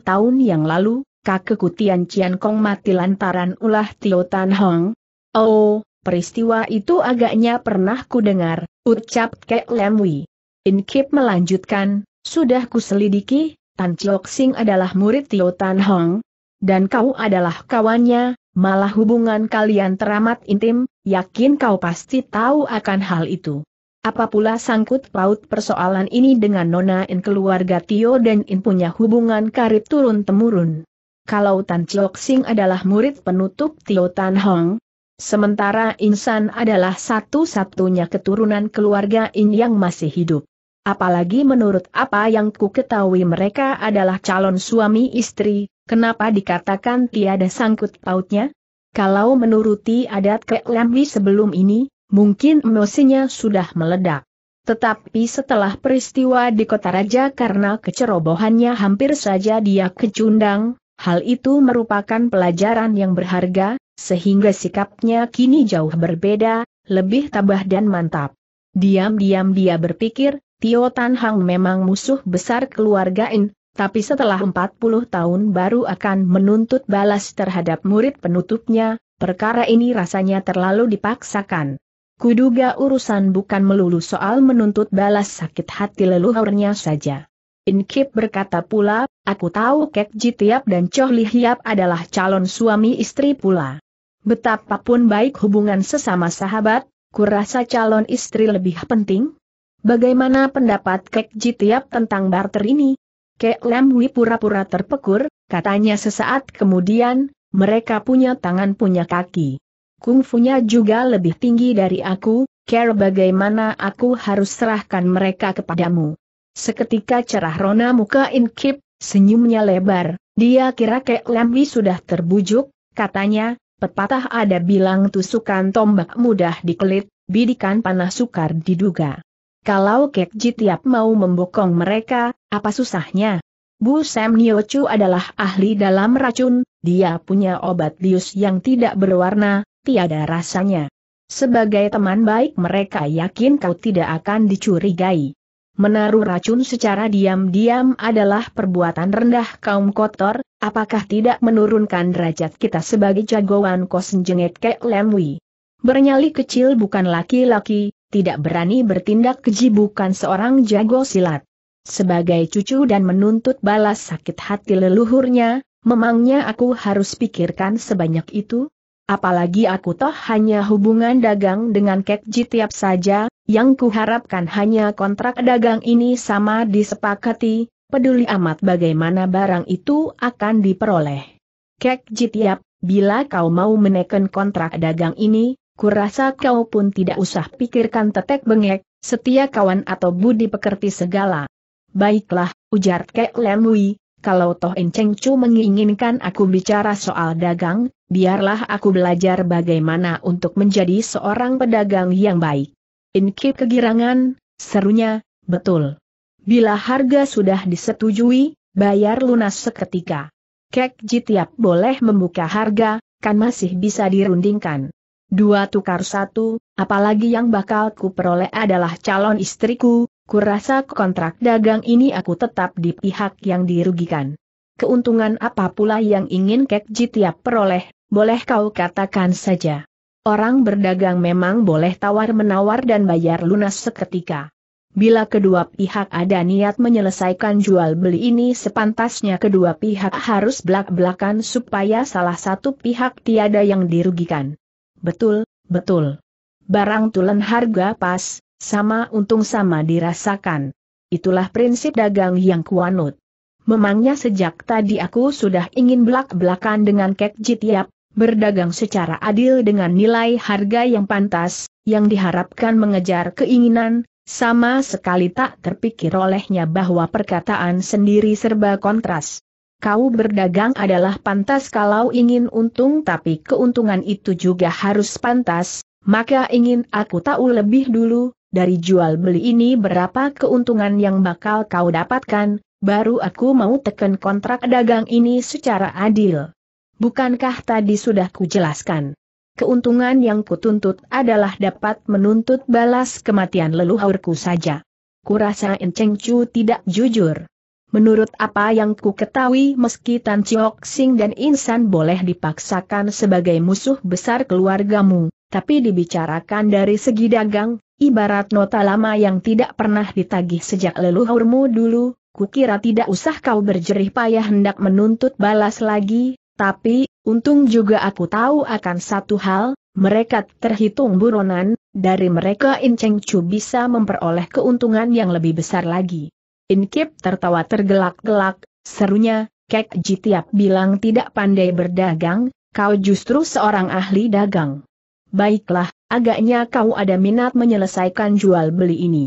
tahun yang lalu, Kakek Tian Cian Kong mati lantaran ulah Tio Tan Hong. Oh, peristiwa itu agaknya pernah ku dengar, ucap Kek Lemwi. Inkip melanjutkan, sudah ku selidiki, Tan Chiok Sing adalah murid Tio Tan Hong, dan kau adalah kawannya, malah hubungan kalian teramat intim, yakin kau pasti tahu akan hal itu. Apa pula sangkut paut persoalan ini dengan Nona In keluarga Tio dan In punya hubungan karib turun-temurun kalau Tan Chiok Sing adalah murid penutup Tio Tan Hong, sementara Insan adalah satu-satunya keturunan keluarga In yang masih hidup. Apalagi menurut apa yang ku ketahui mereka adalah calon suami istri, kenapa dikatakan tiada sangkut pautnya? Kalau menuruti adat Kelamwi sebelum ini, mungkin emosinya sudah meledak. Tetapi setelah peristiwa di kota raja karena kecerobohannya hampir saja dia kecundang, Hal itu merupakan pelajaran yang berharga, sehingga sikapnya kini jauh berbeda, lebih tabah dan mantap. Diam-diam dia berpikir, Tio Tan Hang memang musuh besar keluarga In, tapi setelah 40 tahun baru akan menuntut balas terhadap murid penutupnya, perkara ini rasanya terlalu dipaksakan. Kuduga urusan bukan melulu soal menuntut balas sakit hati leluhurnya saja. Inkip berkata pula, aku tahu Kek Tiap dan Choh Lihiap adalah calon suami istri pula. Betapapun baik hubungan sesama sahabat, kurasa calon istri lebih penting. Bagaimana pendapat Kek Tiap tentang barter ini? Kek Lam pura-pura terpekur, katanya sesaat kemudian, mereka punya tangan punya kaki. Kungfunya juga lebih tinggi dari aku, care bagaimana aku harus serahkan mereka kepadamu. Seketika cerah rona muka Inkip, senyumnya lebar, dia kira Kek Lemwi sudah terbujuk, katanya, pepatah ada bilang tusukan tombak mudah dikelit, bidikan panah sukar diduga. Kalau Kek Ji tiap mau membokong mereka, apa susahnya? Bu Sam Niochu adalah ahli dalam racun, dia punya obat bius yang tidak berwarna, tiada rasanya. Sebagai teman baik mereka yakin kau tidak akan dicurigai. Menaruh racun secara diam-diam adalah perbuatan rendah kaum kotor, apakah tidak menurunkan derajat kita sebagai jagoan jengit kek lemwi? Bernyali kecil bukan laki-laki, tidak berani bertindak keji bukan seorang jago silat. Sebagai cucu dan menuntut balas sakit hati leluhurnya, memangnya aku harus pikirkan sebanyak itu? Apalagi aku toh hanya hubungan dagang dengan Kekji tiap saja, yang kuharapkan hanya kontrak dagang ini sama disepakati, peduli amat bagaimana barang itu akan diperoleh. Kek Jitiap, bila kau mau menekan kontrak dagang ini, kurasa kau pun tidak usah pikirkan tetek bengek, setia kawan atau budi pekerti segala. Baiklah, ujar Kek Lemui, kalau toh Enceng Chu menginginkan aku bicara soal dagang, biarlah aku belajar bagaimana untuk menjadi seorang pedagang yang baik. Inkip kegirangan, serunya, betul. Bila harga sudah disetujui, bayar lunas seketika. Kek Jitiap boleh membuka harga, kan masih bisa dirundingkan. Dua tukar satu, apalagi yang bakal ku peroleh adalah calon istriku, kurasa kontrak dagang ini aku tetap di pihak yang dirugikan. Keuntungan apa pula yang ingin Kek Jitiap peroleh, boleh kau katakan saja. Orang berdagang memang boleh tawar-menawar dan bayar lunas seketika. Bila kedua pihak ada niat menyelesaikan jual beli ini sepantasnya kedua pihak harus belak-belakan supaya salah satu pihak tiada yang dirugikan. Betul, betul. Barang tulen harga pas, sama untung sama dirasakan. Itulah prinsip dagang yang kuanut. Memangnya sejak tadi aku sudah ingin belak-belakan dengan Kek Jitiap, berdagang secara adil dengan nilai harga yang pantas, yang diharapkan mengejar keinginan, sama sekali tak terpikir olehnya bahwa perkataan sendiri serba kontras. Kau berdagang adalah pantas kalau ingin untung tapi keuntungan itu juga harus pantas, maka ingin aku tahu lebih dulu, dari jual beli ini berapa keuntungan yang bakal kau dapatkan, baru aku mau tekan kontrak dagang ini secara adil. Bukankah tadi sudah kujelaskan? Keuntungan yang kutuntut adalah dapat menuntut balas kematian leluhurku saja. Kurasa Enceng Chu tidak jujur. Menurut apa yang ku ketahui meski Tan Chiok Sing dan Insan boleh dipaksakan sebagai musuh besar keluargamu, tapi dibicarakan dari segi dagang, ibarat nota lama yang tidak pernah ditagih sejak leluhurmu dulu, kukira tidak usah kau berjerih payah hendak menuntut balas lagi, tapi, untung juga aku tahu akan satu hal, mereka terhitung buronan, dari mereka In Cheng Chu bisa memperoleh keuntungan yang lebih besar lagi. Kip tertawa tergelak-gelak, serunya, Kek Jitiap bilang tidak pandai berdagang, kau justru seorang ahli dagang. Baiklah, agaknya kau ada minat menyelesaikan jual beli ini.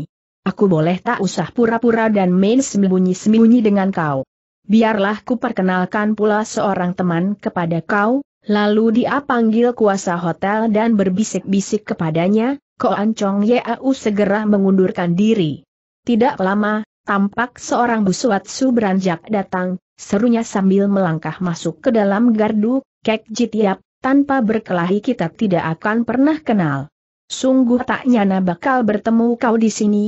Aku boleh tak usah pura-pura dan main sembunyi-sembunyi dengan kau biarlah ku perkenalkan pula seorang teman kepada kau, lalu dia panggil kuasa hotel dan berbisik-bisik kepadanya, Koan Chong Yau segera mengundurkan diri. Tidak lama, tampak seorang su beranjak datang, serunya sambil melangkah masuk ke dalam gardu, kek jitiap, tanpa berkelahi kita tidak akan pernah kenal. Sungguh tak nyana bakal bertemu kau di sini,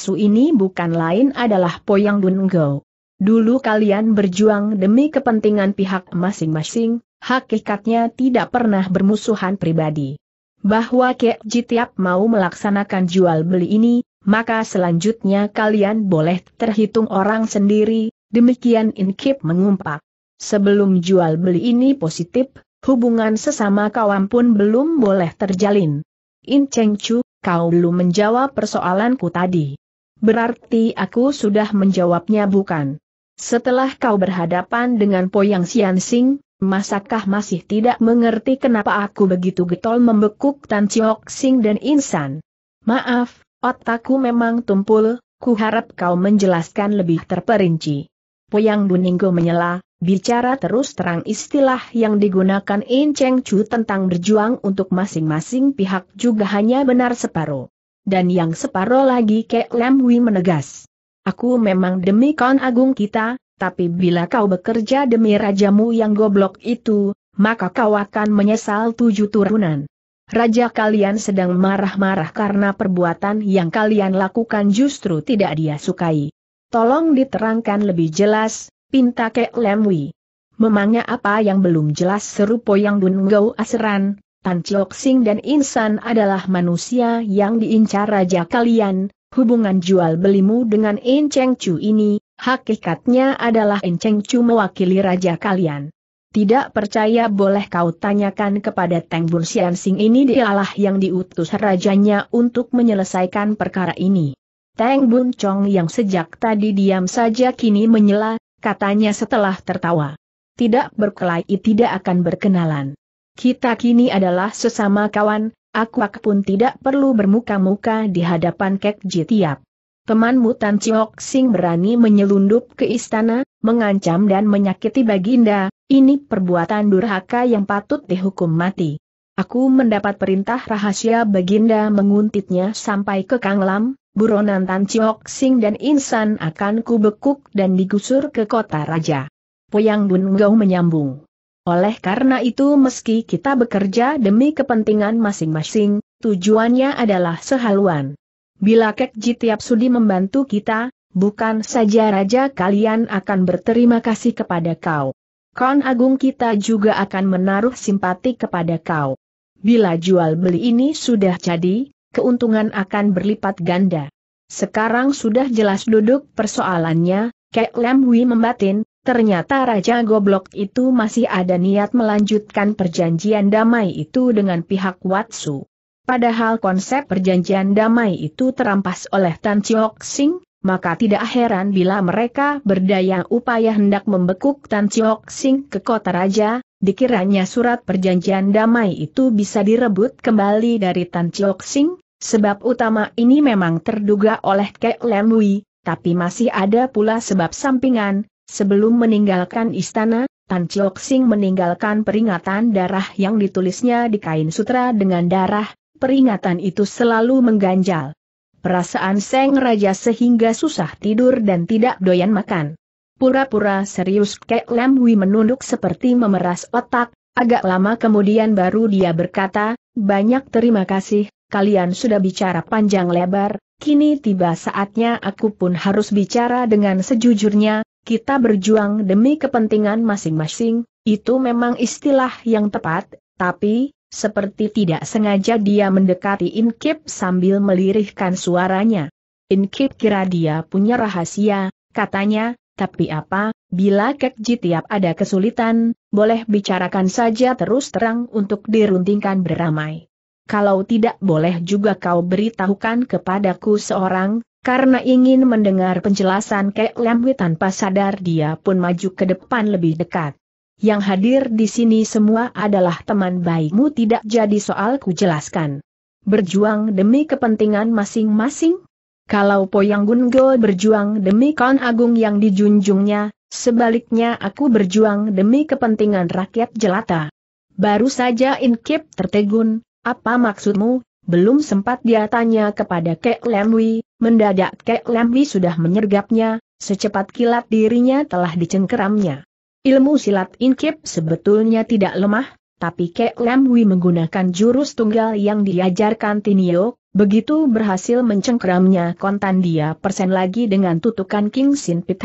su ini bukan lain adalah Poyang Dunggo. Dulu kalian berjuang demi kepentingan pihak masing-masing, hakikatnya tidak pernah bermusuhan pribadi. Bahwa Kek Jitiap mau melaksanakan jual beli ini, maka selanjutnya kalian boleh terhitung orang sendiri, demikian Inkip mengumpak. Sebelum jual beli ini positif, hubungan sesama kawan pun belum boleh terjalin. In Cheng Chu, kau belum menjawab persoalanku tadi. Berarti aku sudah menjawabnya bukan? Setelah kau berhadapan dengan Poyang Sian Sing, masakah masih tidak mengerti kenapa aku begitu getol membekuk Tan Chiok Sing dan Insan? Maaf, otakku memang tumpul, ku harap kau menjelaskan lebih terperinci. Poyang Buninggo menyela, bicara terus terang istilah yang digunakan In Cheng Chu tentang berjuang untuk masing-masing pihak juga hanya benar separuh. Dan yang separuh lagi Kek Lam Wi menegas. Aku memang demi kawan agung kita, tapi bila kau bekerja demi rajamu yang goblok itu, maka kau akan menyesal tujuh turunan. Raja kalian sedang marah-marah karena perbuatan yang kalian lakukan justru tidak dia sukai. Tolong diterangkan lebih jelas, pinta Kek Lemwi. Memangnya apa yang belum jelas seru Poyang Dungau Asran, Tan Chok Sing dan Insan adalah manusia yang diincar raja kalian, Hubungan jual belimu dengan In Cheng Chu ini, hakikatnya adalah In Cheng Chu mewakili raja kalian. Tidak percaya boleh kau tanyakan kepada Teng Bun Sian Sing ini dialah yang diutus rajanya untuk menyelesaikan perkara ini. Teng Bun Chong yang sejak tadi diam saja kini menyela, katanya setelah tertawa. Tidak berkelahi tidak akan berkenalan. Kita kini adalah sesama kawan, Aku pun tidak perlu bermuka-muka di hadapan Kek Jitiap. Temanmu Tan Chiok Sing berani menyelundup ke istana, mengancam dan menyakiti Baginda, ini perbuatan durhaka yang patut dihukum mati. Aku mendapat perintah rahasia Baginda menguntitnya sampai ke Kanglam, buronan Tan Chiok Sing dan Insan akan kubekuk dan digusur ke kota raja. Poyang Bun Gau menyambung. Oleh karena itu meski kita bekerja demi kepentingan masing-masing, tujuannya adalah sehaluan. Bila Kekji tiap sudi membantu kita, bukan saja raja kalian akan berterima kasih kepada kau. Kon agung kita juga akan menaruh simpati kepada kau. Bila jual beli ini sudah jadi, keuntungan akan berlipat ganda. Sekarang sudah jelas duduk persoalannya, Kek Lam Hui membatin, Ternyata Raja Goblok itu masih ada niat melanjutkan perjanjian damai itu dengan pihak Watsu. Padahal konsep perjanjian damai itu terampas oleh Tan Chiok Sing, maka tidak heran bila mereka berdaya upaya hendak membekuk Tan Chiok Sing ke kota Raja, dikiranya surat perjanjian damai itu bisa direbut kembali dari Tan Chiok Sing, sebab utama ini memang terduga oleh Kek Lemui, tapi masih ada pula sebab sampingan, Sebelum meninggalkan istana, Tan Chiok Sing meninggalkan peringatan darah yang ditulisnya di kain sutra dengan darah, peringatan itu selalu mengganjal. Perasaan Seng Raja sehingga susah tidur dan tidak doyan makan. Pura-pura serius Kek Lam Hui menunduk seperti memeras otak, agak lama kemudian baru dia berkata, banyak terima kasih, kalian sudah bicara panjang lebar, kini tiba saatnya aku pun harus bicara dengan sejujurnya, kita berjuang demi kepentingan masing-masing, itu memang istilah yang tepat, tapi, seperti tidak sengaja dia mendekati Inkip sambil melirihkan suaranya. Inkip kira dia punya rahasia, katanya, tapi apa, bila Kekji tiap ada kesulitan, boleh bicarakan saja terus terang untuk diruntingkan beramai. Kalau tidak boleh juga kau beritahukan kepadaku seorang, karena ingin mendengar penjelasan Kek Lemwi tanpa sadar dia pun maju ke depan lebih dekat. Yang hadir di sini semua adalah teman baikmu tidak jadi soal ku jelaskan. Berjuang demi kepentingan masing-masing? Kalau Poyang Gunggo berjuang demi kon agung yang dijunjungnya, sebaliknya aku berjuang demi kepentingan rakyat jelata. Baru saja Inkip tertegun, apa maksudmu, belum sempat dia tanya kepada Kek Lemwi, mendadak Kek Lemwi sudah menyergapnya, secepat kilat dirinya telah dicengkeramnya. Ilmu silat inkip sebetulnya tidak lemah, tapi Kek Lemwi menggunakan jurus tunggal yang diajarkan Tinio, begitu berhasil mencengkeramnya kontan dia persen lagi dengan tutukan King Sin Pit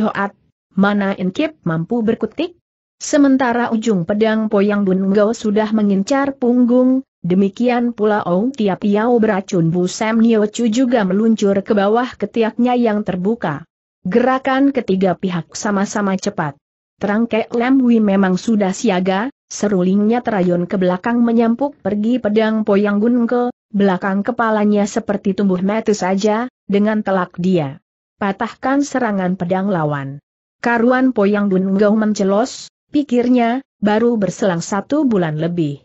Mana inkip mampu berkutik? Sementara ujung pedang Poyang Bungo sudah mengincar punggung, Demikian pula Ong Tiap Yau beracun Bu Sam Nio Chu juga meluncur ke bawah ketiaknya yang terbuka. Gerakan ketiga pihak sama-sama cepat. Terangkek Lam Wi memang sudah siaga, serulingnya terayun ke belakang menyampuk pergi pedang Poyang Gun ke, belakang kepalanya seperti tumbuh metu saja, dengan telak dia. Patahkan serangan pedang lawan. Karuan Poyang Gun mencelos, pikirnya, baru berselang satu bulan lebih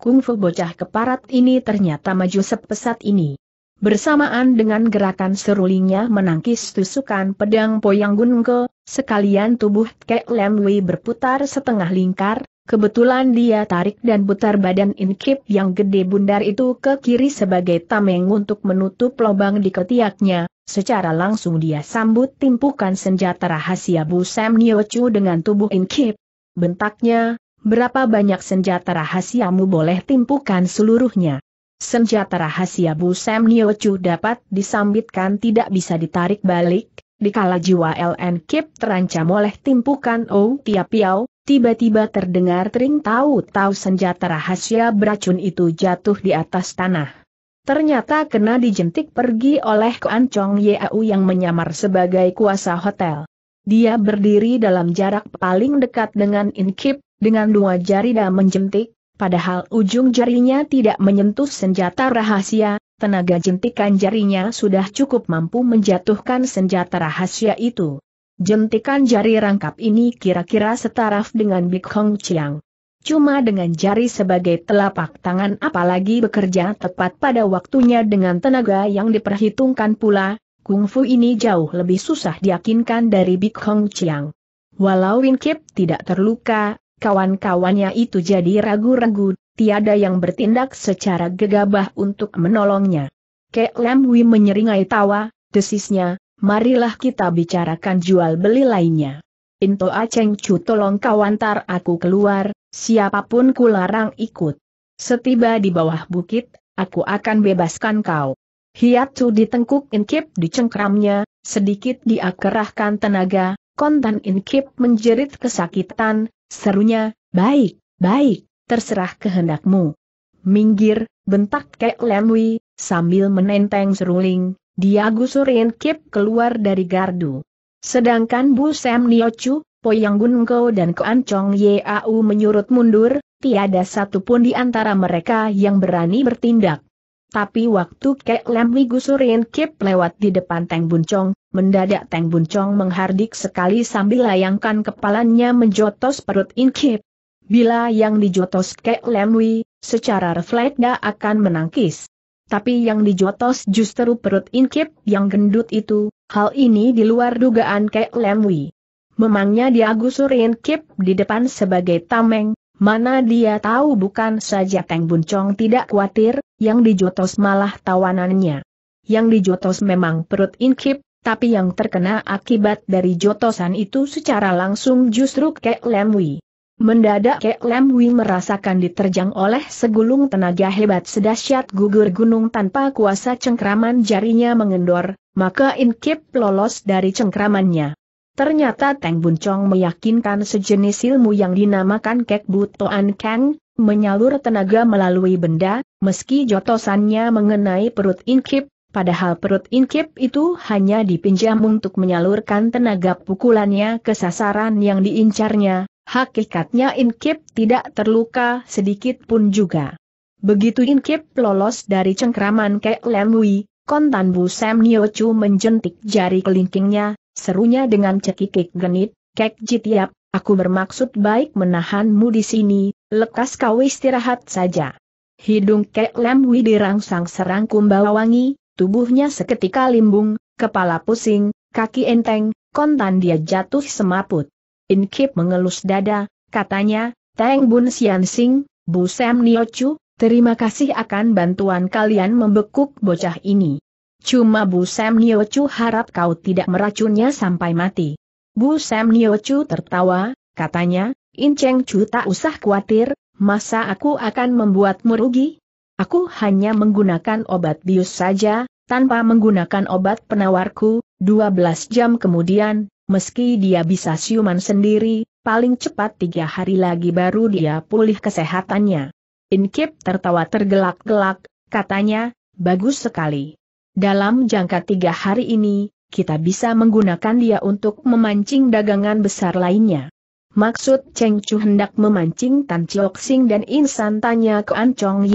kungfu bocah keparat ini ternyata maju sepesat ini. Bersamaan dengan gerakan serulingnya menangkis tusukan pedang Poyang Gunungke, sekalian tubuh Kek Lemwi berputar setengah lingkar, kebetulan dia tarik dan putar badan inkip yang gede bundar itu ke kiri sebagai tameng untuk menutup lubang di ketiaknya, secara langsung dia sambut timpukan senjata rahasia Bu Sam Niochu dengan tubuh inkip. Bentaknya, berapa banyak senjata rahasiamu boleh timpukan seluruhnya. Senjata rahasia Bu Sam Niochu dapat disambitkan tidak bisa ditarik balik, dikala jiwa LN Kip terancam oleh timpukan Oh Tia Piao, tiba-tiba terdengar tering tahu-tahu senjata rahasia beracun itu jatuh di atas tanah. Ternyata kena dijentik pergi oleh Kuan Chong Yau yang menyamar sebagai kuasa hotel. Dia berdiri dalam jarak paling dekat dengan Inkip, dengan dua jari dan menjentik, padahal ujung jarinya tidak menyentuh senjata rahasia, tenaga jentikan jarinya sudah cukup mampu menjatuhkan senjata rahasia itu. Jentikan jari rangkap ini kira-kira setaraf dengan Big Hong Chiang. Cuma dengan jari sebagai telapak tangan apalagi bekerja tepat pada waktunya dengan tenaga yang diperhitungkan pula, kungfu ini jauh lebih susah diyakinkan dari Big Hong Chiang. Walau Win tidak terluka, Kawan-kawannya itu jadi ragu-ragu, tiada yang bertindak secara gegabah untuk menolongnya. Kek Lam menyeringai tawa, desisnya, marilah kita bicarakan jual beli lainnya. Into Aceng Chu tolong kawantar aku keluar, siapapun ku larang ikut. Setiba di bawah bukit, aku akan bebaskan kau. Hiatu ditengkuk Inkip di cengkramnya, sedikit diakerahkan tenaga, kontan Inkip menjerit kesakitan, Serunya, baik, baik, terserah kehendakmu. Minggir, bentak Kek Lemwi, sambil menenteng seruling, dia gusurin Kip keluar dari gardu. Sedangkan Bu Sam Niochu, Gun Gunko dan Kuan Chong Ye Au menyurut mundur, tiada satupun di antara mereka yang berani bertindak. Tapi waktu Kek Lem Wigusurin Kip lewat di depan Teng Buncong, mendadak Teng Buncong menghardik sekali sambil layangkan kepalanya menjotos perut In Kip. Bila yang dijotos Kek Lem Wi, secara refleks akan menangkis. Tapi yang dijotos justru perut In Kip yang gendut itu, hal ini di luar dugaan Kek Lem Wi. Memangnya dia gusurin Kip di depan sebagai tameng, Mana dia tahu bukan saja Teng Buncong tidak khawatir, yang dijotos malah tawanannya. Yang dijotos memang perut inkip, tapi yang terkena akibat dari jotosan itu secara langsung justru Kek Lemwi. Mendadak Kek Lemwi merasakan diterjang oleh segulung tenaga hebat sedahsyat gugur gunung tanpa kuasa cengkraman jarinya mengendor, maka Inkip lolos dari cengkramannya. Ternyata Teng Bun Chong meyakinkan sejenis ilmu yang dinamakan Kek Butoan Kang, menyalur tenaga melalui benda, meski jotosannya mengenai perut inkip, padahal perut inkip itu hanya dipinjam untuk menyalurkan tenaga pukulannya ke sasaran yang diincarnya, hakikatnya inkip tidak terluka sedikit pun juga. Begitu inkip lolos dari cengkraman Kek Wui, Kontan Bu Sam Niochu menjentik jari kelingkingnya, serunya dengan cekikik genit, Kek Jitiap, aku bermaksud baik menahanmu di sini, lekas kau istirahat saja. Hidung Kek Lem dirangsang serangkum bau wangi, tubuhnya seketika limbung, kepala pusing, kaki enteng, kontan dia jatuh semaput. Inkip mengelus dada, katanya, Teng Bun Sian Sing, Bu Sam Niochu, terima kasih akan bantuan kalian membekuk bocah ini. Cuma Bu Sam Nio Chu harap kau tidak meracunnya sampai mati. Bu Sam Nio Chu tertawa, katanya, In Cheng Chu tak usah khawatir, masa aku akan membuatmu rugi? Aku hanya menggunakan obat bius saja, tanpa menggunakan obat penawarku, 12 jam kemudian, meski dia bisa siuman sendiri, paling cepat tiga hari lagi baru dia pulih kesehatannya. Inkip tertawa tergelak-gelak, katanya, bagus sekali. Dalam jangka tiga hari ini, kita bisa menggunakan dia untuk memancing dagangan besar lainnya. Maksud Cheng Chu hendak memancing Tan Chiok Sing dan Insan tanya ke An Chong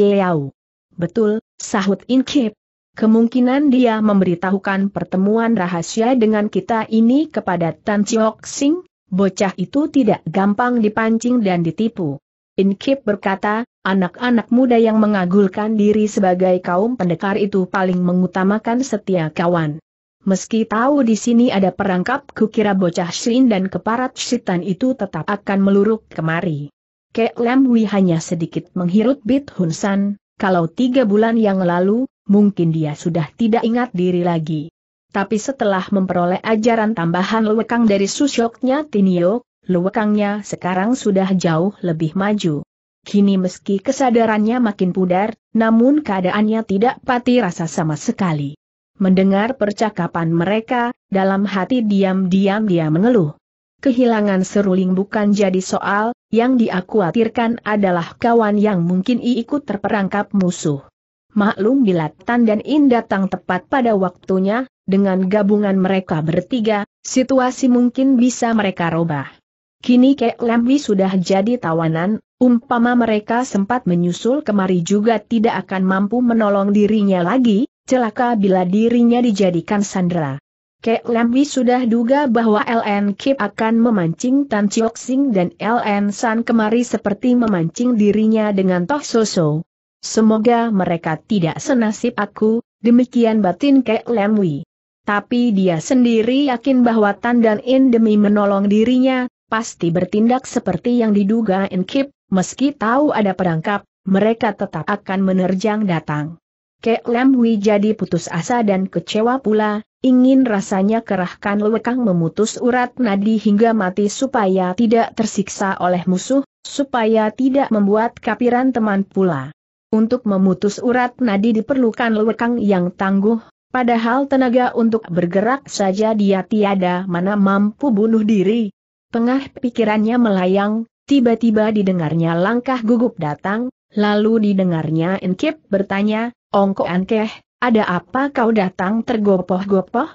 Betul, sahut In Kip. Kemungkinan dia memberitahukan pertemuan rahasia dengan kita ini kepada Tan Chiok Sing, bocah itu tidak gampang dipancing dan ditipu. In Kip berkata, Anak-anak muda yang mengagulkan diri sebagai kaum pendekar itu paling mengutamakan setia kawan. Meski tahu di sini ada perangkap, kukira bocah Shin dan keparat Shitan itu tetap akan meluruk kemari. Kek Lem Wi hanya sedikit menghirup Bit Hun San, kalau tiga bulan yang lalu, mungkin dia sudah tidak ingat diri lagi. Tapi setelah memperoleh ajaran tambahan lewekang dari susyoknya Tinio, lewekangnya sekarang sudah jauh lebih maju. Kini meski kesadarannya makin pudar, namun keadaannya tidak pati rasa sama sekali. Mendengar percakapan mereka, dalam hati diam-diam dia mengeluh. Kehilangan seruling bukan jadi soal, yang dia adalah kawan yang mungkin ikut terperangkap musuh. Maklum bila Tan dan In datang tepat pada waktunya, dengan gabungan mereka bertiga, situasi mungkin bisa mereka robah. Kini Kek Lambi sudah jadi tawanan, Umpama mereka sempat menyusul kemari juga tidak akan mampu menolong dirinya lagi, celaka bila dirinya dijadikan sandera. Kek Lambi sudah duga bahwa LN Kip akan memancing Tan Chiok Sing dan LN San kemari seperti memancing dirinya dengan Toh Soso. Semoga mereka tidak senasib aku, demikian batin Kek Lemwi. Tapi dia sendiri yakin bahwa Tan dan In demi menolong dirinya, pasti bertindak seperti yang diduga Kip Meski tahu ada perangkap, mereka tetap akan menerjang datang. Kek Lem jadi putus asa dan kecewa pula, ingin rasanya kerahkan lewekang memutus urat nadi hingga mati supaya tidak tersiksa oleh musuh, supaya tidak membuat kapiran teman pula. Untuk memutus urat nadi diperlukan lewekang yang tangguh, padahal tenaga untuk bergerak saja dia tiada mana mampu bunuh diri. Tengah pikirannya melayang, Tiba-tiba didengarnya langkah gugup datang, lalu didengarnya Enkip bertanya, Ongko Ankeh, ada apa kau datang tergopoh-gopoh?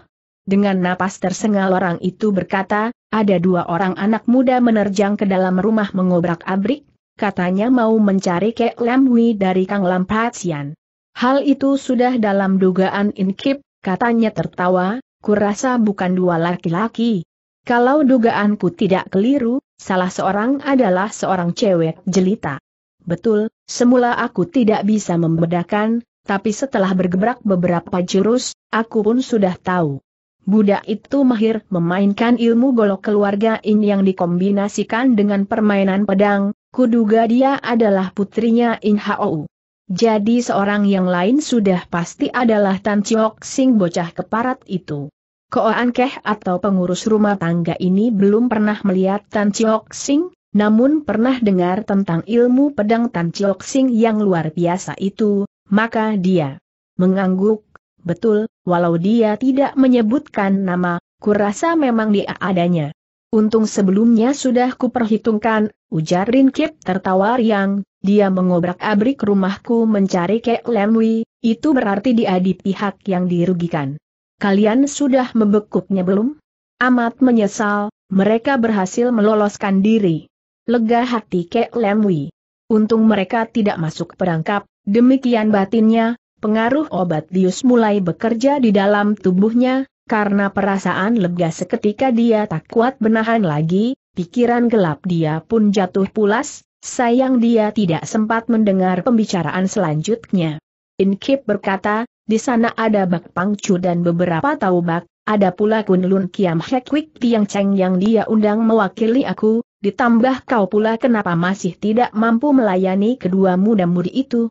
Dengan napas tersengal orang itu berkata, ada dua orang anak muda menerjang ke dalam rumah mengobrak-abrik, katanya mau mencari Kek Lam dari Kang Lam Hal itu sudah dalam dugaan Inkip, katanya tertawa, kurasa bukan dua laki-laki. Kalau dugaanku tidak keliru, Salah seorang adalah seorang cewek jelita. Betul, semula aku tidak bisa membedakan, tapi setelah bergebrak beberapa jurus, aku pun sudah tahu. Budak itu mahir memainkan ilmu golok keluarga in yang dikombinasikan dengan permainan pedang, kuduga dia adalah putrinya In Hou. Jadi seorang yang lain sudah pasti adalah Tan Chiok Sing bocah keparat itu. Ko Ankeh atau pengurus rumah tangga ini belum pernah melihat Tan Chiok Sing, namun pernah dengar tentang ilmu pedang Tan Chiok Sing yang luar biasa itu, maka dia mengangguk, betul, walau dia tidak menyebutkan nama, kurasa memang dia adanya. Untung sebelumnya sudah kuperhitungkan, ujar Rin Kip tertawa riang, dia mengobrak-abrik rumahku mencari Kek Lemwi, itu berarti dia di pihak yang dirugikan kalian sudah membekuknya belum? Amat menyesal, mereka berhasil meloloskan diri. Lega hati Kek Lemwi. Untung mereka tidak masuk perangkap, demikian batinnya, pengaruh obat dius mulai bekerja di dalam tubuhnya, karena perasaan lega seketika dia tak kuat menahan lagi, pikiran gelap dia pun jatuh pulas, sayang dia tidak sempat mendengar pembicaraan selanjutnya. Inkip berkata, di sana ada Bak Pangcu dan beberapa Bak. ada pula Kun Kunlun Kiam Hekwik Tiang Cheng yang dia undang mewakili aku, ditambah kau pula kenapa masih tidak mampu melayani kedua muda-mudi itu,